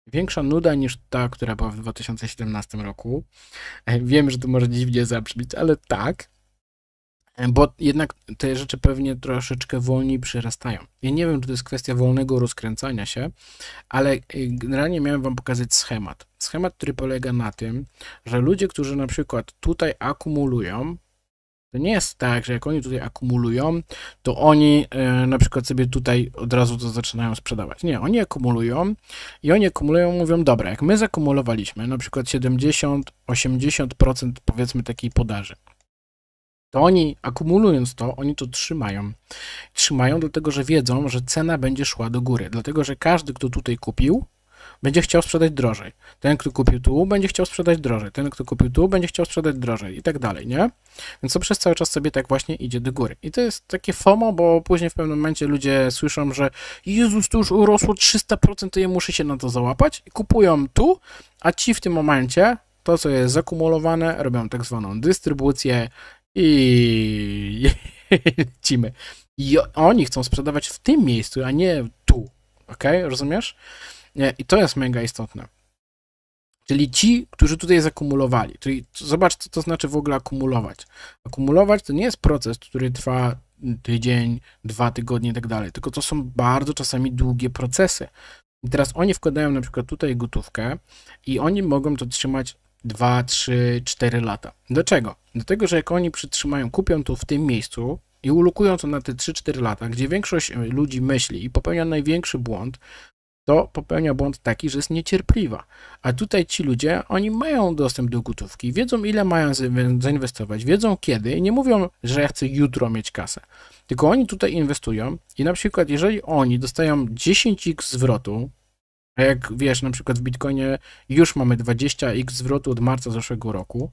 Speaker 1: większa nuda niż ta, która była w 2017 roku. Wiem, że to może dziwnie zabrzmieć, ale tak. E, bo jednak te rzeczy pewnie troszeczkę wolniej przyrastają. Ja nie wiem, czy to jest kwestia wolnego rozkręcania się, ale e, generalnie miałem Wam pokazać schemat. Schemat, który polega na tym, że ludzie, którzy na przykład tutaj akumulują, to nie jest tak, że jak oni tutaj akumulują, to oni e, na przykład sobie tutaj od razu to zaczynają sprzedawać. Nie, oni akumulują i oni akumulują, mówią, dobra, jak my zakumulowaliśmy na przykład 70-80% powiedzmy takiej podaży, to oni akumulując to, oni to trzymają. Trzymają dlatego, że wiedzą, że cena będzie szła do góry, dlatego że każdy, kto tutaj kupił, będzie chciał sprzedać drożej. Ten, kto kupił tu, będzie chciał sprzedać drożej. Ten, kto kupił tu, będzie chciał sprzedać drożej i tak dalej, nie? Więc to przez cały czas sobie tak właśnie idzie do góry. I to jest takie FOMO, bo później w pewnym momencie ludzie słyszą, że Jezus, to już urosło 300%, to ja muszę się na to załapać i kupują tu, a ci w tym momencie to, co jest zakumulowane, robią tak zwaną dystrybucję, i [LAUGHS] lecimy. I oni chcą sprzedawać w tym miejscu, a nie tu. ok? Rozumiesz? I to jest mega istotne. Czyli ci, którzy tutaj zakumulowali. Czyli zobacz, co to znaczy w ogóle akumulować. Akumulować to nie jest proces, który trwa tydzień, dwa tygodnie i tak dalej, tylko to są bardzo czasami długie procesy. I teraz oni wkładają na przykład tutaj gotówkę i oni mogą to trzymać 2, 3, 4 lata. Do czego? Do tego, że jak oni przytrzymają, kupią to w tym miejscu i ulukują to na te 3-4 lata, gdzie większość e, ludzi myśli i popełnia największy błąd, to popełnia błąd taki, że jest niecierpliwa. A tutaj ci ludzie, oni mają dostęp do gotówki, wiedzą ile mają zainwestować, wiedzą kiedy nie mówią, że ja chcę jutro mieć kasę. Tylko oni tutaj inwestują i na przykład jeżeli oni dostają 10x zwrotu a jak wiesz, na przykład w Bitcoinie już mamy 20x zwrotu od marca zeszłego roku,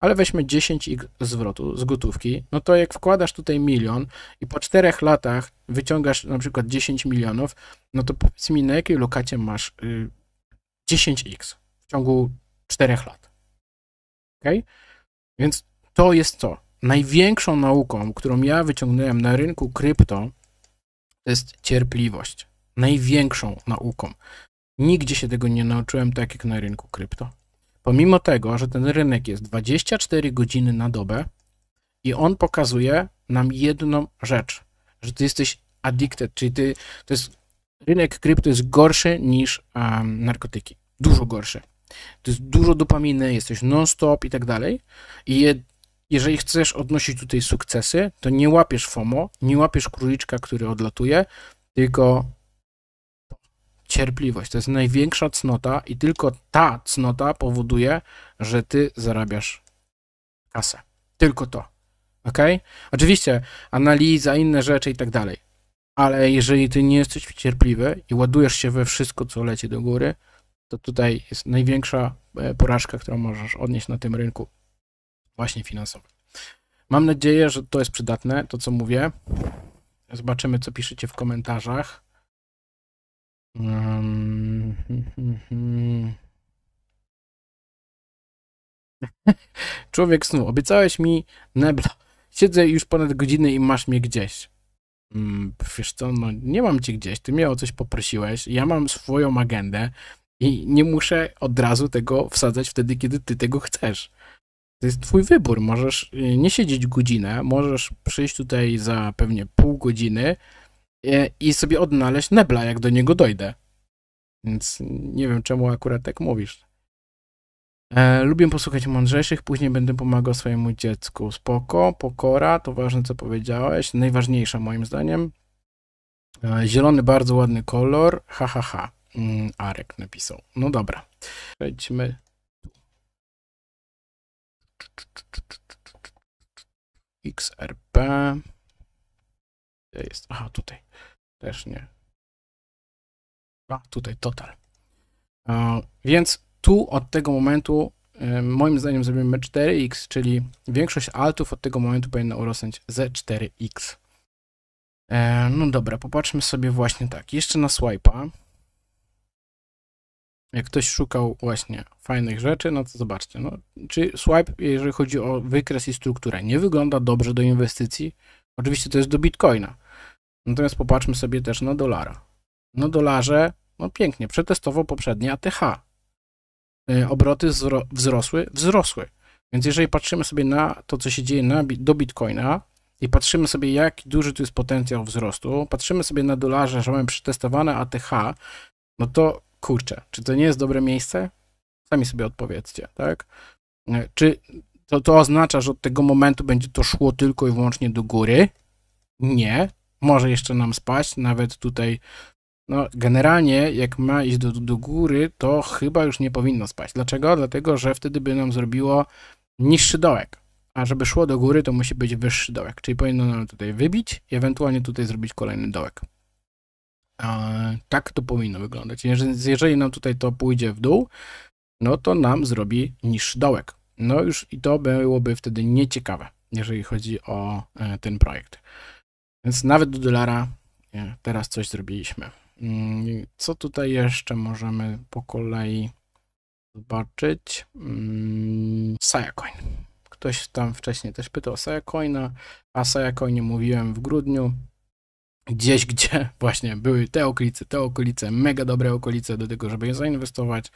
Speaker 1: ale weźmy 10x zwrotu z gotówki, no to jak wkładasz tutaj milion i po czterech latach wyciągasz na przykład 10 milionów, no to powiedz mi, na jakiej lokacie masz 10x y, w ciągu czterech lat. Ok? Więc to jest co Największą nauką, którą ja wyciągnąłem na rynku krypto, to jest cierpliwość. Największą nauką. Nigdzie się tego nie nauczyłem tak jak na rynku krypto. Pomimo tego, że ten rynek jest 24 godziny na dobę i on pokazuje nam jedną rzecz, że ty jesteś addicted, czyli ty, to jest, rynek krypto jest gorszy niż um, narkotyki. Dużo gorszy. To jest dużo dopaminy, jesteś non-stop i tak dalej. I je, jeżeli chcesz odnosić tutaj sukcesy, to nie łapiesz FOMO, nie łapiesz króliczka, który odlatuje, tylko cierpliwość. To jest największa cnota i tylko ta cnota powoduje, że ty zarabiasz kasę. Tylko to. Ok? Oczywiście analiza, inne rzeczy i tak dalej. Ale jeżeli ty nie jesteś cierpliwy i ładujesz się we wszystko, co leci do góry, to tutaj jest największa e, porażka, którą możesz odnieść na tym rynku, właśnie finansowym. Mam nadzieję, że to jest przydatne, to co mówię. Zobaczymy, co piszecie w komentarzach. Um, [LAUGHS] Człowiek snu, obiecałeś mi Nebla. Siedzę już ponad godzinę i masz mnie gdzieś. Mm, wiesz co, no nie mam cię gdzieś, ty mnie o coś poprosiłeś, ja mam swoją agendę i nie muszę od razu tego wsadzać wtedy, kiedy ty tego chcesz. To jest twój wybór, możesz y, nie siedzieć godzinę, możesz przyjść tutaj za pewnie pół godziny, E, i sobie odnaleźć Nebla, jak do niego dojdę. Więc nie wiem, czemu akurat tak mówisz. E, lubię posłuchać mądrzejszych, później będę pomagał swojemu dziecku. Spoko, pokora, to ważne, co powiedziałeś. Najważniejsza moim zdaniem. E, zielony, bardzo ładny kolor. Ha, ha, ha. Mm, Arek napisał. No dobra. Przejdźmy.
Speaker 2: XRP.
Speaker 1: Gdzie jest? Aha, tutaj. Też nie. A, tutaj total. Więc tu od tego momentu y, moim zdaniem zrobimy 4x, czyli większość altów od tego momentu powinna urosnąć ze 4x. E, no dobra, popatrzmy sobie właśnie tak. Jeszcze na swipe'a. Jak ktoś szukał właśnie fajnych rzeczy, no to zobaczcie. No, czy swipe, jeżeli chodzi o wykres i strukturę, nie wygląda dobrze do inwestycji, Oczywiście to jest do bitcoina. Natomiast popatrzmy sobie też na dolara. No dolarze, no pięknie, przetestował poprzednie ATH. Y, obroty wzrosły, wzrosły. Więc jeżeli patrzymy sobie na to, co się dzieje na, do bitcoina i patrzymy sobie, jak duży tu jest potencjał wzrostu, patrzymy sobie na dolarze, że mamy przetestowane ATH, no to kurczę, czy to nie jest dobre miejsce? Sami sobie odpowiedzcie, tak? Y, czy to, to oznacza, że od tego momentu będzie to szło tylko i wyłącznie do góry. Nie, może jeszcze nam spać, nawet tutaj, no generalnie jak ma iść do, do góry, to chyba już nie powinno spać. Dlaczego? Dlatego, że wtedy by nam zrobiło niższy dołek, a żeby szło do góry, to musi być wyższy dołek, czyli powinno nam tutaj wybić i ewentualnie tutaj zrobić kolejny dołek. tak to powinno wyglądać. Jeżeli, jeżeli nam tutaj to pójdzie w dół, no to nam zrobi niższy dołek no już i to byłoby wtedy nieciekawe, jeżeli chodzi o e, ten projekt. Więc nawet do dolara e, teraz coś zrobiliśmy. Mm, co tutaj jeszcze możemy po kolei zobaczyć? Mm, Sayacoin. Ktoś tam wcześniej też pytał o Sayacoina, a Sayacoinie mówiłem w grudniu. Gdzieś, [LAUGHS] gdzie właśnie były te okolice, te okolice, mega dobre okolice do tego, żeby je zainwestować.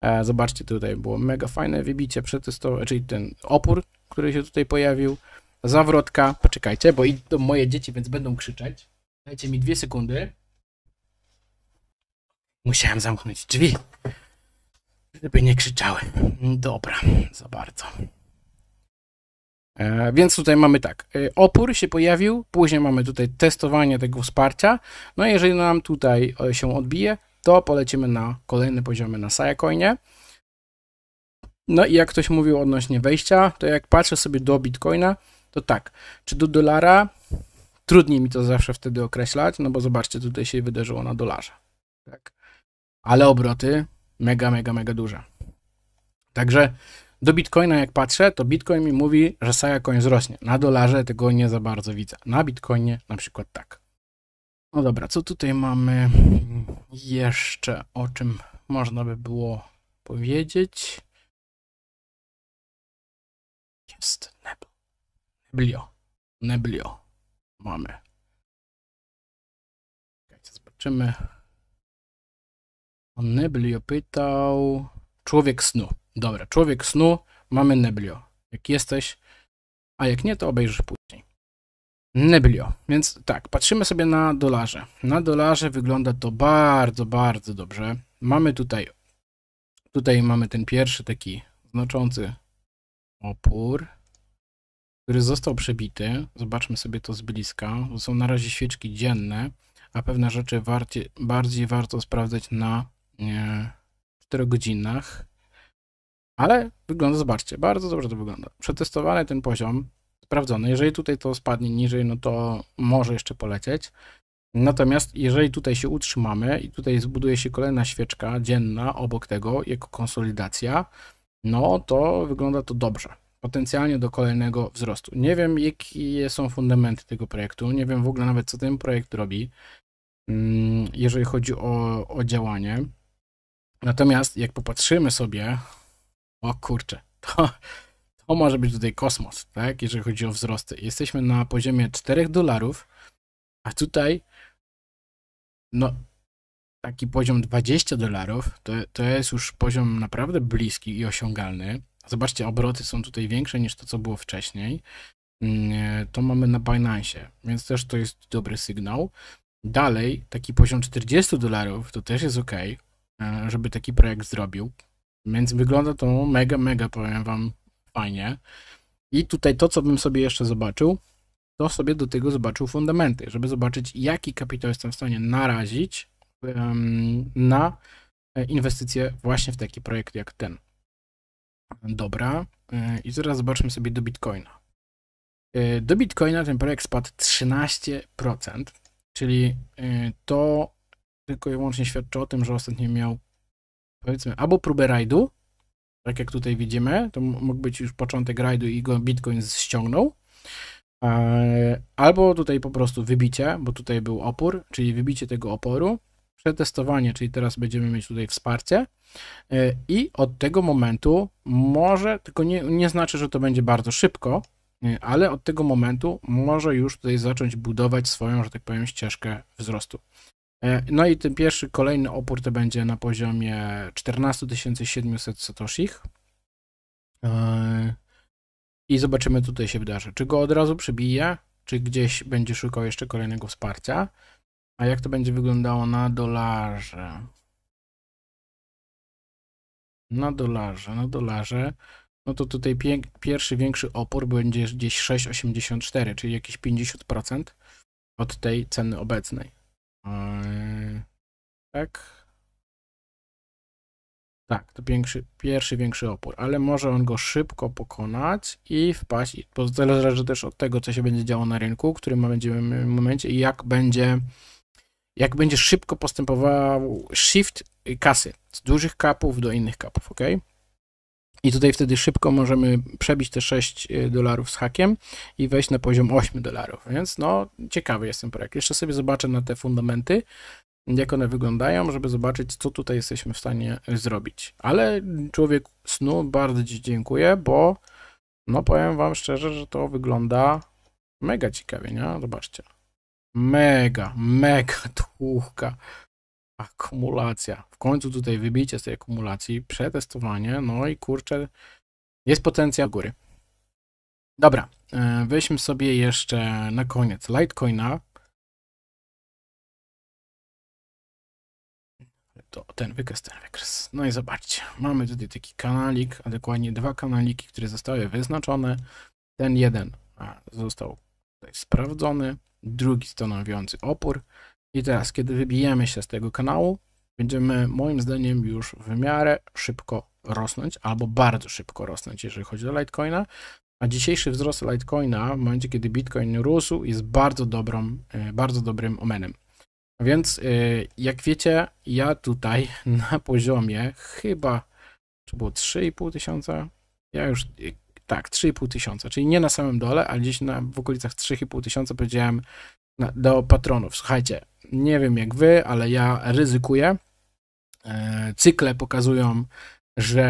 Speaker 1: E, zobaczcie tutaj, było mega fajne wybicie, przetestowane, czyli ten opór, który się tutaj pojawił, zawrotka. Poczekajcie, bo idą moje dzieci, więc będą krzyczeć. Dajcie mi dwie sekundy. Musiałem zamknąć drzwi, żeby nie krzyczały. Dobra, za bardzo. E, więc tutaj mamy tak, e, opór się pojawił, później mamy tutaj testowanie tego wsparcia, no jeżeli nam tutaj się odbije, to polecimy na kolejne poziomy na Sayacoinie. No i jak ktoś mówił odnośnie wejścia, to jak patrzę sobie do Bitcoina, to tak, czy do dolara, trudniej mi to zawsze wtedy określać, no bo zobaczcie, tutaj się wydarzyło na dolarze. Tak. Ale obroty mega, mega, mega duże. Także do Bitcoina jak patrzę, to Bitcoin mi mówi, że Saja koń wzrośnie. Na dolarze tego nie za bardzo widzę. Na Bitcoinie na przykład tak. No dobra, co tutaj mamy jeszcze, o czym można by było powiedzieć?
Speaker 2: Jest nebl. Neblio. Neblio. Mamy. Czekajcie, zobaczymy. On
Speaker 1: Neblio pytał... Człowiek snu. Dobra, człowiek snu, mamy Neblio. Jak jesteś, a jak nie, to obejrzysz później. Neblio. Więc tak, patrzymy sobie na dolarze. Na dolarze wygląda to bardzo, bardzo dobrze. Mamy tutaj, tutaj mamy ten pierwszy taki znaczący opór, który został przebity. Zobaczmy sobie to z bliska. To są na razie świeczki dzienne, a pewne rzeczy bardziej warto sprawdzać na e, 4 godzinach. Ale wygląda, zobaczcie, bardzo dobrze to wygląda. Przetestowany ten poziom sprawdzone. Jeżeli tutaj to spadnie niżej, no to może jeszcze polecieć. Natomiast jeżeli tutaj się utrzymamy i tutaj zbuduje się kolejna świeczka dzienna obok tego jako konsolidacja, no to wygląda to dobrze. Potencjalnie do kolejnego wzrostu. Nie wiem, jakie są fundamenty tego projektu, nie wiem w ogóle nawet, co ten projekt robi, mm, jeżeli chodzi o, o działanie. Natomiast jak popatrzymy sobie, o kurczę, to o może być tutaj kosmos, tak, jeżeli chodzi o wzrosty. Jesteśmy na poziomie 4 dolarów, a tutaj, no, taki poziom 20 dolarów, to, to jest już poziom naprawdę bliski i osiągalny. Zobaczcie, obroty są tutaj większe niż to, co było wcześniej. Mm, to mamy na Binance, więc też to jest dobry sygnał. Dalej, taki poziom 40 dolarów to też jest ok, e, żeby taki projekt zrobił. Więc wygląda to mega, mega, powiem Wam, fajnie. I tutaj to, co bym sobie jeszcze zobaczył, to sobie do tego zobaczył fundamenty, żeby zobaczyć, jaki kapitał jestem w stanie narazić na e, inwestycje właśnie w taki projekt jak ten. Dobra, e, i zaraz zobaczmy sobie do Bitcoina. E, do Bitcoina ten projekt spadł 13%, czyli to tylko i wyłącznie świadczy o tym, że ostatnio miał powiedzmy albo próbę rajdu, tak jak tutaj widzimy, to mógł być już początek rajdu i go Bitcoin ściągnął. E, albo tutaj po prostu wybicie, bo tutaj był opór, czyli wybicie tego oporu, przetestowanie, czyli teraz będziemy mieć tutaj wsparcie e, i od tego momentu może, tylko nie, nie znaczy, że to będzie bardzo szybko, e, ale od tego momentu może już tutaj zacząć budować swoją, że tak powiem, ścieżkę wzrostu. E, no i ten pierwszy, kolejny opór to będzie na poziomie 14700 700 satoshich. E, I zobaczymy, co tutaj się wydarzy. Czy go od razu przebije, czy gdzieś będzie szukał jeszcze kolejnego wsparcia. A jak to będzie wyglądało na dolarze? Na dolarze, na dolarze. No to tutaj pierwszy większy opór będzie gdzieś 6,84, czyli jakieś 50% od tej ceny obecnej. Tak. Tak, to większy, pierwszy większy opór, ale może on go szybko pokonać i wpaść, bo zależy też od tego, co się będzie działo na rynku, w którym będziemy momencie i jak będzie, jak będzie szybko postępował shift kasy z dużych kapów do innych kapów, ok? I tutaj wtedy szybko możemy przebić te 6 y, dolarów z hakiem i wejść na poziom 8 dolarów. Więc no, ciekawy jest ten projekt. Jeszcze sobie zobaczę na te fundamenty, jak one wyglądają, żeby zobaczyć, co tutaj jesteśmy w stanie zrobić. Ale człowiek snu, bardzo Ci dziękuję, bo no powiem Wam szczerze, że to wygląda mega ciekawie, nie? Zobaczcie. Mega, mega [LAUGHS] tłuchka akumulacja. W końcu tutaj wybicie z tej akumulacji, przetestowanie, no i kurczę, jest potencjał góry. Dobra, e, weźmy sobie jeszcze na koniec Litecoina.
Speaker 2: To ten wykres,
Speaker 1: ten wykres. No i zobaczcie, mamy tutaj taki kanalik, a dokładnie dwa kanaliki, które zostały wyznaczone. Ten jeden został sprawdzony, drugi stanowiący opór. I teraz, kiedy wybijemy się z tego kanału, będziemy moim zdaniem już w miarę szybko rosnąć, albo bardzo szybko rosnąć, jeżeli chodzi o Litecoina. A dzisiejszy wzrost Litecoina w momencie, kiedy Bitcoin rósł, jest bardzo, dobrym e, bardzo dobrym omenem. Więc e, jak wiecie, ja tutaj [LAUGHS] na poziomie chyba, czy było 3,5 tysiąca? Ja już, e, tak, 3,5 tysiąca, czyli nie na samym dole, ale gdzieś na, w okolicach 3,5 tysiąca powiedziałem na, do patronów, słuchajcie, nie wiem jak wy, ale ja ryzykuję. E, cykle pokazują, że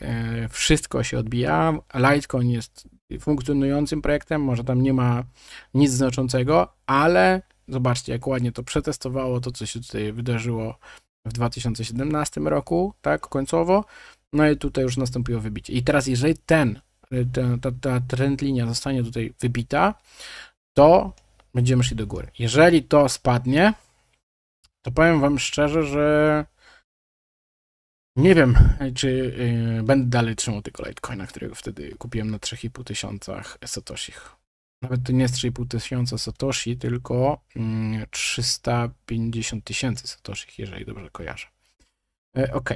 Speaker 1: e, wszystko się odbija. Litecoin jest funkcjonującym projektem, może tam nie ma nic znaczącego, ale zobaczcie, jak ładnie to przetestowało, to co się tutaj wydarzyło w 2017 roku, tak, końcowo. No i tutaj już nastąpiło wybicie. I teraz, jeżeli ten, ta, ta, linia zostanie tutaj wybita, to Będziemy szli do góry. Jeżeli to spadnie, to powiem wam szczerze, że nie wiem, czy yy, będę dalej trzymał tego Litecoina, którego wtedy kupiłem na 3,5 tysiącach satoshich. Nawet to nie jest 3,5 tysiąca satoshi, tylko mm, yy, 350 tysięcy satoshich, jeżeli dobrze kojarzę. Yy, e, ok,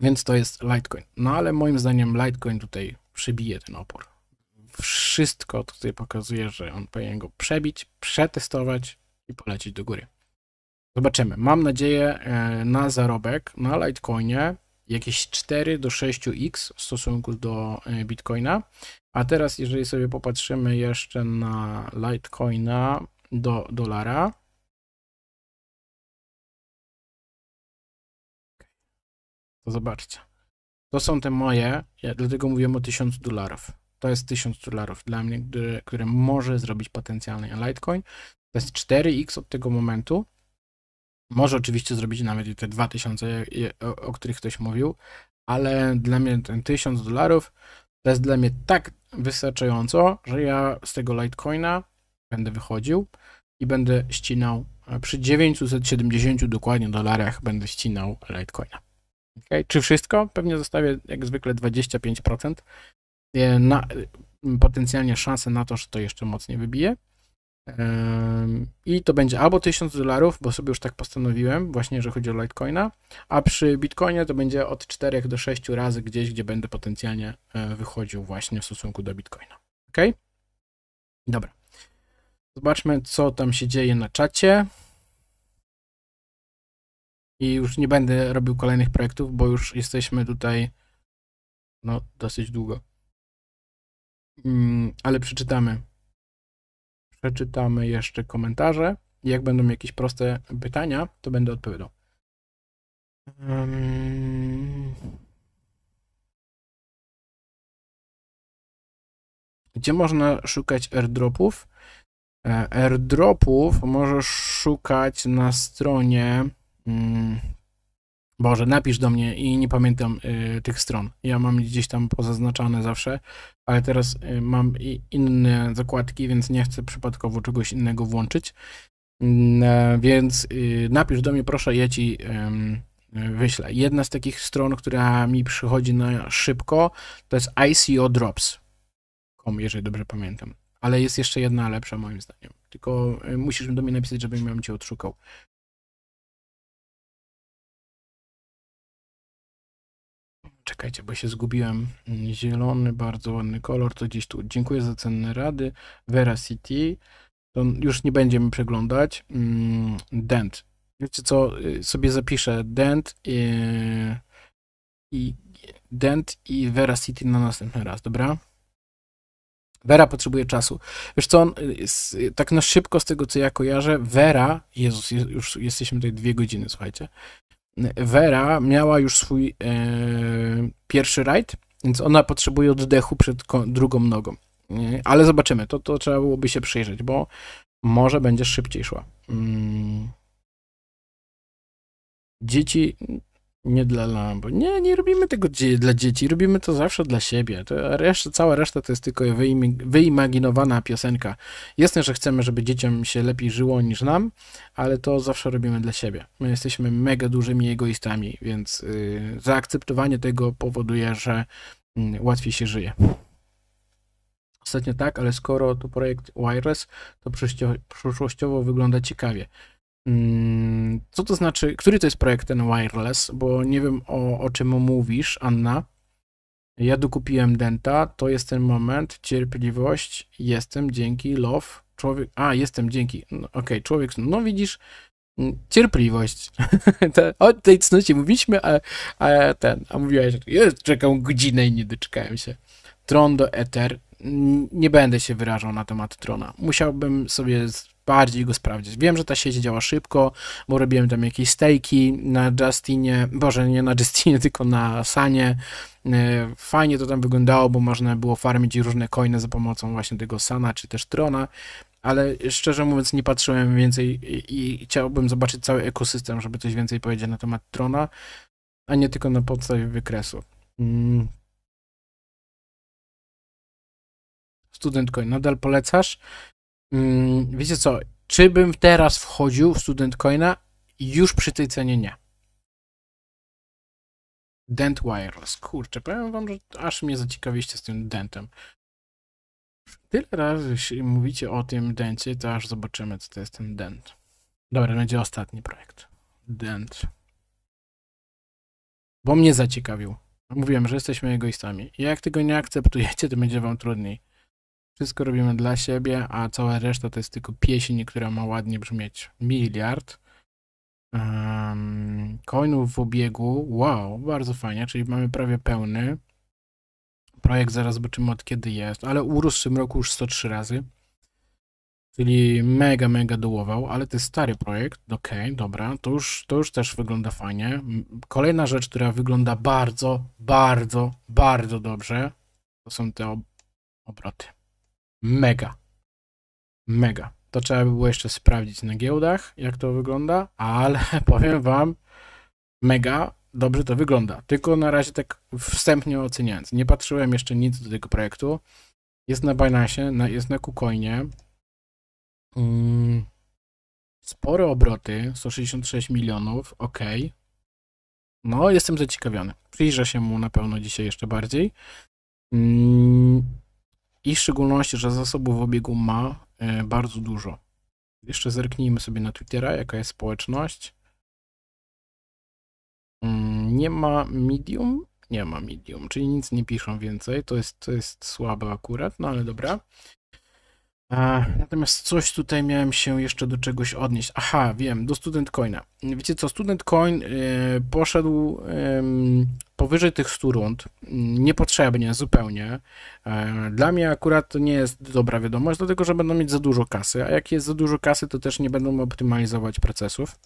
Speaker 1: więc to jest Litecoin. No ale moim zdaniem Litecoin tutaj przybije ten opór wszystko tutaj pokazuje, że on powinien go przebić, przetestować i polecić do góry. Zobaczymy. Mam nadzieję e, na zarobek na Litecoinie jakieś 4 do 6x w stosunku do e, Bitcoina. A teraz, jeżeli sobie popatrzymy jeszcze na Litecoina do dolara, to zobaczcie. To są te moje, ja dlatego mówiłem o 1000 dolarów. To jest 1000 dolarów dla mnie, które, które może zrobić potencjalny Litecoin. To jest 4x od tego momentu. Może oczywiście zrobić nawet i te 2000, o, o których ktoś mówił, ale dla mnie ten 1000 dolarów to jest dla mnie tak wystarczająco, że ja z tego Litecoina będę wychodził i będę ścinał e, przy 970 dokładnie dolarach będę ścinał Litecoina. Okay. Czy wszystko? Pewnie zostawię jak zwykle 25%, E, na, potencjalnie szansę na to, że to jeszcze mocniej wybije. I to będzie albo 1000 dolarów, bo sobie już tak postanowiłem, właśnie że chodzi o Litecoina, a przy Bitcoinie to będzie od 4 do 6 razy gdzieś, gdzie będę potencjalnie e, wychodził właśnie w stosunku do Bitcoina. Ok? Dobra. Zobaczmy, co tam się dzieje na czacie. I już nie będę robił kolejnych projektów, bo już jesteśmy tutaj no, dosyć długo. Mm, ale przeczytamy. Przeczytamy jeszcze komentarze. Jak będą jakieś proste pytania, to będę odpowiadał. Gdzie można szukać airdropów? E, airdropów możesz szukać na stronie. Mm, Boże, napisz do mnie i nie pamiętam y, tych stron. Ja mam gdzieś tam pozaznaczane zawsze, ale teraz y, mam inne zakładki, więc nie chcę przypadkowo czegoś innego włączyć. Mm, e, y, więc napisz do mnie, proszę, ja ci wyślę. Jedna z takich stron, która mi przychodzi na szybko, to jest ICO Drops. jeżeli dobrze pamiętam. Ale jest jeszcze jedna lepsza moim zdaniem. Tylko y, musisz
Speaker 2: do mnie napisać, żebym ją cię odszukał.
Speaker 1: Czekajcie, bo się zgubiłem. Mm, zielony, bardzo ładny kolor, to gdzieś tu. Dziękuję za cenne rady. Vera City. To już nie będziemy przeglądać. Mm, Dent. Wiecie co, y, sobie zapiszę Dent i, y, i Dent i City na następny raz, dobra? Vera potrzebuje czasu. Wiesz co, on, y, tak na szybko z tego, co ja kojarzę, Vera, Jezus, już jesteśmy tutaj dwie godziny, słuchajcie. Vera miała już swój e, pierwszy rajd, więc ona potrzebuje oddechu przed drugą nogą. E, ale zobaczymy, to, to trzeba byłoby się przyjrzeć, bo może będzie szybciej szła. Mm. Dzieci nie dla Lambo. Nie, nie robimy tego dla dzieci, robimy to zawsze dla siebie. To reszta, cała reszta to jest tylko wyimaginowana piosenka. Jasne, że chcemy, żeby dzieciom się lepiej żyło niż nam, ale to zawsze robimy dla siebie. My jesteśmy mega dużymi egoistami, więc yy, zaakceptowanie tego powoduje, że yy, łatwiej się żyje. Ostatnio tak, ale skoro to projekt Wireless, to przyszłościowo wygląda ciekawie. Mm, co to znaczy, który to jest projekt ten wireless? Bo nie wiem o, o czym mówisz, Anna. Ja dokupiłem denta, to jest ten moment, cierpliwość, jestem dzięki, love, człowiek, a jestem dzięki, no, okej, okay, człowiek, no widzisz, mm, cierpliwość. [LAUGHS] o tej cnocie mówiliśmy, a, a ten, a mówiłaś, że czekam godzinę i nie doczekałem się. Tron do Eter, nie będę się wyrażał na temat Trona, musiałbym sobie bardziej go sprawdzić. Wiem, że ta sieć działa szybko, bo robiłem tam jakieś stejki na Justinie, boże, nie na Justinie, [LAUGHS] tylko na Sanie. E, fajnie to tam wyglądało, bo można było farmić różne coiny za pomocą właśnie tego Sana czy też Trona, ale szczerze mówiąc nie patrzyłem więcej i, i chciałbym zobaczyć cały ekosystem, żeby coś więcej powiedzieć na temat Trona, a nie tylko na podstawie wykresu. Mm. Student Coin, nadal polecasz? Mm, wiecie co, czy bym teraz wchodził w student coina? Już przy tej cenie nie. Dent Wireless. Kurczę, powiem wam, że aż mnie zaciekawiście z tym dentem. Tyle razy jeśli mówicie o tym dencie, to aż zobaczymy, co to jest ten dent. Dobra, będzie ostatni projekt. Dent. Bo mnie zaciekawił. Mówiłem, że jesteśmy egoistami. Jak tego nie akceptujecie, to będzie wam trudniej. Wszystko robimy dla siebie, a cała reszta to jest tylko pieśń, która ma ładnie brzmieć. Miliard. Um, coinów w obiegu. Wow, bardzo fajnie, czyli mamy prawie pełny. Projekt zaraz zobaczymy od kiedy jest, ale urósł w tym roku już 103 razy. Czyli mega, mega dołował, ale to jest stary projekt. Okej, okay, dobra, to już, to już też wygląda fajnie. Kolejna rzecz, która wygląda bardzo, bardzo, bardzo dobrze, to są te ob obroty mega. Mega. To trzeba by było jeszcze sprawdzić na giełdach, jak to wygląda, ale [LAUGHS] powiem wam, mega dobrze to wygląda. Tylko na razie tak wstępnie oceniając. Nie patrzyłem jeszcze nic do tego projektu. Jest na Binance, na, jest na KuCoinie.
Speaker 2: Mm,
Speaker 1: spore obroty, 166 milionów, ok. No, jestem zaciekawiony. Przyjrzę się mu na pewno dzisiaj jeszcze bardziej. Um, i w szczególności, że zasobów w obiegu ma e, bardzo dużo. Jeszcze zerknijmy sobie na Twittera, jaka jest społeczność. Mm, nie ma medium? Nie ma medium, czyli nic nie piszą więcej. To jest, to jest słabe akurat, no ale dobra. E, natomiast coś tutaj miałem się jeszcze do czegoś odnieść. Aha, wiem, do Student Coina. Wiecie co, Student Coin e, poszedł powyżej tych 100 rund, niepotrzebnie zupełnie. E, dla mnie akurat to nie jest dobra wiadomość, dlatego że będą mieć za dużo kasy, a jak jest za dużo kasy, to też nie będą optymalizować procesów.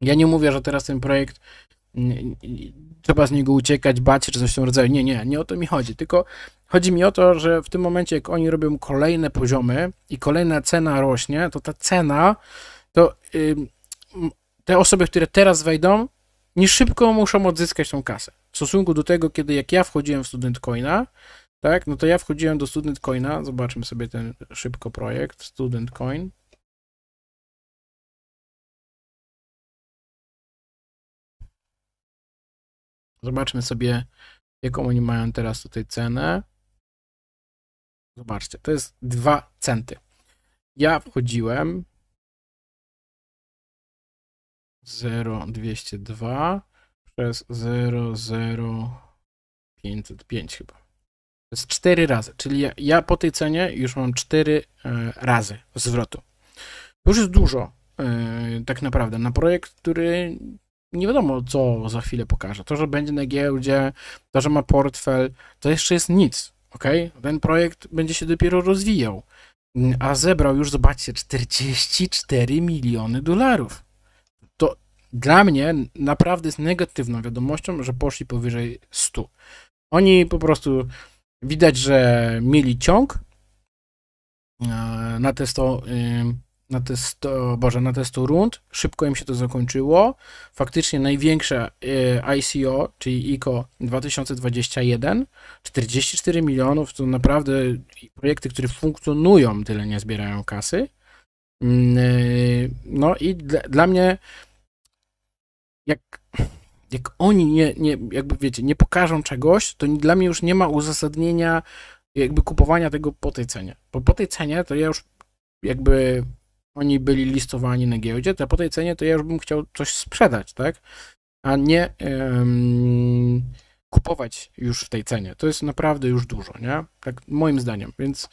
Speaker 1: Ja nie mówię, że teraz ten projekt nie, nie, trzeba z niego uciekać, bać się czy coś w tym rodzaju. Nie, nie, nie o to mi chodzi. Tylko chodzi mi o to, że w tym momencie, jak oni robią kolejne poziomy i kolejna cena rośnie, to ta cena, to te osoby, które teraz wejdą, nie szybko muszą odzyskać tą kasę. W stosunku do tego, kiedy jak ja wchodziłem w student coina, tak, no to ja wchodziłem do student coina, zobaczmy sobie ten szybko projekt, student coin, Zobaczmy sobie, jaką oni mają teraz tutaj cenę. Zobaczcie, to jest 2 centy. Ja wchodziłem
Speaker 2: 0,202 przez
Speaker 1: 0,0505 chyba. To jest 4 razy, czyli ja, ja, po tej cenie już mam 4 e, razy zwrotu. To już jest dużo e, tak naprawdę na projekt, który nie wiadomo, co za chwilę pokaże. To, że będzie na giełdzie, to, że ma portfel, to jeszcze jest nic, ok? Ten projekt będzie się dopiero rozwijał. A zebrał już, zobaczcie, 44 miliony dolarów. To dla mnie naprawdę jest negatywną wiadomością, że poszli powyżej 100. Oni po prostu widać, że mieli ciąg e, na te 100 na te 100, Boże, na te 100 rund. Szybko im się to zakończyło. Faktycznie największe e, ICO, czyli ICO 2021, 44 milionów, to naprawdę projekty, które funkcjonują, tyle nie zbierają kasy. Mm, e, no i dla, dla mnie, jak, jak oni nie, nie, jakby wiecie, nie pokażą czegoś, to dla mnie już nie ma uzasadnienia jakby kupowania tego po tej cenie. Bo po tej cenie to ja już jakby oni byli listowani na giełdzie, to po tej cenie to ja już bym chciał coś sprzedać, tak? A nie kupować już w tej cenie. To jest naprawdę już dużo, nie? Tak moim zdaniem, więc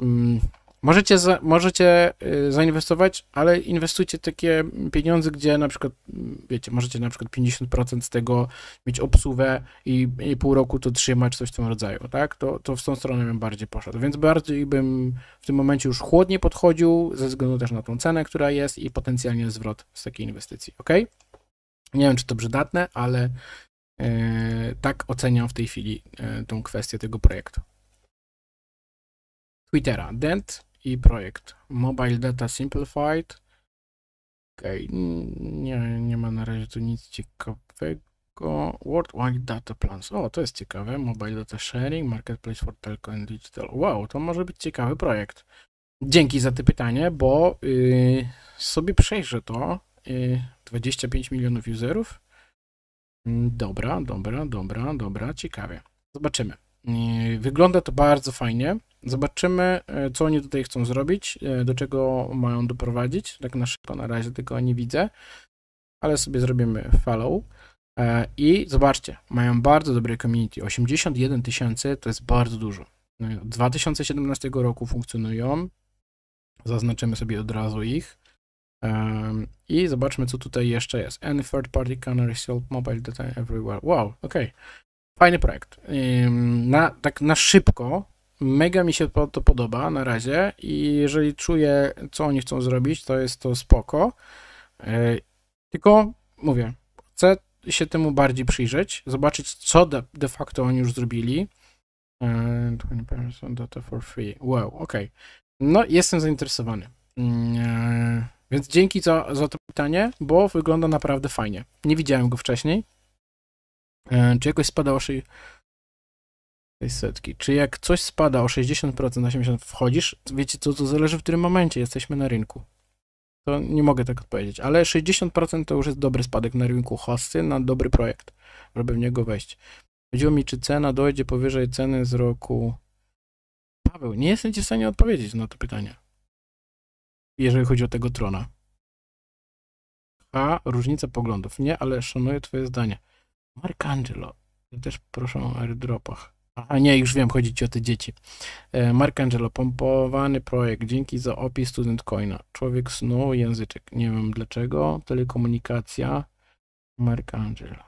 Speaker 1: mm, Możecie, za, możecie y, zainwestować, ale inwestujcie takie pieniądze, gdzie na przykład, mm, wiecie, możecie na przykład 50% z tego mieć obsługę i, i, pół roku to trzymać, coś w tym rodzaju, tak? To, to w tą stronę bym bardziej poszedł, więc bardziej bym w tym momencie już chłodnie podchodził, ze względu też na tą cenę, która jest i potencjalnie zwrot z takiej inwestycji, ok? Nie wiem, czy to przydatne, ale yy, tak oceniam w tej chwili yy, tą kwestię tego projektu. Twittera. Dent i projekt. Mobile Data Simplified. Okej, okay. nie, nie ma na razie tu nic ciekawego. Worldwide Data Plans. O, to jest ciekawe. Mobile Data Sharing, Marketplace for Telco and Digital. Wow, to może być ciekawy projekt. Dzięki za te pytanie, bo yy, sobie przejrzę to. Yy, 25 milionów userów. Mm, dobra, dobra, dobra, dobra, ciekawie. Zobaczymy. Y, wygląda to bardzo fajnie. Zobaczymy, e, co oni tutaj chcą zrobić, e, do czego mają doprowadzić. Tak na szybko na razie tego nie widzę, ale sobie zrobimy follow. E, I zobaczcie, mają bardzo dobre community. 81 tysięcy to jest bardzo dużo. 2017 no roku funkcjonują. Zaznaczymy sobie od razu ich. I zobaczmy, co tutaj jeszcze jest. Any third party can resell mobile data everywhere. Wow, ok. Fajny projekt. Na, tak na szybko Mega mi się to podoba na razie i jeżeli czuję, co oni chcą zrobić, to jest to spoko. E, tylko mówię, chcę się temu bardziej przyjrzeć, zobaczyć, co de, de facto oni już zrobili. 20% e, data for free. Wow, ok. No, jestem zainteresowany. Mm, e, więc dzięki za, za to pytanie, bo wygląda naprawdę fajnie. Nie widziałem go wcześniej. Czy jakoś spadała tej setki. Czy jak coś spada o 60% na 80% wchodzisz, wiecie co, to zależy w którym momencie jesteśmy na rynku. To nie mogę tak odpowiedzieć, ale 60% to już jest dobry spadek na rynku hosty na dobry projekt, żeby w niego wejść. Chodziło mi, czy cena dojdzie powyżej ceny z roku... Paweł, nie jestem ci w stanie odpowiedzieć na to pytanie. Jeżeli chodzi o tego trona. A różnica poglądów. Nie, ale szanuję twoje zdanie. Mark Angelo. Ja też proszę o airdropach. A nie, już wiem, chodzi ci o te dzieci. E, Angelo pompowany projekt, dzięki za opis student coina. Człowiek snu, języczek, nie wiem dlaczego, telekomunikacja, Angelo.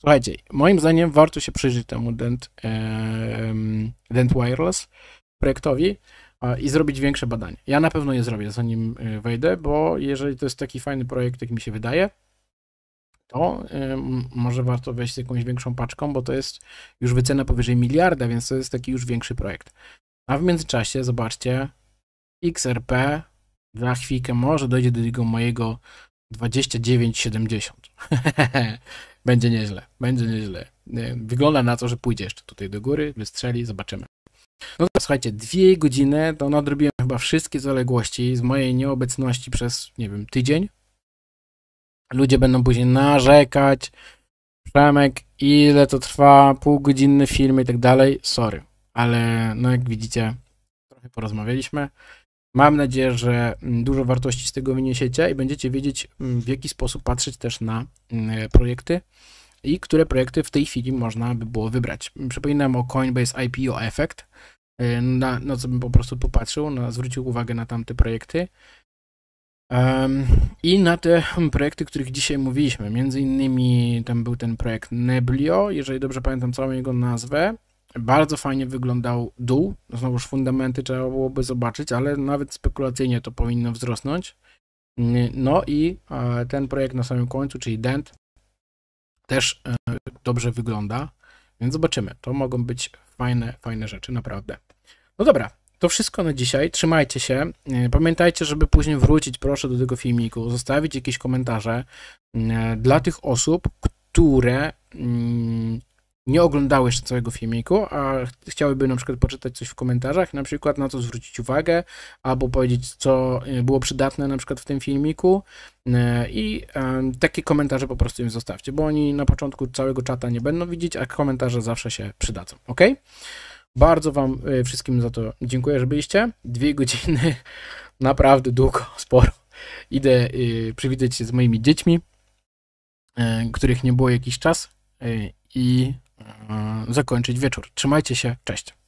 Speaker 1: Słuchajcie, moim zdaniem warto się przyjrzeć temu Dent, e, Dent Wireless projektowi i zrobić większe badanie. Ja na pewno je zrobię, zanim e, wejdę, bo jeżeli to jest taki fajny projekt, jak mi się wydaje, to y, może warto wejść z jakąś większą paczką, bo to jest już wycena powyżej miliarda, więc to jest taki już większy projekt. A w międzyczasie, zobaczcie, XRP za chwilkę może dojdzie do tego mojego 29,70. [LAUGHS] będzie nieźle, będzie nieźle. Y, wygląda na to, że pójdzie jeszcze tutaj do góry, wystrzeli, zobaczymy. No to słuchajcie, dwie godziny to nadrobiłem chyba wszystkie zaległości z mojej nieobecności przez, nie wiem, tydzień Ludzie będą później narzekać. Przemek, ile to trwa, półgodzinny film i tak dalej. Sorry, ale no jak widzicie, trochę porozmawialiśmy. Mam nadzieję, że mm, dużo wartości z tego wyniesiecie i będziecie wiedzieć, mm, w jaki sposób patrzeć też na mm, projekty i które projekty w tej chwili można by było wybrać. Przypominam o Coinbase IPO Effect, y, na, na co bym po prostu popatrzył, na, zwrócił uwagę na tamte projekty i na te projekty, o których dzisiaj mówiliśmy, między innymi tam był ten projekt Neblio, jeżeli dobrze pamiętam całą jego nazwę. Bardzo fajnie wyglądał dół, znowuż fundamenty trzeba byłoby zobaczyć, ale nawet spekulacyjnie to powinno wzrosnąć. No i e, ten projekt na samym końcu, czyli Dent, też e, dobrze wygląda, więc zobaczymy. To mogą być fajne, fajne rzeczy, naprawdę. No dobra, to wszystko na dzisiaj. Trzymajcie się. E, pamiętajcie, żeby później wrócić, proszę, do tego filmiku, zostawić jakieś komentarze mm, e, dla tych osób, które mm, nie oglądały jeszcze całego filmiku, a chciałyby na przykład poczytać coś w komentarzach, na przykład na co zwrócić uwagę, albo powiedzieć, co e, było przydatne na przykład w tym filmiku i takie komentarze po prostu im zostawcie, bo oni na początku całego czata nie będą widzieć, a komentarze zawsze się przydadzą, ok? Bardzo Wam y, wszystkim za to dziękuję, że byliście. Dwie godziny, [LAUGHS] naprawdę długo, sporo. Idę y, przywitać się z moimi dziećmi, y, których nie było jakiś czas i zakończyć wieczór. Trzymajcie się, cześć.